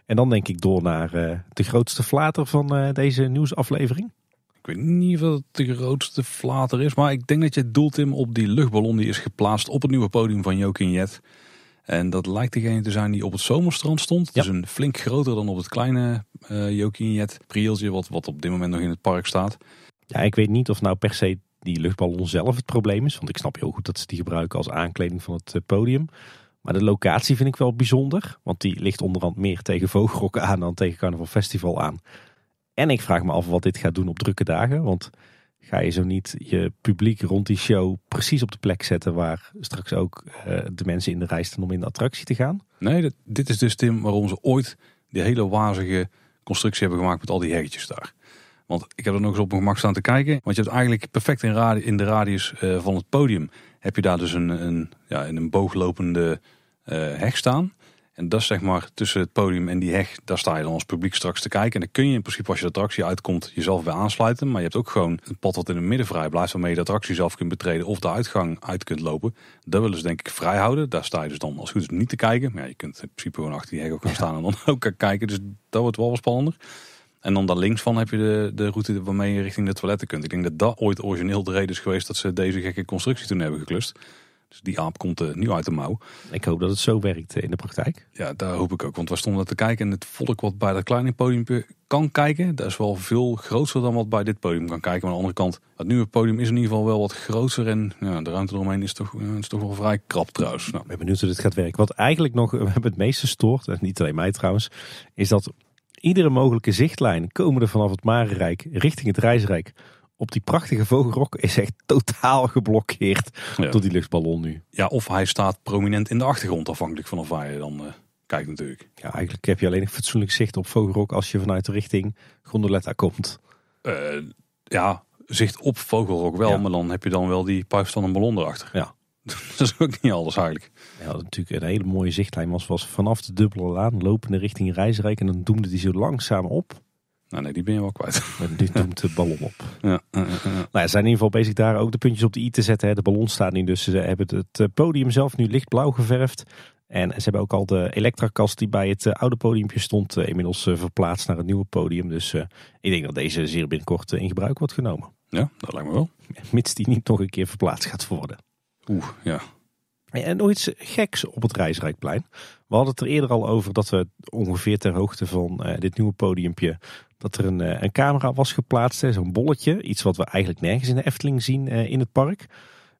En dan denk ik door naar eh, de grootste flater van eh, deze nieuwsaflevering. Ik weet niet of het de grootste flater is, maar ik denk dat je het doelt, Tim, op die luchtballon die is geplaatst op het nieuwe podium van Jokin En dat lijkt degene te zijn die op het zomerstrand stond. Ja. Dus een flink groter dan op het kleine uh, eh, Jokin Jet prieltje, wat, wat op dit moment nog in het park staat. Ja, ik weet niet of nou per se die luchtballon zelf het probleem is. Want ik snap heel goed dat ze die gebruiken als aankleding van het podium. Maar de locatie vind ik wel bijzonder, want die ligt onderhand meer tegen Vogelrok aan dan tegen Carnaval Festival aan. En ik vraag me af wat dit gaat doen op drukke dagen, want ga je zo niet je publiek rond die show precies op de plek zetten waar straks ook eh, de mensen in de rij staan om in de attractie te gaan? Nee, dit, is dus Tim waarom ze ooit die hele wazige constructie hebben gemaakt met al die heggetjes daar. Want ik heb er nog eens op mijn gemak staan te kijken. Want je hebt eigenlijk perfect in, in de radius eh, van het podium heb je daar dus een, een, ja, in een booglopende uh, heg staan. En dat is zeg maar tussen het podium en die heg, daar sta je dan als publiek straks te kijken. En dan kun je in principe als je de attractie uitkomt jezelf weer aansluiten. Maar je hebt ook gewoon een pad wat in het midden vrij blijft waarmee je de attractie zelf kunt betreden of de uitgang uit kunt lopen. Dat willen ze denk ik vrij houden. Daar sta je dus dan als goed niet te kijken. Maar ja, je kunt in principe gewoon achter die heg ook gaan staan en dan ook gaan kijken. Dus dat wordt wel wat spannender. En dan daar links van heb je de, de route waarmee je richting de toiletten kunt. Ik denk dat dat ooit origineel de reden is geweest dat ze deze gekke constructie toen hebben geklust. Dus die aap komt uh, nu uit de mouw. Ik hoop dat het zo werkt eh, in de praktijk. Ja, daar hoop ik ook. Want we stonden te kijken en het volk wat bij dat kleine podium kan kijken, dat is wel veel groter dan wat bij dit podium kan kijken. Maar aan de andere kant, het nieuwe podium is in ieder geval wel wat groter. En ja, de ruimte eromheen is toch, eh, is toch wel vrij krap trouwens. Nou. Ik ben benieuwd hoe dit gaat werken. Wat eigenlijk nog het meeste stoort, en niet alleen mij trouwens, is dat Iedere mogelijke zichtlijn komende vanaf het Marenrijk richting het Rijsrijk op die prachtige vogelrok is echt totaal geblokkeerd door die luchtballon nu. Ja, of hij staat prominent in de achtergrond afhankelijk van waar je dan eh, kijkt natuurlijk. Ja, eigenlijk heb je alleen een fatsoenlijk zicht op vogelrok als je vanuit de richting Gondoletta komt. Eh, ja, zicht op vogelrok wel, maar dan heb je dan wel die puif van een ballon erachter. Ja, dat is ook niet alles eigenlijk. Ja, wat natuurlijk een hele mooie zichtlijn was, was vanaf de dubbele laan lopende richting Rijsrijk. En dan doemde die zo langzaam op. Nou nee, die ben je wel kwijt. En dit doemt de ballon op. Ja, Nou, ze zijn in ieder geval bezig daar ook de puntjes op de i te zetten. Hè. De ballon staat nu dus. Ze hebben het eh, podium zelf nu lichtblauw geverfd. En ze hebben ook al de elektrakast die bij het eh, oude podiumje stond eh, inmiddels verplaatst naar het nieuwe podium. Dus ik denk dat deze zeer binnenkort in gebruik wordt genomen. Ja, dat lijkt me wel. Mits die niet nog een keer verplaatst gaat worden. Oeh, ja. En nog iets geks op het Reisrijkplein. We hadden het er eerder al over dat we ongeveer ter hoogte van eh, dit nieuwe podiumpje... dat er een, eh, een camera was geplaatst, zo'n bolletje. Iets wat we eigenlijk nergens in de Efteling zien eh, in het park.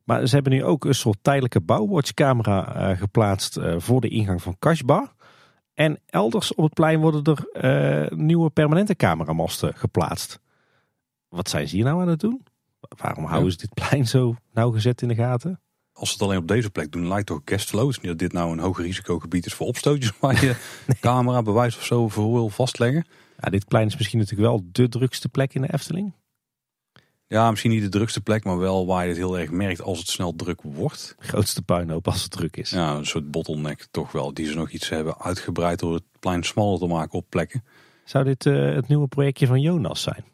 Maar ze hebben nu ook een soort tijdelijke bouwwatchcamera geplaatst... voor de ingang van Kashba. En elders op het plein worden er nieuwe permanente cameramasten geplaatst. Wat zijn ze hier nou aan het doen? Waarom houden ze dit plein zo nauwgezet in de gaten? als ze het alleen op deze plek doen, lijkt toch guestloos. Niet dat dit nou een hoger risicogebied is voor opstootjes waar je camera, bewijs of zo voor wil vastleggen. Ja, dit plein is misschien natuurlijk wel de drukste plek in de Efteling. Ja, misschien niet de drukste plek, maar wel waar je het heel erg merkt als het snel druk wordt. Grootste puinhoop als het druk is. Ja, een soort bottleneck toch wel. Die ze nog iets hebben uitgebreid door het plein smaller te maken op plekken. Zou dit eh, het nieuwe projectje van Jonas zijn?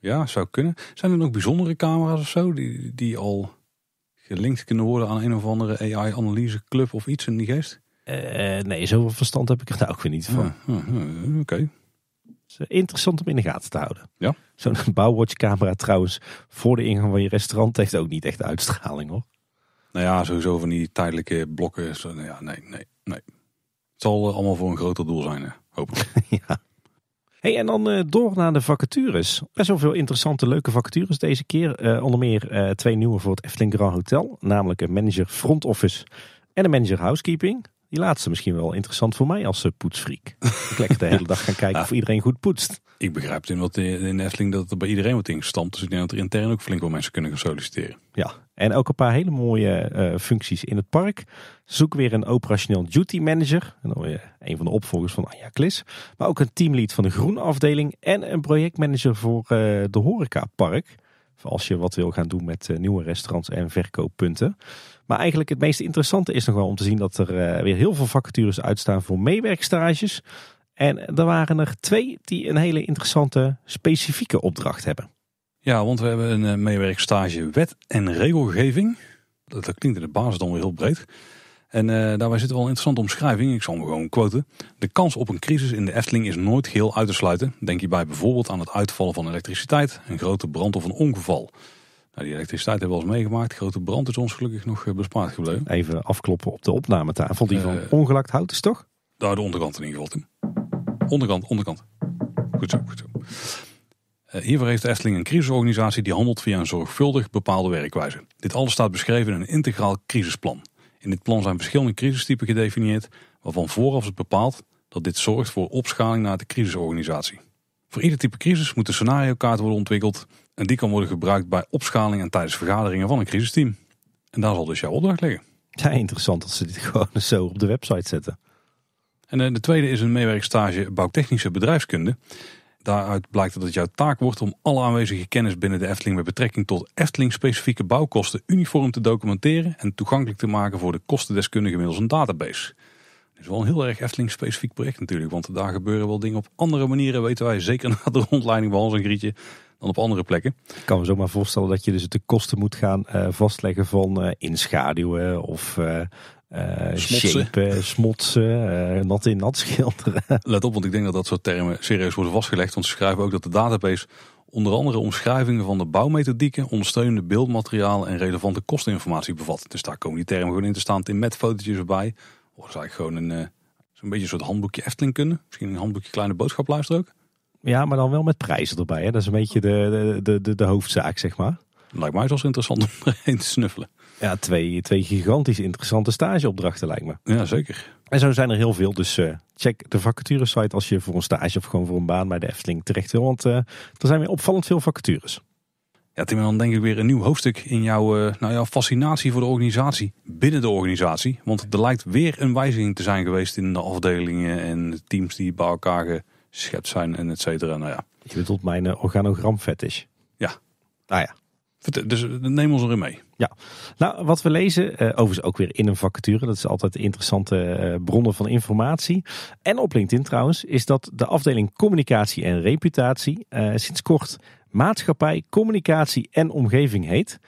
Ja, zou kunnen. Zijn er nog bijzondere camera's of zo die, die al gelinkt kunnen worden aan een of andere AI-analyseclub of iets in die geest? Uh, nee, zoveel verstand heb ik er daar nou ook weer niet van. Oké. Okay. Eh, interessant om in de gaten te houden. Ja. Zo'n bouwwatchcamera trouwens voor de ingang van je restaurant heeft ook niet echt uitstraling hoor. Nou ja, sowieso van die tijdelijke blokken. Zo, nou ja, nee, nee, nee. Het zal eh, allemaal voor een groter doel zijn, hopelijk. ja. Hey, en dan eh, door naar de vacatures. Best wel veel interessante, leuke vacatures deze keer. Eh, onder meer eh, twee nieuwe voor het Efteling Grand Hotel. Namelijk een manager front office en een manager housekeeping. Die laatste misschien wel interessant voor mij als poetsfreak. Ik lekker de hele dag gaan kijken of iedereen goed poetst. Ik begrijp het in, wat in dat het bij iedereen wordt ingestampt. Dus ik denk dat er intern ook flink wel mensen kunnen gaan solliciteren. Ja, en ook een paar hele mooie eh, functies in het park. Zoek weer een operationeel duty manager. En een van de opvolgers van Anja Klis. Maar ook een teamlead van de groene afdeling. En een projectmanager voor eh, de horeca park. Voor als je wat wil gaan doen met eh, nieuwe restaurants en verkooppunten. Maar eigenlijk het meest interessante is nog wel om te zien dat er weer heel veel vacatures uitstaan voor meewerkstages. En er waren er twee die een hele interessante specifieke opdracht hebben. Ja, want we hebben een eh, meewerkstage wet en regelgeving. Dat, klinkt in de basis dan weer heel breed. En uh, daarbij zit wel een interessante omschrijving. Ik zal hem gewoon quoten. De kans op een crisis in de Efteling is nooit geheel uit te sluiten. Denk hierbij bijvoorbeeld aan het uitvallen van elektriciteit, een grote brand of een ongeval. Nou, die elektriciteit hebben we al eens meegemaakt. grote brand is ons gelukkig nog eh, bespaard gebleven. Even afkloppen op de opnametafel. Die van ongelakt hout is toch? Daar de onderkant in ieder geval. Onderkant, onderkant. Goed zo, goed zo. Eh, hiervoor heeft de een crisisorganisatie die handelt via een zorgvuldig bepaalde werkwijze. Dit alles staat beschreven in een integraal crisisplan. In dit plan zijn verschillende crisistypen gedefinieerd, waarvan vooraf is bepaald dat dit zorgt voor opschaling naar de crisisorganisatie. Voor ieder type crisis moet een scenariokaart worden ontwikkeld en die kan worden gebruikt bij opschaling en tijdens vergaderingen van een crisisteam. En daar zal dus jouw opdracht liggen. Ja, interessant dat ze dit gewoon zo op de website zetten. En eh, de tweede is een meewerkstage bouwtechnische bedrijfskunde. Daaruit blijkt dat het jouw taak wordt om alle aanwezige kennis binnen de Efteling met betrekking tot Efteling-specifieke bouwkosten uniform te documenteren en toegankelijk te maken voor de kostendeskundige middels een database. Het is wel een heel erg Efteling-specifiek project natuurlijk, want daar gebeuren wel dingen op andere manieren, weten wij, zeker na de rondleiding bij Hans en Grietje, dan op andere plekken. Ik kan me zomaar voorstellen dat je dus de kosten moet gaan eh, vastleggen van eh, inschaduwen of uh, smotsen, eh, nat in nat schilderen. Let op, want ik denk dat dat soort termen serieus worden vastgelegd. Want ze schrijven ook dat de database onder andere omschrijvingen van de bouwmethodieken, ondersteunende beeldmateriaal en relevante kosteninformatie bevat. Dus daar komen die termen gewoon in te staan in met fotootjes erbij. Of zou ik gewoon een, uh, beetje een soort handboekje Efteling kunnen. Misschien een handboekje kleine boodschap luisteren ook. Ja, maar dan wel met prijzen erbij. Hè? Dat is een beetje de, de, de, de hoofdzaak, zeg maar. Lijkt mij zelfs interessant om erheen te snuffelen. Ja, twee, twee gigantisch interessante stageopdrachten lijkt me. Ja, zeker. En zo zijn er heel veel. Dus eh, check de site als je voor een stage of gewoon voor een baan bij de Efteling terecht wil. Want eh, er zijn weer opvallend veel vacatures. Ja, Tim, dan denk ik weer een nieuw hoofdstuk in jouw, eh, nou, jouw fascinatie voor de organisatie binnen de organisatie. Want er lijkt weer een wijziging te zijn geweest in de afdelingen en teams die bij elkaar geschept zijn en et cetera. Nou ja. Je bedoelt mijn organogram fetish? Ja. Nou ja, dus eh, neem ons erin mee. Ja, nou wat we lezen, uh, overigens ook weer in een vacature, dat is altijd interessante eh, bronnen van informatie. En op LinkedIn trouwens, is dat de afdeling communicatie en reputatie sinds kort maatschappij, communicatie en omgeving heet.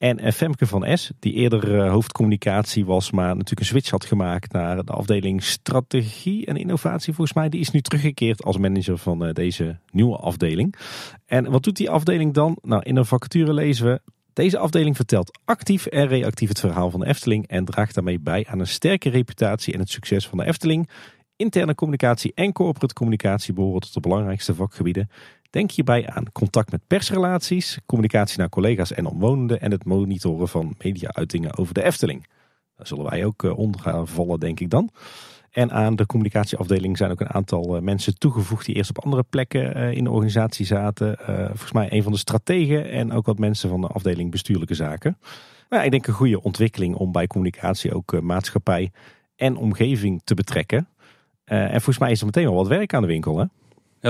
En eh, Femke van S, die eerder eh, hoofdcommunicatie was, maar natuurlijk een switch had gemaakt naar de afdeling strategie en innovatie volgens mij. Die is nu teruggekeerd als manager van eh, deze nieuwe afdeling. En wat doet die afdeling dan? Nou, in een vacature lezen we deze afdeling vertelt actief en reactief het verhaal van de Efteling en draagt daarmee bij aan een sterke reputatie en het succes van de Efteling. Interne communicatie en corporate communicatie behoren tot de belangrijkste vakgebieden. Denk hierbij aan contact met persrelaties, communicatie naar collega's en omwonenden en het monitoren van media-uitingen over de Efteling. Daar zullen wij ook eh, onder gaan vallen, denk ik dan. En aan de communicatieafdeling zijn ook een aantal eh, mensen toegevoegd die eerst op andere plekken eh, in de organisatie zaten. volgens mij een van de strategen en ook wat mensen van de afdeling bestuurlijke zaken. Nou, ik denk een goede ontwikkeling om bij communicatie ook maatschappij en omgeving te betrekken. Eh, en volgens mij is er meteen wel wat werk aan de winkel, hè? Ja,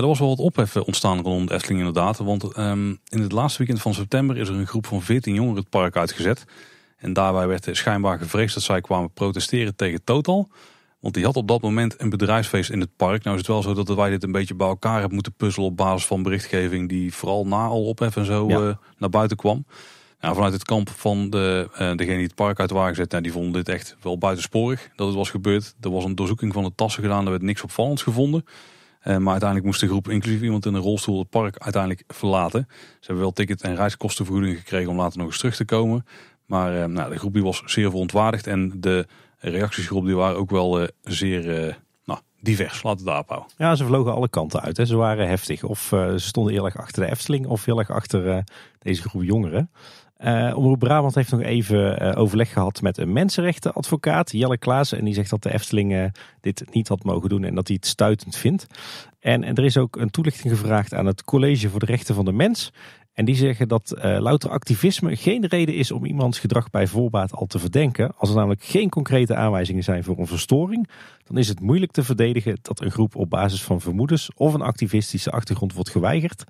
er was wel wat ophef ontstaan rondom de Efteling inderdaad. Want ehm, in het laatste weekend van september is er een groep van 14 jongeren het park uitgezet. En daarbij werd schijnbaar gevreesd dat zij kwamen protesteren tegen Total. Want die had op dat moment een bedrijfsfeest in het park. Nou is het wel zo dat wij dit een beetje bij elkaar hebben moeten puzzelen op basis van berichtgeving die vooral na al ophef en zo eh, naar buiten kwam. Nou, vanuit het kamp van de, eh, degene die het park uit waren gezet, nou, die vonden dit echt wel buitensporig dat het was gebeurd. Er was een doorzoeking van de tassen gedaan, er werd niks opvallends gevonden. Eh, maar uiteindelijk moest de groep, inclusief iemand in een rolstoel, het park uiteindelijk verlaten. Ze hebben wel ticket- en reiskostenvergoeding gekregen om later nog eens terug te komen. Maar eh, nou, de groep was zeer verontwaardigd en de reacties die waren ook wel zeer nou, divers, laten we daarop houden. Ja, ze vlogen alle kanten uit. Hè. Ze waren heftig. Of ze stonden eerlijk achter de Efteling of heel erg achter deze groep jongeren. Uh, Omroep Brabant heeft nog even eh, overleg gehad met een mensenrechtenadvocaat, Jelle Klaassen. En die zegt dat de Efteling eh, dit niet had mogen doen en dat hij het stuitend vindt. En, en, er is ook een toelichting gevraagd aan het College voor de Rechten van de Mens. En die zeggen dat louter activisme geen reden is om iemands gedrag bij voorbaat al te verdenken. Als er namelijk geen concrete aanwijzingen zijn voor een verstoring, dan is het moeilijk te verdedigen dat een groep op basis van vermoedens of een activistische achtergrond wordt geweigerd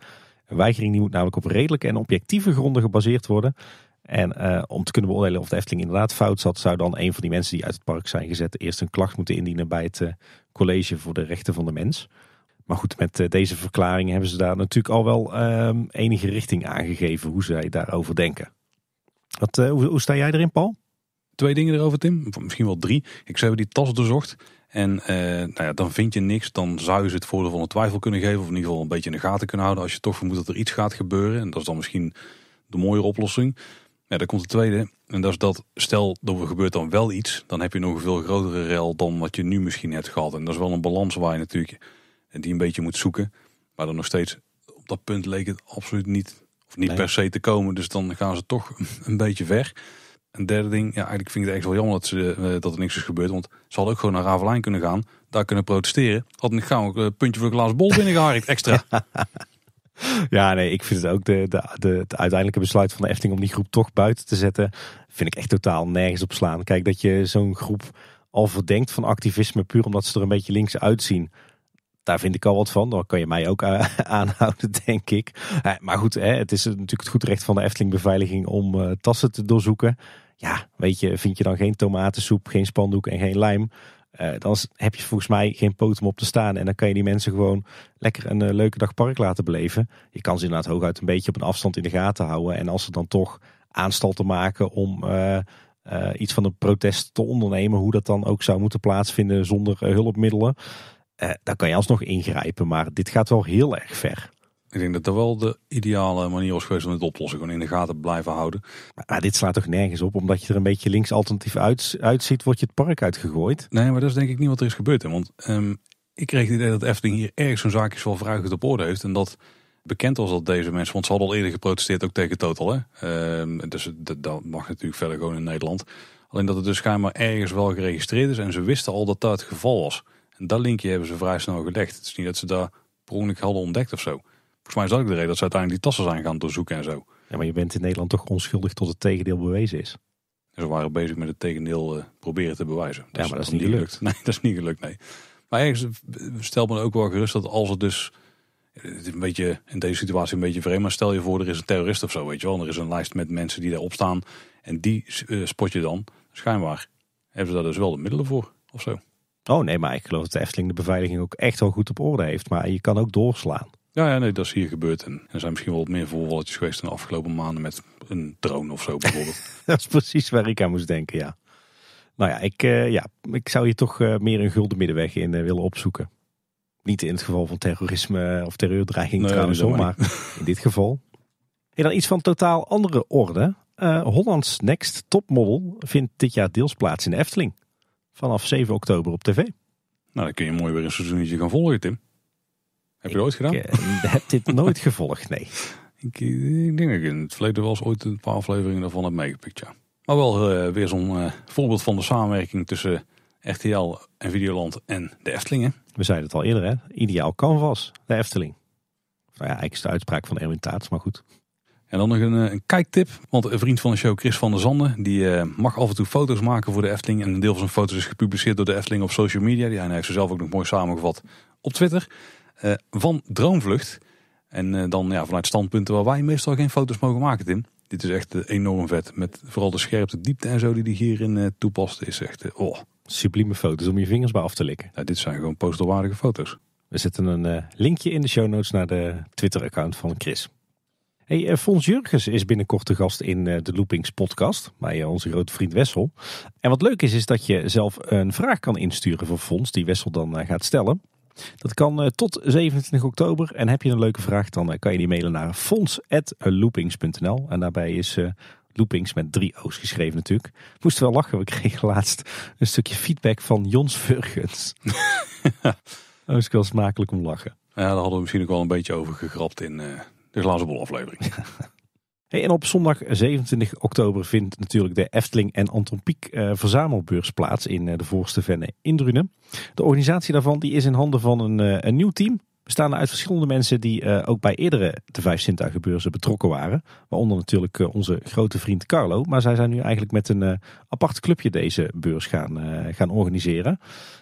een weigering die moet namelijk op redelijke en objectieve gronden gebaseerd worden. En eh, om te kunnen beoordelen of de Efteling inderdaad fout zat, zou dan een van die mensen die uit het park zijn gezet eerst een klacht moeten indienen bij het eh, college voor de rechten van de mens. Maar goed, met eh, deze verklaring hebben ze daar natuurlijk al wel ehm, enige richting aangegeven hoe zij daarover denken. Wat, hoe, hoe, sta jij erin, Paul? Twee dingen erover, Tim. Misschien wel drie. Ik zou die tas doorzocht. En eh, nou ja, dan vind je niks. Dan zou je ze het voordeel van de twijfel kunnen geven. Of in ieder geval een beetje in de gaten kunnen houden. Als je toch vermoedt dat er iets gaat gebeuren. En dat is dan misschien de mooie oplossing. Ja, dan komt de tweede. En dat is dat, stel dat er gebeurt dan wel iets. Dan heb je nog een veel grotere rel dan wat je nu misschien hebt gehad. En dat is wel een balans waar je natuurlijk die een beetje moet zoeken. Maar dan nog steeds, op dat punt leek het absoluut niet, of niet per se te komen. Dus dan gaan ze toch een beetje weg. Een derde ding, ja, eigenlijk vind ik het echt wel jammer dat, eh, dat er niks is gebeurd. Want ze hadden ook gewoon naar Ravelijn kunnen gaan, daar kunnen protesteren. Hadden ik gauw een eh, puntje voor de glazen bol binnengeharkt extra. Ja, nee, ik vind het ook de, de, de, het uiteindelijke besluit van de Efting om die groep toch buiten te zetten, vind ik echt totaal nergens op slaan. Kijk, dat je zo'n groep al verdenkt van activisme puur omdat ze er een beetje links uitzien daar vind ik al wat van. Dan kan je mij ook eh, aanhouden, denk ik. Eh, maar goed, het is natuurlijk het goed recht van de Efteling Beveiliging om eh, tassen te doorzoeken. Ja, weet je, vind je dan geen tomatensoep, geen spandoek en geen lijm... dan heb je volgens mij geen poot om op te staan. En dan kan je die mensen gewoon lekker een leuke dag park laten beleven. Je kan ze inderdaad hooguit een beetje op een afstand in de gaten houden. En als ze dan toch aanstal te maken om... iets van een protest te ondernemen. Hoe dat dan ook zou moeten plaatsvinden zonder hulpmiddelen. Eh, daar kan je alsnog ingrijpen, maar dit gaat wel heel erg ver. Ik denk dat dat wel de ideale manier was geweest om het op te lossen. Gewoon in de gaten blijven houden. Maar dit slaat toch nergens op? Omdat je er een beetje links alternatief uit, uitziet, word je het park uitgegooid. Nee, maar dat is denk ik niet wat er is gebeurd. Hè? Want ehm, ik kreeg het idee dat Efteling hier ergens zo'n zaakjes wel vragend op orde heeft. En dat bekend was dat deze mensen, want ze hadden al eerder geprotesteerd ook tegen Total. Hè? Ehm, dus dat, dat mag natuurlijk verder gewoon in Nederland. Alleen dat het dus schijnbaar ergens wel geregistreerd is. En ze wisten al dat dat het geval was dat linkje hebben ze vrij snel gelegd. Het is niet dat ze daar per ongeluk hadden ontdekt of zo. Volgens mij is dat ook de reden dat ze uiteindelijk die tassen zijn gaan doorzoeken en zo. Ja, maar je bent in Nederland toch onschuldig tot het tegendeel bewezen is. Ze waren bezig met het tegendeel eh, proberen te bewijzen. Dat ja, maar dus dat is niet gelukt. Nee, dat is niet gelukt, nee. Maar ergens eh, stel me ook wel gerust dat als het dus... Eh, het is een beetje, in deze situatie een beetje vreemd, maar stel je voor er is een terrorist of zo, weet je wel. En er is een lijst met mensen die daarop staan en die spot je dan. Schijnbaar hebben ze daar dus wel de middelen voor of zo. Oh nee, maar ik geloof dat de Efteling de beveiliging ook echt wel goed op orde heeft. Maar je kan ook doorslaan. Ja, ja nee, dat is hier gebeurd. En er zijn misschien wel wat meer voorvalletjes geweest in de afgelopen maanden met een drone of zo bijvoorbeeld. dat is precies waar ik aan moest denken, ja. Nou ja, ik, eh, ja, ik zou hier toch eh, meer een gulden middenweg in eh, willen opzoeken. Niet in het geval van terrorisme of terreurdreiging trouwens, nee, maar in dit geval. En dan iets van totaal andere orde. Hollands Next Topmodel vindt dit jaar deels plaats in de Efteling vanaf 7 oktober op tv. Nou, dan kun je mooi weer een seizoenetje gaan volgen, Tim. Heb je ooit gedaan? Ik eh, heb dit nooit gevolgd, nee. Ik, denk dat ik in het verleden wel eens ooit een paar afleveringen daarvan heb meegepikt, ja. Maar wel eh, weer zo'n eh, voorbeeld van de samenwerking tussen RTL en Videoland en de Eftelingen. We zeiden het al eerder, hè? Ideaal canvas, de Efteling. Nou ja, eigenlijk is de uitspraak van Erwin Taats, maar goed. En dan nog een, eh, een, kijktip. Want een vriend van de show, Chris van der Zanden, die eh, mag af en toe foto's maken voor de Efteling. En een deel van zijn foto's is gepubliceerd door de Efteling op social media. Die hij heeft ze zelf ook nog mooi samengevat op Twitter. Eh, van Droomvlucht. En dan ja, vanuit standpunten waar wij meestal geen foto's mogen maken, Tim. Dit is echt enorm vet. Met vooral de scherpte, diepte en zo die hij hierin toepast. Is echt, oh. Sublieme foto's om je vingers bij af te likken. dit zijn gewoon posterwaardige foto's. We zetten een linkje in de show notes naar de Twitter-account van Chris. Hey, eh, Fons Jurgens is binnenkort de gast in eh, de Loopings podcast bij eh, onze grote vriend Wessel. En wat leuk is, is dat je zelf een vraag kan insturen voor Fons, die Wessel dan gaat stellen. Dat kan tot 27 oktober. En heb je een leuke vraag, dan kan je die mailen naar fonds.loopings.nl. En daarbij is loopings met drie O's geschreven natuurlijk. moest wel lachen, we kregen laatst een stukje feedback van Jons Vurgens. dat was oh, wel smakelijk om lachen. Ja, daar hadden we misschien ook wel een beetje over gegrapt in de glazen bol aflevering. Hey, en op zondag 27 oktober vindt natuurlijk de Efteling en Antropiek eh, verzamelbeurs plaats in eh, de Voorste Venne in Drunen. De organisatie daarvan die is in handen van een, eh, een nieuw team. Bestaande uit verschillende mensen die ook bij eerdere de Vijf Sintuigenbeurzen betrokken waren. Waaronder natuurlijk onze grote vriend Carlo. Maar zij zijn nu eigenlijk met een apart clubje deze beurs gaan, gaan organiseren.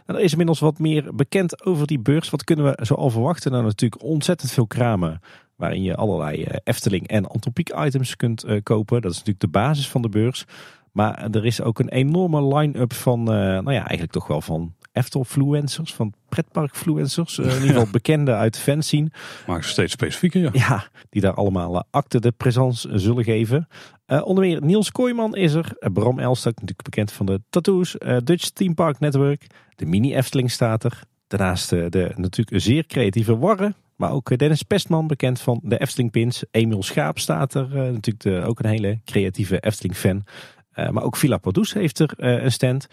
Nou, er is inmiddels wat meer bekend over die beurs. Wat kunnen we zo al verwachten? Nou natuurlijk ontzettend veel kramen Waarin je allerlei eh, Efteling en Antropiek items kunt eh, kopen. Dat is natuurlijk de basis van de beurs. Maar er is ook een enorme line-up van, eh, nou ja, eigenlijk toch wel van Eftelfluencers, van pretparkfluencers. in ieder geval bekende uit de zien. Maar steeds specifieker, ja. Ja, die daar allemaal acte de présence zullen geven. Uh, onder meer Niels Kooijman is er. Bram Elstak, natuurlijk bekend van de tattoos. Dutch Theme Park Network. De mini Efteling staat er. Daarnaast de natuurlijk zeer creatieve Warren. Maar ook eh, Dennis Pestman, bekend van de Efteling Pins. Emiel Schaap staat er, eh, natuurlijk ook een hele creatieve Efteling-fan. Eh, maar ook Villa Pardoes heeft er een stand.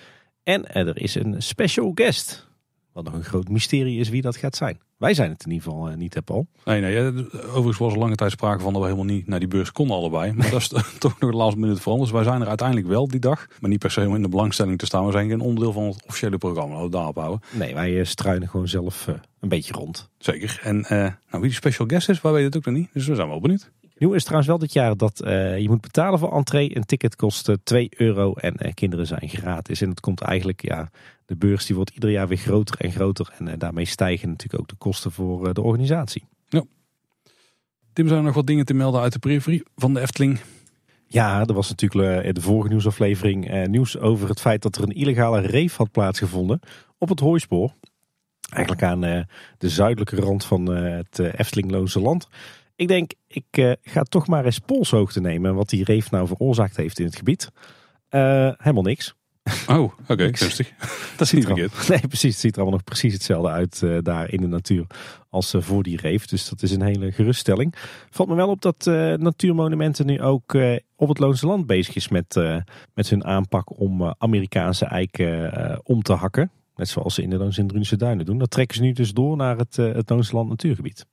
En er is een special guest. Wat nog een groot mysterie is wie dat gaat zijn. Wij zijn het in ieder geval eh, niet, hè Paul? Nee, nee. Overigens was er lange tijd sprake van dat we helemaal niet naar die beurs konden allebei. Maar dat is toch nog de laatste minuut veranderd. Dus wij zijn er uiteindelijk wel die dag. Maar niet per se om in de belangstelling te staan. We zijn geen onderdeel van het officiële programma. daarop houden. Nee, wij eh, struinen gewoon zelf eh, een beetje rond. Zeker. En nou, wie de special guest is, wij weten het ook nog niet. Dus we zijn wel benieuwd. Nieuw is trouwens wel dit jaar dat je moet betalen voor entree. Een ticket kost uh, 2 euro en kinderen zijn gratis. En het komt eigenlijk ja, de beurs die wordt ieder jaar weer groter en groter. En eh, daarmee stijgen natuurlijk ook de kosten voor eh, de organisatie. Ja. Tim, zijn er nog wat dingen te melden uit de periferie van de Efteling? Ja, er was natuurlijk eh, de vorige nieuwsaflevering nieuws over het feit dat er een illegale reef had plaatsgevonden op het hooispoor. Eigenlijk aan de zuidelijke rand van het Eftelingloze land. Ik denk, ik ga toch maar eens polshoogte nemen wat die reef nou veroorzaakt heeft in het gebied. Uh, helemaal niks. Oh, oké, rustig. dat ziet er nee, precies. Het ziet er allemaal nog precies hetzelfde uit eh, daar in de natuur als uh, voor die reef. Dus dat is een hele geruststelling. Valt me wel op dat eh, natuurmonumenten nu ook op het Loonse Land bezig is met, met hun aanpak om Amerikaanse eiken om te hakken. Net zoals ze in de Loonse en Duinen doen. Dat trekken ze nu dus door naar het, het Loonse Land natuurgebied.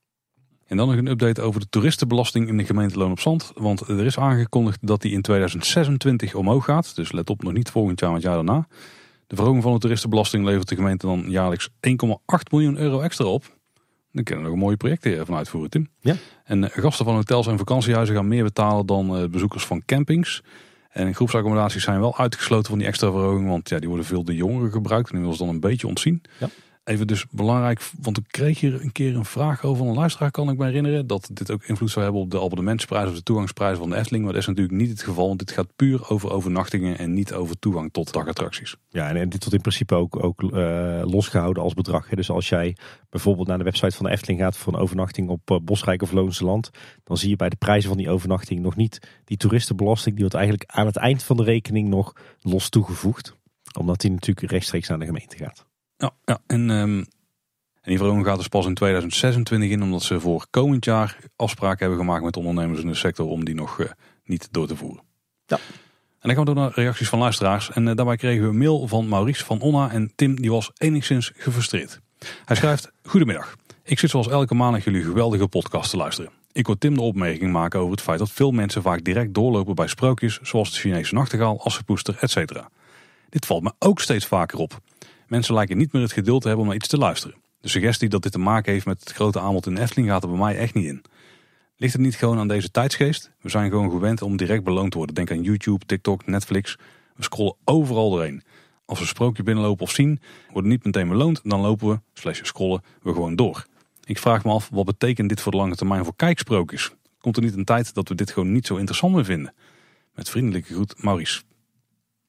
En dan nog een update over de toeristenbelasting in de gemeente Loon op Zand. Want er is aangekondigd dat die in 2026 omhoog gaat. Dus let op, nog niet volgend jaar, maar het jaar daarna. De verhoging van de toeristenbelasting levert de gemeente dan jaarlijks 1,8 miljoen euro extra op. Dan kunnen we nog een mooie projecten van uitvoeren, Tim. Ja. En eh, gasten van hotels en vakantiehuizen gaan meer betalen dan eh, bezoekers van campings. En groepsaccommodaties zijn wel uitgesloten van die extra verhoging, want ja, die worden veel de jongeren gebruikt. En die ze dan een beetje ontzien. Ja. Even dus belangrijk, want ik kreeg hier een keer een vraag over van een luisteraar, kan ik me herinneren, dat dit ook invloed zou hebben op de abonnementsprijs of de toegangsprijs van de Efteling. Maar dat is natuurlijk niet het geval, want dit gaat puur over overnachtingen en niet over toegang tot dagattracties. Ja, en, dit wordt in principe ook, ook eh, losgehouden als bedrag. Hè. Dus als jij bijvoorbeeld naar de website van de Efteling gaat voor een overnachting op eh, Bosrijk of Loonse Land, dan zie je bij de prijzen van die overnachting nog niet die toeristenbelasting, die wordt eigenlijk aan het eind van de rekening nog los toegevoegd. Omdat die natuurlijk rechtstreeks naar de gemeente gaat. Ja, ja. en um, die verhoging gaat dus pas in 2026 in, omdat ze voor komend jaar afspraken hebben gemaakt met ondernemers in de sector om die nog eh, niet door te voeren. Ja. En dan gaan we door naar reacties van luisteraars. En eh, daarbij kregen we een mail van Maurice van Onna en Tim, die was enigszins gefrustreerd. Hij schrijft: Goedemiddag. Ik zit zoals elke maandag jullie geweldige podcast te luisteren. Ik hoor Tim de opmerking maken over het feit dat veel mensen vaak direct doorlopen bij sprookjes, zoals de Chinese nachtegaal, assenpoester, etc. Dit valt me ook steeds vaker op. Mensen lijken niet meer het geduld te hebben om naar iets te luisteren. De suggestie dat dit te maken heeft met het grote aanbod in Efteling gaat er bij mij echt niet in. Ligt het niet gewoon aan deze tijdsgeest? We zijn gewoon gewend om direct beloond te worden. Denk aan YouTube, TikTok, Netflix. We scrollen overal doorheen. Als we een sprookje binnenlopen of zien, worden niet meteen beloond. Dan lopen we, slash scrollen, we gewoon door. Ik vraag me af, wat betekent dit voor de lange termijn voor kijksprookjes? Komt er niet een tijd dat we dit gewoon niet zo interessant meer vinden? Met vriendelijke groet, Maurice.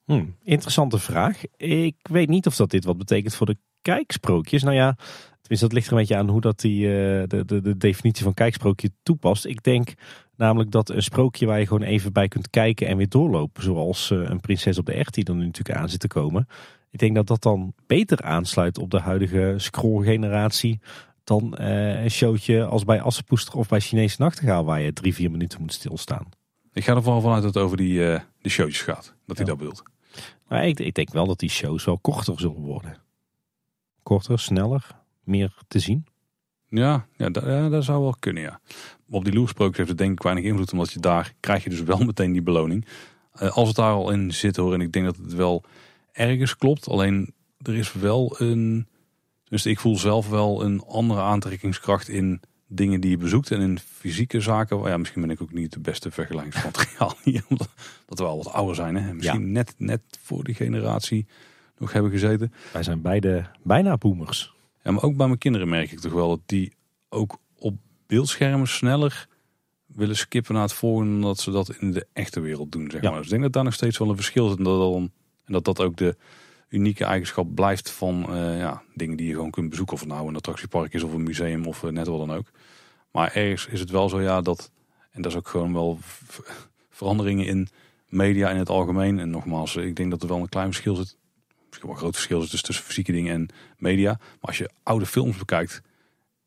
Hmm. interessante vraag. Ik weet niet of dat dit wat betekent voor de kijksprookjes. Nou ja, tenminste, dat ligt er een beetje aan hoe dat die, eh, de, de, de, definitie van kijksprookje toepast. Ik denk namelijk dat een sprookje waar je gewoon even bij kunt kijken en weer doorlopen, zoals eh, een prinses op de echt die er nu natuurlijk aan zit te komen. Ik denk dat dat dan beter aansluit op de huidige scrollgeneratie dan eh, een showtje als bij Assenpoester of bij Chinese Nachtegaal waar je drie, vier minuten moet stilstaan. Ik ga er vooral vanuit dat het over die, de showtjes gaat, dat hij dat bedoelt. Maar ik, ik denk wel dat die shows wel korter zullen worden. Korter, sneller, meer te zien. Ja, ja, dat, ja, dat zou wel kunnen, ja. Op die loersprookjes heeft het denk ik weinig invloed, omdat je daar krijg je dus wel meteen die beloning. Eh, als het daar al in zit hoor, en ik denk dat het wel ergens klopt. Alleen er is wel een, dus ik voel zelf wel een andere aantrekkingskracht in dingen die je bezoekt en in fysieke zaken. Ja, misschien ben ik ook niet de beste vergelijkingsmateriaal hier, omdat we al wat ouder zijn. Hè? Misschien net, net voor die generatie nog hebben gezeten. Wij zijn beide bijna boomers. Ja, maar ook bij mijn kinderen merk ik toch wel dat die ook op beeldschermen sneller willen skippen naar het volgende dat ze dat in de echte wereld doen. Zeg maar. Dus ik denk dat daar nog steeds wel een verschil zit. en dat dat ook de, unieke eigenschap blijft van eh, ja, dingen die je gewoon kunt bezoeken. Of het nou een attractiepark is of een museum of eh, net wat dan ook. Maar ergens is het wel zo ja dat, en dat is ook gewoon wel veranderingen in media in het algemeen. En nogmaals, ik denk dat er wel een klein verschil zit. Misschien wel een groot verschil zit dus tussen fysieke dingen en media. Maar als je oude films bekijkt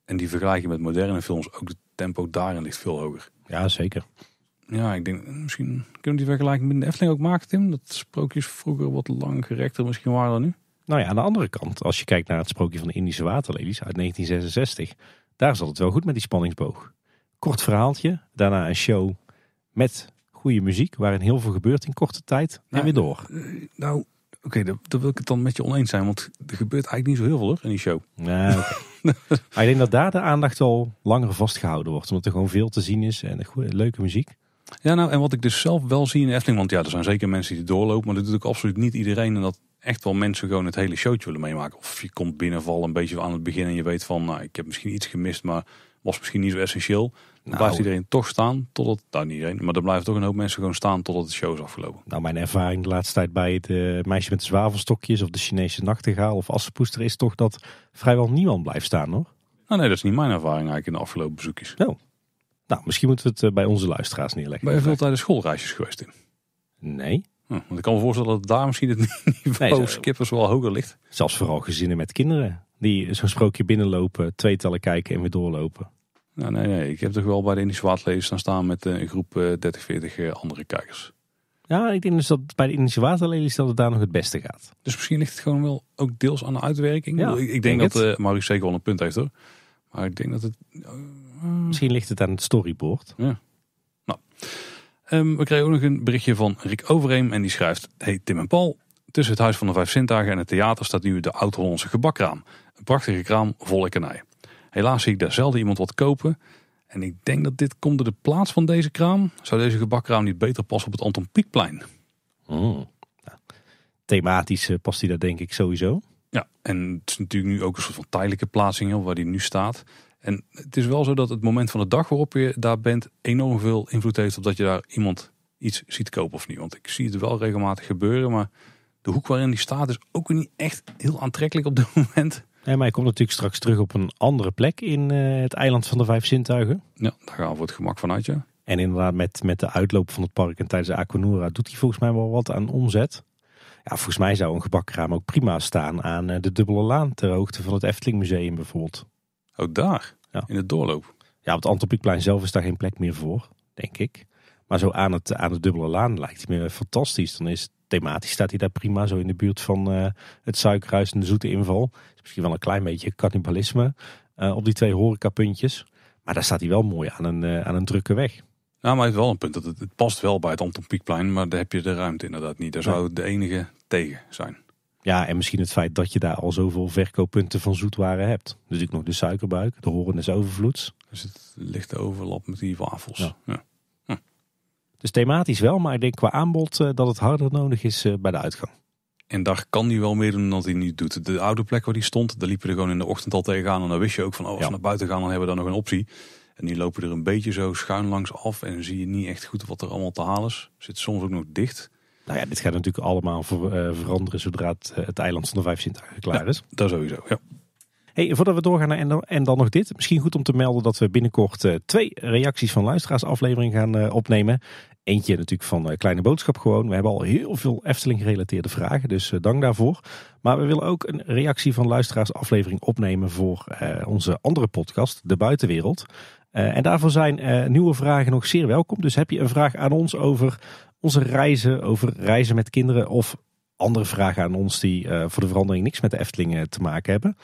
en die vergelijk je met moderne films, ook het tempo daarin ligt veel hoger. Ja, zeker. Ja, ik denk misschien kunnen we die vergelijking met de Efteling ook maken, Tim. Dat sprookjes vroeger wat langgerekter misschien waren dan nu. Nou ja, aan de andere kant, als je kijkt naar het sprookje van de Indische waterlelies uit 1966, daar zat het wel goed met die spanningsboog. Kort verhaaltje, daarna een show met goede muziek, waarin heel veel gebeurt in korte tijd nou, en weer door. Eh, nou, oké, okay, daar, wil ik het dan met je oneens zijn, want er gebeurt eigenlijk niet zo heel veel hoor, in die show. Nou, ik denk dat daar de aandacht al langer vastgehouden wordt, omdat er gewoon veel te zien is en goede, leuke muziek. Ja, nou, en wat ik dus zelf wel zie in Efteling, want ja, er zijn zeker mensen die doorlopen, maar dat doet ook absoluut niet iedereen. En dat echt wel mensen gewoon het hele showtje willen meemaken. Of je komt binnenvallen een beetje aan het begin en je weet van, nou, ik heb misschien iets gemist, maar was misschien niet zo essentieel. Nou. blijft iedereen toch staan totdat, nou niet iedereen, maar er blijven toch een hoop mensen gewoon staan totdat de show is afgelopen. Nou, mijn ervaring de laatste tijd bij het eh, meisje met de zwavelstokjes of de Chinese nachtegaal of assenpoester is toch dat vrijwel niemand blijft staan hoor. Nou nee, dat is niet mijn ervaring eigenlijk in de afgelopen bezoekjes. Oh. Nou, misschien moeten we het eh, bij onze luisteraars neerleggen. Maar je veel tijdens schoolreisjes geweest in? Nee. Hm, want ik kan me voorstellen dat daar misschien het niveau nee, kippers wel hoger ligt. Zelfs vooral gezinnen met kinderen. Die zo'n sprookje binnenlopen, tweetallen kijken en weer doorlopen. Nou, nee, nee, ik heb toch wel bij de Indische staan staan met eh, een groep 30, eh, 40 andere kijkers. Ja, ik denk dus dat bij de Indische Waterlelies dat het daar nog het beste gaat. Dus misschien ligt het gewoon wel ook deels aan de uitwerking. ik, ik, denk, dat uh, Maurice zeker wel een punt heeft hoor. Maar ik denk dat het Mm. Misschien ligt het aan het storyboard. Ja. Nou. Ehm, we kregen ook nog een berichtje van Rick Overeem. En die schrijft: Hey Tim en Paul. Tussen het Huis van de Vijf Sintagen en het theater staat nu de Oud-Hollandse gebakkraam Een prachtige kraam vol lekkernij. Helaas zie ik daar zelden iemand wat kopen. En ik denk dat dit komt door de plaats van deze kraam. Zou deze gebakraam niet beter passen op het Anton Pieckplein? Hmm. Thematisch eh, past hij daar denk ik sowieso. Ja, en het is natuurlijk nu ook een soort van tijdelijke plaatsing waar die nu staat. En het is wel zo dat het moment van de dag waarop je daar bent enorm veel invloed heeft op dat je daar iemand iets ziet kopen of niet. Want ik zie het wel regelmatig gebeuren, maar de hoek waarin die staat is ook niet echt heel aantrekkelijk op dit moment. Nee, maar je komt natuurlijk straks terug op een andere plek in eh, het eiland van de Vijf Zintuigen. Ja, daar gaan we voor het gemak vanuit, ja. En inderdaad, met, met de uitloop van het park en tijdens de Aquanura doet hij volgens mij wel wat aan omzet. Ja, volgens mij zou een gebakraam ook prima staan aan eh, de Dubbele Laan ter hoogte van het Efteling Museum bijvoorbeeld. Ook daar? Ja. In het doorloop? Ja, op het Antropiekplein zelf is daar geen plek meer voor, denk ik. Maar zo aan, het, aan de dubbele laan lijkt hij me fantastisch. Dan is thematisch staat hij daar prima, zo in de buurt van eh, het suikerhuis en de zoete inval. Is misschien wel een klein beetje cannibalisme eh, op die twee horecapuntjes. Maar daar staat hij wel mooi aan een, eh, aan een drukke weg. Nou, maar hij is wel een punt. Dat het, past wel bij het Anton maar daar heb je de ruimte inderdaad niet. Daar zou de enige tegen zijn. Ja, en misschien het feit dat je daar al zoveel verkooppunten van zoetwaren hebt. dus Natuurlijk nog de suikerbuik, de horen is overvloeds. Dus het lichte overlap met die wafels. Ja. Dus thematisch wel, maar ik denk qua aanbod eh, dat het harder nodig is eh, bij de uitgang. En daar kan hij wel meer doen dan hij nu doet. De oude plek waar die stond, daar liepen er gewoon in de ochtend al tegenaan. En dan wist je ook van, oh, als we naar buiten gaan, dan hebben we dan nog een optie. En nu lopen er een beetje zo schuin langs af en zie je niet echt goed wat er allemaal te halen is. Zit soms ook nog dicht. Nou ja, dit gaat natuurlijk allemaal eh, veranderen zodra het, eh, eiland van de Vijf klaar is. Dat sowieso, ja. Hey, voordat we doorgaan naar en dan, en dan nog dit. Misschien goed om te melden dat we binnenkort eh, twee reacties van luisteraarsaflevering gaan opnemen. Eentje natuurlijk van Kleine Boodschap gewoon. We hebben al heel veel Efteling gerelateerde vragen, dus dank daarvoor. Maar we willen ook een reactie van luisteraarsaflevering opnemen voor onze andere podcast, De Buitenwereld. en daarvoor zijn nieuwe vragen nog zeer welkom. Dus heb je een vraag aan ons over onze reizen, over reizen met kinderen of andere vragen aan ons die eh, voor de verandering niks met de Eftelingen te maken hebben.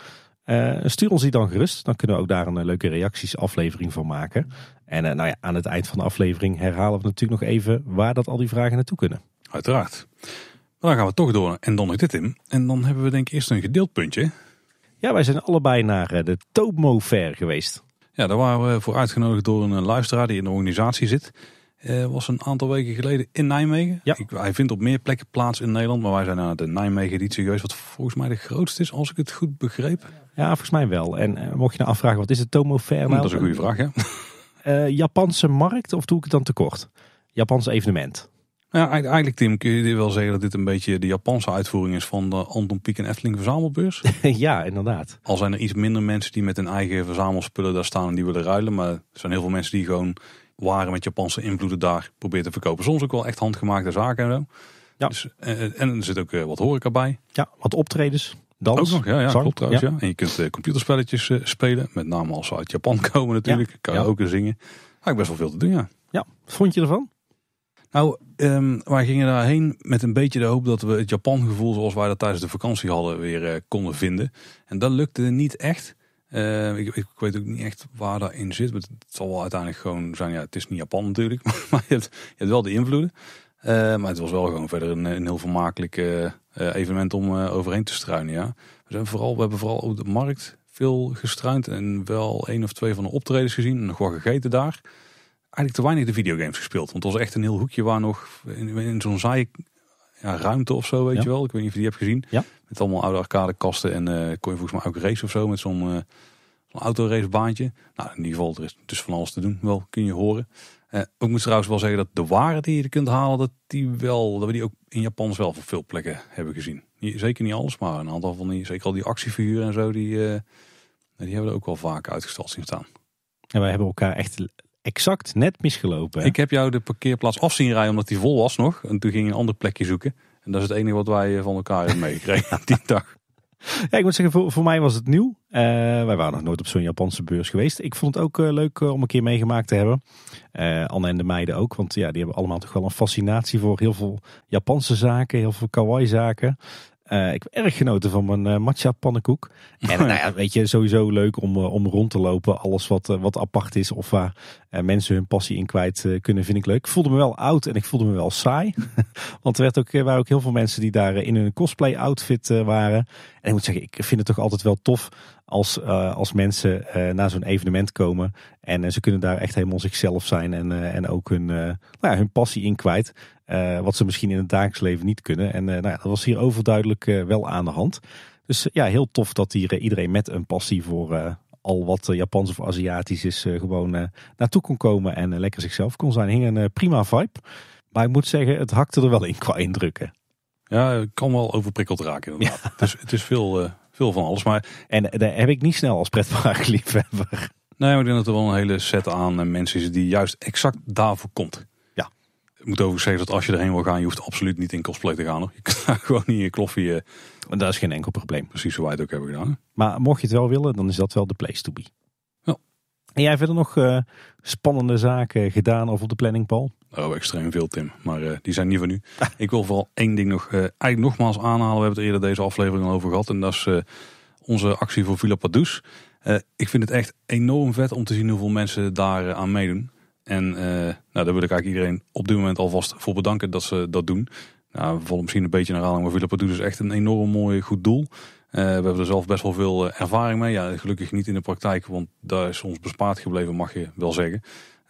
Eh, stuur ons die dan gerust. Dan kunnen we ook daar een eh, leuke reactiesaflevering van maken. En nou ja, aan het eind van de aflevering herhalen we natuurlijk nog even waar dat al die vragen naartoe kunnen. Uiteraard. dan gaan we toch door. En dan nog dit in. En dan hebben we denk ik eerst een gedeeld puntje. Ja, wij zijn allebei naar de Tomo Fair geweest. Ja, daar waren we voor uitgenodigd door een luisteraar die in de organisatie zit. Eh, was een aantal weken geleden in Nijmegen. Ja. Ik, hij vindt op meer plekken plaats in Nederland. Maar wij zijn naar de Nijmegen-editie geweest. Wat volgens mij de grootste is, als ik het goed begreep. Ja, volgens mij wel. En eh, mocht je nou afvragen, wat is de Tomo Fair nou? Hmm, dat is een goede vraag, hè? Eh, Japanse markt of doe ik het dan tekort? Japans evenement. Ja, eigenlijk Tim, kun je wel zeggen dat dit een beetje de Japanse uitvoering is van de Anton Pieck en Efteling verzamelbeurs? ja, inderdaad. Al zijn er iets minder mensen die met hun eigen verzamelspullen daar staan en die willen ruilen. Maar er zijn heel veel mensen die gewoon waren met Japanse invloeden daar probeert te verkopen. Soms ook wel echt handgemaakte zaken en zo. Ja. Dus, en, eh, eh, en er zit ook eh, wat horeca bij. Ja, wat optredens. Dans, ook nog, ja, ja klopt trouwens. Ja. En je kunt computerspelletjes spelen, met name als ze uit Japan komen natuurlijk. kan je ook zingen. Eigenlijk best wel veel te doen, ja. Ja, wat vond je ervan? Nou, ehm, wij gingen daarheen met een beetje de hoop dat we het Japan-gevoel zoals wij dat tijdens de vakantie hadden weer konden vinden. En dat lukte niet echt. Eh, ik, weet ook niet echt waar dat in zit. Maar het zal wel uiteindelijk gewoon zijn, ja, het is niet Japan natuurlijk. Maar je hebt, wel de invloeden. Eh, maar het was wel gewoon verder een, een heel vermakelijk eh, evenement om overheen te struinen, ja. We, zijn vooral, we hebben vooral op de markt veel gestruind. En wel één of twee van de optredens gezien. En nog wat gegeten daar. Eigenlijk te weinig de videogames gespeeld. Want het was echt een heel hoekje waar nog in, zo'n saai ja, ruimte of zo, weet je wel. Ik weet niet of je die hebt gezien. Ja. Met allemaal oude arcadekasten en eh, kon je volgens mij ook race of zo met zo'n eh, autoracebaantje. Nou, in ieder geval, er is dus van alles te doen. Wel, kun je horen. Uh, eh, ik moet trouwens wel zeggen dat de waren die je er kunt halen, dat, die wel, dat we die ook in Japan zelf op veel plekken hebben gezien. Zeker niet alles, maar een aantal van die, zeker al die actiefiguren en zo, die, die hebben er ook wel vaak uitgestald zien staan. En wij hebben elkaar echt exact net misgelopen. Ik heb jou de parkeerplaats af zien rijden omdat die vol was nog. En toen ging je een ander plekje zoeken. En dat is het enige wat wij eh, van elkaar hebben meegekregen aan die dag. Ja, ik moet zeggen, voor, mij was het nieuw. Eh, wij waren nog nooit op zo'n Japanse beurs geweest. Ik vond het ook eh, leuk om een keer meegemaakt te hebben. Anne en de meiden ook, want ja, die hebben allemaal toch wel een fascinatie voor heel veel Japanse zaken, heel veel kawaii zaken. Eh, ik heb erg genoten van mijn eh, matcha pannenkoek. En nou ja, weet je, sowieso leuk om, eh, om rond te lopen. Alles wat, wat apart is of waar mensen hun passie in kwijt kunnen, vind ik leuk. Ik voelde me wel oud en ik voelde me wel saai. Want er werd ook, waren ook heel veel mensen die daar in hun cosplay outfit waren. En ik moet zeggen, ik vind het toch altijd wel tof als, als mensen naar zo'n evenement komen. En ze kunnen daar echt helemaal zichzelf zijn en, en ook hun, nou ja, hun passie in kwijt. Eh, wat ze misschien in het dagelijks leven niet kunnen. En eh, nou ja, dat was hier overduidelijk eh, wel aan de hand. Dus ja, heel tof dat hier iedereen met een passie voor al wat Japans of Aziatisch is, gewoon naartoe kon komen en lekker zichzelf kon zijn. Hing een prima vibe. Maar ik moet zeggen, het hakte er wel in qua indrukken. Ja, kan wel overprikkeld raken Ja. Dus het is veel, veel van alles. Maar... En daar heb ik niet snel als liefhebber. Nee, maar ik denk dat er wel een hele set aan mensen is die juist exact daarvoor komt. Ik moet overigens zeggen dat als je erheen wil gaan, je hoeft absoluut niet in cosplay te gaan. Hoor. Je kan gewoon niet in je kloffie. Uh, eh, dat is geen enkel probleem. Precies hoe wij het ook hebben gedaan. Maar mocht je het wel willen, dan is dat wel de place to be. Ja. En jij verder nog eh, spannende zaken gedaan over de planning, Paul? Oh, extreem veel, Tim. Maar eh, die zijn niet van nu. Ik wil vooral één ding nog, eigenlijk nogmaals aanhalen. We hebben het eerder deze aflevering al over gehad. En dat is onze actie voor Villa Padus. ik vind het echt enorm vet om te zien hoeveel mensen daar aan meedoen. En uh, nou, daar wil ik eigenlijk iedereen op dit moment alvast voor bedanken dat ze dat doen. Nou, we vallen misschien een beetje naar aan, maar Philippe doen dus echt een enorm mooi goed doel. Eh, we hebben er zelf best wel veel eh, ervaring mee. Ja, gelukkig niet in de praktijk, want daar is ons bespaard gebleven, mag je wel zeggen.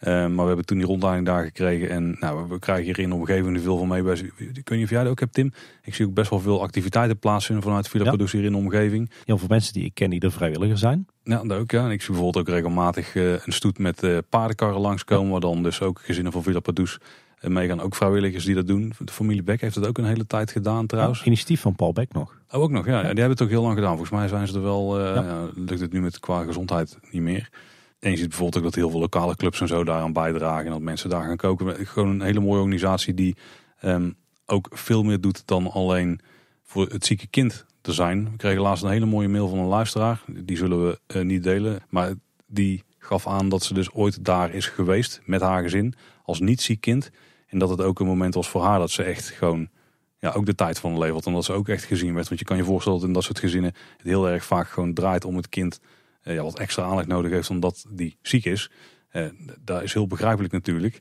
Ehm, maar we hebben toen die rondleiding daar gekregen. En nou, we krijgen hier in de omgeving veel van mee. Kun je niet of jij dat ook hebt, Tim. Ik zie ook best wel veel activiteiten plaatsvinden vanuit Villa ja. hier in de omgeving. Heel veel mensen die ik ken die er vrijwilliger zijn. Ja, dat ook. Ja. En ik zie bijvoorbeeld ook regelmatig eh, een stoet met eh, paardenkarren langskomen. Waar dan dus ook gezinnen van Villa Padouche en eh, meegaan ook vrijwilligers die dat doen. De familie Beck heeft dat ook een hele tijd gedaan trouwens. initiatief van Paul Beck nog. Oh, ook nog, ja. Die hebben het ook heel lang gedaan. Volgens mij zijn ze er wel, lukt het nu met qua gezondheid niet meer. En je ziet bijvoorbeeld ook dat heel veel lokale clubs en zo daaraan bijdragen. En dat mensen daar gaan koken. Gewoon een hele mooie organisatie die ehm, ook veel meer doet dan alleen voor het zieke kind te zijn. We kregen laatst een hele mooie mail van een luisteraar. Die zullen we eh, niet delen. Maar die gaf aan dat ze dus ooit daar is geweest met haar gezin. Als niet ziek kind. En dat het ook een moment was voor haar dat ze echt gewoon ja, ook de tijd van levert En dat ze ook echt gezien werd. Want je kan je voorstellen dat in dat soort gezinnen het heel erg vaak gewoon draait om het kind eh, ja, wat extra aandacht nodig heeft omdat die ziek is. Eh, dat is heel begrijpelijk natuurlijk.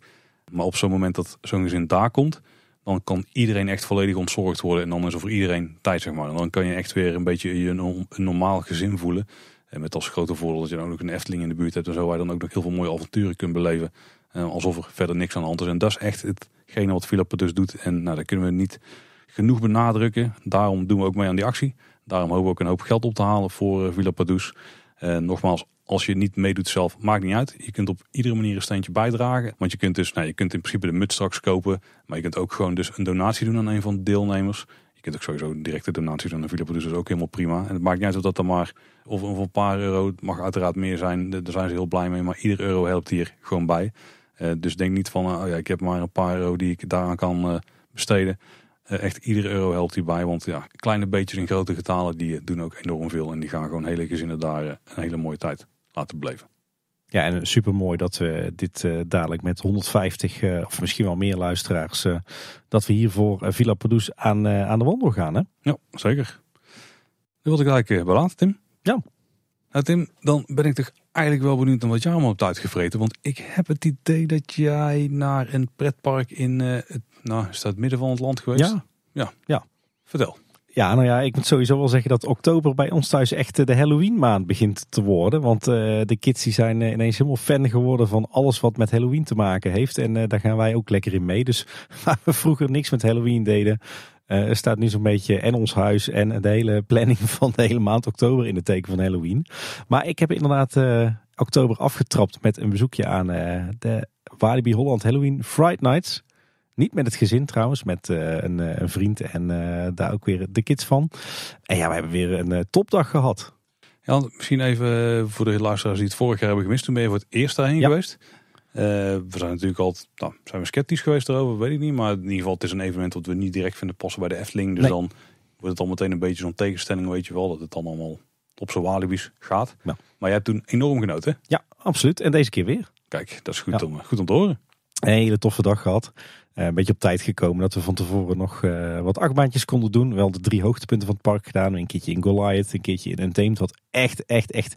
Maar op zo'n moment dat zo'n gezin daar komt, dan kan iedereen echt volledig ontzorgd worden. En dan is er voor iedereen tijd, zeg maar. En dan kan je echt weer een beetje je een normaal gezin voelen. En eh, met als grote voordeel dat je dan ook een Efteling in de buurt hebt en zo, waar dan ook nog heel veel mooie avonturen kunt beleven. alsof er verder niks aan de hand is. En dat is echt hetgene wat Philip dus doet. En nou, dat kunnen we niet genoeg benadrukken. Daarom doen we ook mee aan die actie. Daarom hopen we ook een hoop geld op te halen voor Villa Padus. Eh, nogmaals, als je niet meedoet zelf, maakt niet uit. Je kunt op iedere manier een steentje bijdragen. Want je kunt dus, nou, je kunt in principe de mut straks kopen. Maar je kunt ook gewoon dus een donatie doen aan een van de deelnemers. Je kunt ook sowieso een directe donatie doen aan Philip. Dus dat is ook helemaal prima. En het maakt niet uit of dat dan maar, of, een paar euro, het mag uiteraard meer zijn. Daar zijn ze heel blij mee. Maar iedere euro helpt hier gewoon bij. Eh, dus denk niet van, oh ja, ik heb maar een paar euro die ik daaraan kan eh, besteden. Eh, echt iedere euro helpt hierbij. Want ja, kleine beetjes in grote getalen die eh, doen ook enorm veel. En die gaan gewoon hele gezinnen daar eh, een hele mooie tijd laten blijven. Ja, en super mooi dat we dit dadelijk met 150 of misschien wel meer luisteraars. dat we hier voor Villa Produce aan, aan de wandel gaan. Hè? Ja, zeker. Nu wil ik eigenlijk belaten, Tim. Ja. Nou, Tim, dan ben ik toch eigenlijk wel benieuwd naar wat jij allemaal hebt uitgevreten. Want ik heb het idee dat jij naar een pretpark in het nou, is dat midden van het land geweest? Ja. Ja. ja. Vertel. Ja, nou ja, ik moet sowieso wel zeggen dat oktober bij ons thuis echt eh, de Halloween maand begint te worden. Want eh, de kids die zijn eh, ineens helemaal fan geworden van alles wat met Halloween te maken heeft. En daar gaan wij ook lekker in mee. Dus waar we vroeger niks met Halloween deden, uh, staat nu zo'n beetje en ons huis en de hele planning van de hele maand oktober in het teken van Halloween. Maar ik heb inderdaad oktober afgetrapt met een bezoekje aan de Walibi Holland Halloween Fright Nights. Niet met het gezin trouwens, met eh, een, eh, een, vriend en eh, daar ook weer de kids van. En ja, we hebben weer een topdag gehad. Ja, misschien even voor de luisteraars die het vorig jaar hebben gemist. Toen ben je voor het eerst daarheen geweest. we zijn natuurlijk altijd nou, zijn we sceptisch geweest daarover, weet ik niet. Maar in ieder geval, het is een evenement dat we niet direct vinden passen bij de Efteling. Dus dan wordt het al meteen een beetje zo'n tegenstelling, weet je wel. Dat het dan allemaal op zo'n walibi's gaat. Maar jij hebt toen enorm genoten. Ja, absoluut. En deze keer weer. Kijk, dat is goed, om, goed om te horen. Een hele toffe dag gehad. Eh, een beetje op tijd gekomen dat we van tevoren nog eh, wat achtbaantjes konden doen. Wel de drie hoogtepunten van het park gedaan. Een keertje in Goliath, een keertje in Untamed. Wat echt, echt, echt...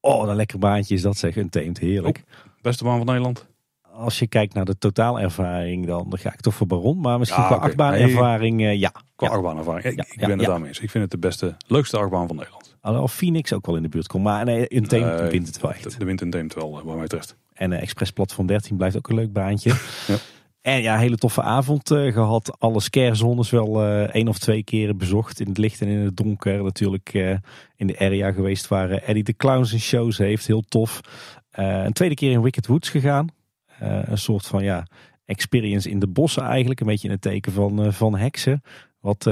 Oh, een lekker baantje is dat zeg. Untamed, heerlijk. Oh, beste baan van Nederland. Als je kijkt naar de totaalervaring, dan, ga ik toch voor Baron. Maar misschien qua okay. achtbaanervaring, eh, ja. Qua ja. achtbaanervaring, ik, ben het daarmee eens. Ik vind het de beste, leukste achtbaan van Nederland. Alhoewel Phoenix ook wel in de buurt komt. Maar nee, Untamed wint het wel De, de wint Untamed wel, wat mij betreft. En Express Platform 13 blijft ook een leuk baantje. ja. En ja, hele toffe avond uh, gehad. Alle scarezones wel uh, één of twee keren bezocht. In het licht en in het donker. Natuurlijk eh, in de area geweest waar Eddie de Clowns en shows heeft. Heel tof. een tweede keer in Wicked Woods gegaan. een soort van ja, experience in de bossen eigenlijk. Een beetje in het teken van, van heksen. Wat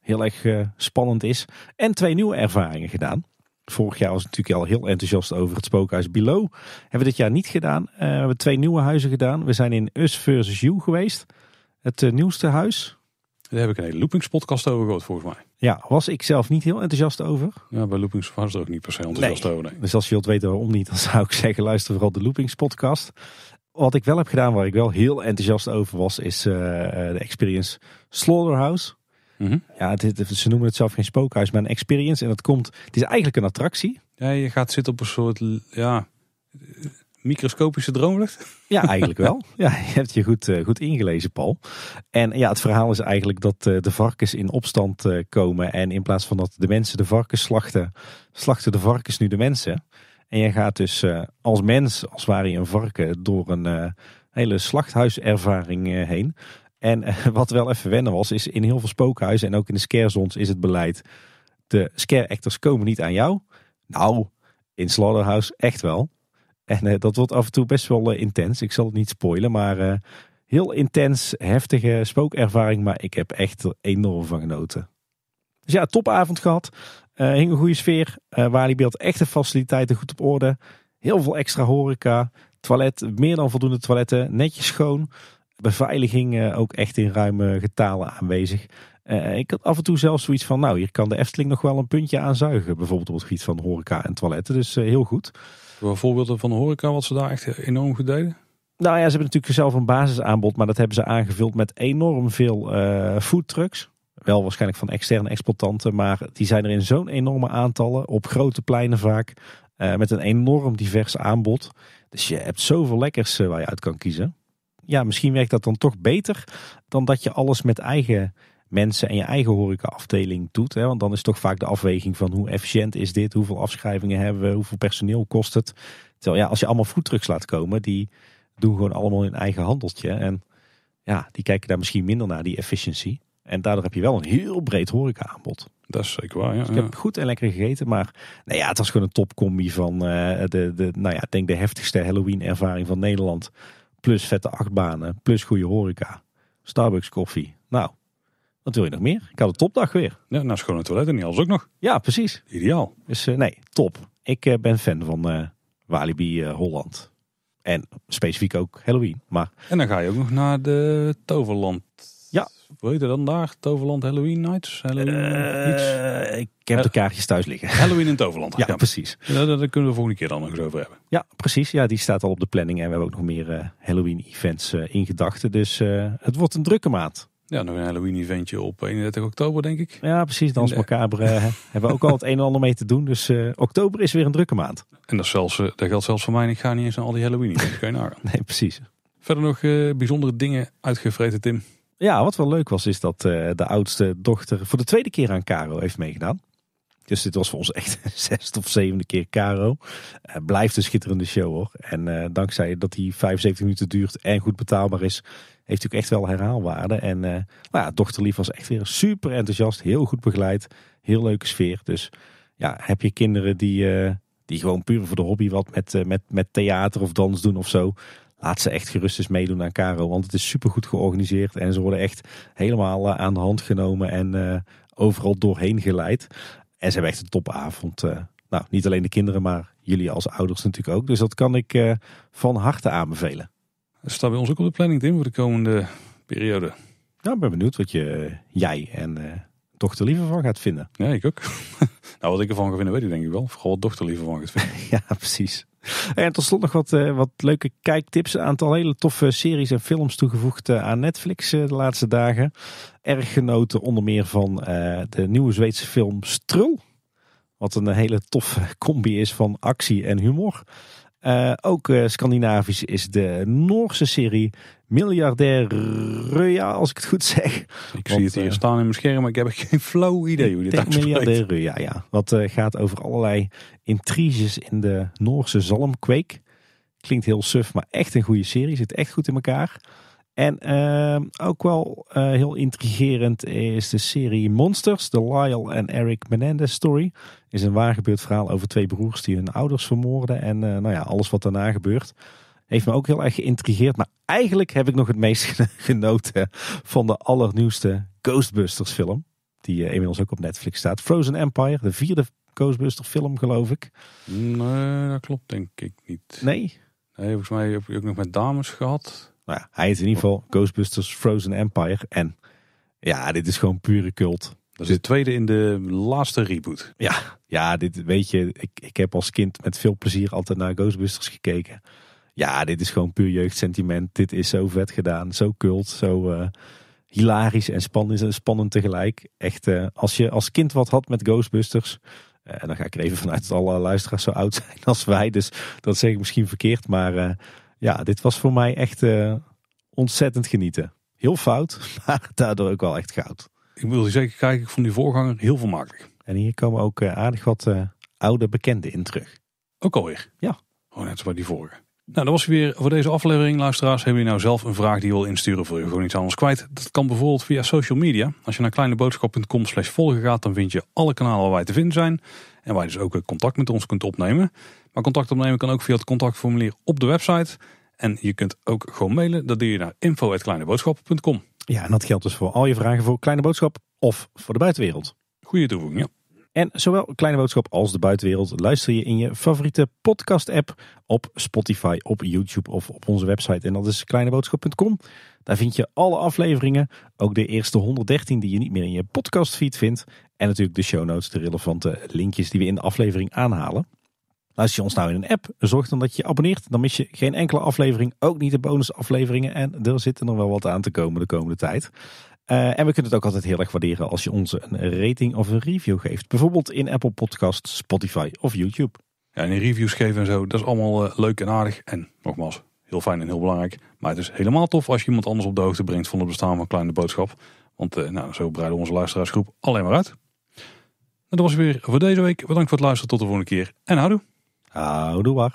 heel erg spannend is. En twee nieuwe ervaringen gedaan. Vorig jaar was natuurlijk al heel enthousiast over het spookhuis Below. Hebben we dit jaar niet gedaan. Eh, we hebben twee nieuwe huizen gedaan. We zijn in Us versus You geweest. Het eh, nieuwste huis. Daar heb ik een hele Loopingspodcast over gehoord volgens mij. Ja, was ik zelf niet heel enthousiast over. Ja, bij Loopings was er ook niet per se enthousiast over. Dus als je wilt weten waarom niet, dan zou ik zeggen luister vooral de Loopingspodcast. Wat ik wel heb gedaan waar ik wel heel enthousiast over was, is eh, de experience Slaughterhouse. Mhm. Ja, ze noemen het zelf geen spookhuis, maar een experience. En dat komt, het is eigenlijk een attractie. Ja, je gaat zitten op een soort, ja, microscopische droomlucht? Ja, eigenlijk wel. Ja, je hebt je goed, eh, goed ingelezen, Paul. En ja, het verhaal is eigenlijk dat eh, de varkens in opstand eh, komen. En in plaats van dat de mensen de varkens slachten, slachten de varkens nu de mensen. En je gaat dus als mens, als ware je een varken, door een hele slachthuiservaring heen. En eh, wat wel even wennen was, is in heel veel spookhuizen en ook in de scare zones is het beleid. De scare actors komen niet aan jou. Nou, in Slaughterhouse echt wel. En eh, dat wordt af en toe best wel eh, intens. Ik zal het niet spoilen, maar heel intens, heftige spookervaring. Maar ik heb echt enorm van genoten. Dus ja, topavond gehad. hing een goede sfeer. Walibeeld echte echte faciliteiten goed op orde. Heel veel extra horeca. Toilet, meer dan voldoende toiletten. Netjes schoon beveiliging ook echt in ruime getalen aanwezig. Eh, ik had af en toe zelfs zoiets van, nou, hier kan de Efteling nog wel een puntje aan zuigen. Bijvoorbeeld op het gebied van horeca en toiletten. Dus eh, heel goed. voorbeelden van de horeca, wat ze daar echt enorm goed Nou ja, ze hebben natuurlijk zelf een basisaanbod, maar dat hebben ze aangevuld met enorm veel uh, foodtrucks. Wel waarschijnlijk van externe exploitanten, maar die zijn er in zo'n enorme aantallen, op grote pleinen vaak, met een enorm divers aanbod. Dus je hebt zoveel lekkers waar je uit kan kiezen ja, misschien werkt dat dan toch beter dan dat je alles met eigen mensen en je eigen horecaafdeling doet. Hè? Want dan is toch vaak de afweging van hoe efficiënt is dit, hoeveel afschrijvingen hebben we, hoeveel personeel kost het. Terwijl ja, als je allemaal foodtrucks laat komen, die doen gewoon allemaal hun eigen handeltje. En ja, die kijken daar misschien minder naar, die efficiëntie. En daardoor heb je wel een heel breed horecaaanbod. Dat is zeker waar, ja. Dus ik heb goed en lekker gegeten, maar nou ja, het was gewoon een topcombi van eh, de, de, nou ja, ik denk de heftigste Halloween ervaring van Nederland plus vette achtbanen, plus goede horeca, Starbucks koffie. Nou, wat wil je nog meer? Ik had een topdag weer. Ja, nou, schone toilet en niet alles ook nog. Ja, precies. Ideaal. Dus eh, nee, top. Ik eh, ben fan van eh, Walibi Holland. En specifiek ook Halloween. Maar... En dan ga je ook nog naar de Toverland hoe heet het dan daar? Toverland Halloween Nights? Eh, ik heb de kaartjes thuis liggen. Halloween in Toverland. ja, precies. Ja, daar kunnen we de volgende keer dan nog eens over hebben. Ja, precies. Ja, die staat al op de planning. En we hebben ook nog meer eh, Halloween-events uh, eh, in gedachten. Dus het wordt een drukke maand. Ja, nog een Halloween-eventje op 31 oktober, denk ik. Ja, precies. Dans hebben we ook al het een en ander mee te doen. Dus oktober is weer een drukke maand. En dat, zelfs, dat geldt zelfs voor mij. Ik ga niet eens naar al die Halloween-events. Kan je nagaan. nee, precies. Verder nog bijzondere dingen uitgevreten, Tim. Ja, wat wel leuk was, is dat eh, de oudste dochter voor de tweede keer aan Caro heeft meegedaan. Dus dit was voor ons echt de zesde of zevende keer Caro. Eh, blijft een schitterende show hoor. En eh, dankzij dat die 75 minuten duurt en goed betaalbaar is, heeft ook echt wel herhaalwaarde. En nou ja, dochterlief was echt weer super enthousiast, heel goed begeleid, heel leuke sfeer. Dus ja, heb je kinderen die, die gewoon puur voor de hobby wat met, met, met theater of dans doen of zo laat ze echt gerust eens meedoen aan Caro. Want het is supergoed georganiseerd en ze worden echt helemaal eh, aan de hand genomen en eh, overal doorheen geleid. En ze hebben echt een topavond. Eh. nou, niet alleen de kinderen, maar jullie als ouders natuurlijk ook. Dus dat kan ik van harte aanbevelen. Dat staat bij ons ook op de planning, Tim, voor de komende periode. Nou, ik ben benieuwd wat je, jij en dochterlieve van gaat vinden. Ja, ik ook. nou, wat ik ervan ga vinden, weet ik denk ik wel. Vooral wat dochterlieve van gaat vinden. ja, precies. En tot slot nog wat, eh, wat leuke kijktips. Een aantal hele toffe series en films toegevoegd eh, aan Netflix eh, de laatste dagen. Erg genoten onder meer van de nieuwe Zweedse film Strul. Wat een hele toffe combi is van actie en humor. Eh, ook eh, Scandinavisch is de Noorse serie Miljardair Ruja, als ik het goed zeg. Ik zie het hier eh, staan in mijn scherm, maar ik heb geen flow idee hoe dit uitspreekt. Miljardair ruja. ja. Wat gaat over allerlei intriges in de Noorse zalmkweek. Klinkt heel suf, maar echt een goede serie. Zit echt goed in elkaar. En ehm, ook wel eh, heel intrigerend is de serie Monsters, de Lyle en Eric Menendez story. Is een waargebeurd verhaal over twee broers die hun ouders vermoorden en eh, nou ja, alles wat daarna gebeurt. Heeft me ook heel erg geïntrigeerd, maar eigenlijk heb ik nog het meest genoten van de allernieuwste Ghostbusters film. Die eh, inmiddels ook op Netflix staat. Frozen Empire, de vierde Ghostbusters film geloof ik. Nee, dat klopt denk ik niet. Nee? Nee, volgens mij heb je ook nog met dames gehad. Nou ja, hij is in ieder geval Ghostbusters Frozen Empire. En ja, dit is gewoon pure cult. Dat is de tweede in de laatste reboot. Ja, ja dit weet je, ik, ik heb als kind met veel plezier altijd naar Ghostbusters gekeken. Ja, dit is gewoon puur jeugdsentiment. Dit is zo vet gedaan, zo cult, zo eh, hilarisch en spannend, spannend tegelijk. Echt, eh, als je als kind wat had met Ghostbusters... Eh, en dan ga ik er even vanuit dat alle luisteraars zo oud zijn als wij. Dus dat zeg ik misschien verkeerd, maar ja, dit was voor mij echt eh, ontzettend genieten. Heel fout, maar daardoor ook wel echt goud. Ik wil zeker kijken, ik vond die voorganger heel veel makkelijk. En hier komen ook eh, aardig wat eh, oude bekenden in terug. Ook alweer? Ja. gewoon oh, net zoals die vorige. Nou, dat was weer voor deze aflevering, luisteraars. Hebben je nou zelf een vraag die je wil insturen voor je gewoon iets anders kwijt? Dat kan bijvoorbeeld via social media. Als je naar kleineboodschap.com slash volgen gaat, dan vind je alle kanalen waar wij te vinden zijn. En waar je dus ook contact met ons kunt opnemen. Maar contact opnemen kan ook via het contactformulier op de website. En je kunt ook gewoon mailen. Dat doe je naar info.kleineboodschap.com. Ja, en dat geldt dus voor al je vragen voor Kleine Boodschap of voor de buitenwereld. Goede toevoeging, ja. En zowel Kleine Boodschap als de buitenwereld luister je in je favoriete podcast-app op Spotify, op YouTube of op onze website. En dat is kleineboodschap.com. Daar vind je alle afleveringen, ook de eerste 113 die je niet meer in je podcastfeed vindt. En natuurlijk de show notes, de relevante linkjes die we in de aflevering aanhalen. Luister je ons nou in een app, zorg dan dat je je abonneert. Dan mis je geen enkele aflevering, ook niet de bonusafleveringen. En er zitten nog wel wat aan te komen de komende tijd. Eh, en we kunnen het ook altijd heel erg waarderen als je ons een rating of een review geeft. Bijvoorbeeld in Apple Podcasts, Spotify of YouTube. Ja, en reviews geven en zo, dat is allemaal eh, leuk en aardig. En nogmaals, heel fijn en heel belangrijk. Maar het is helemaal tof als je iemand anders op de hoogte brengt van het bestaan van Kleine Boodschap. Want eh, nou, zo breiden we onze luisteraarsgroep alleen maar uit. dat was weer voor deze week. Bedankt voor het luisteren. Tot de volgende keer. En houdoe. Houdoe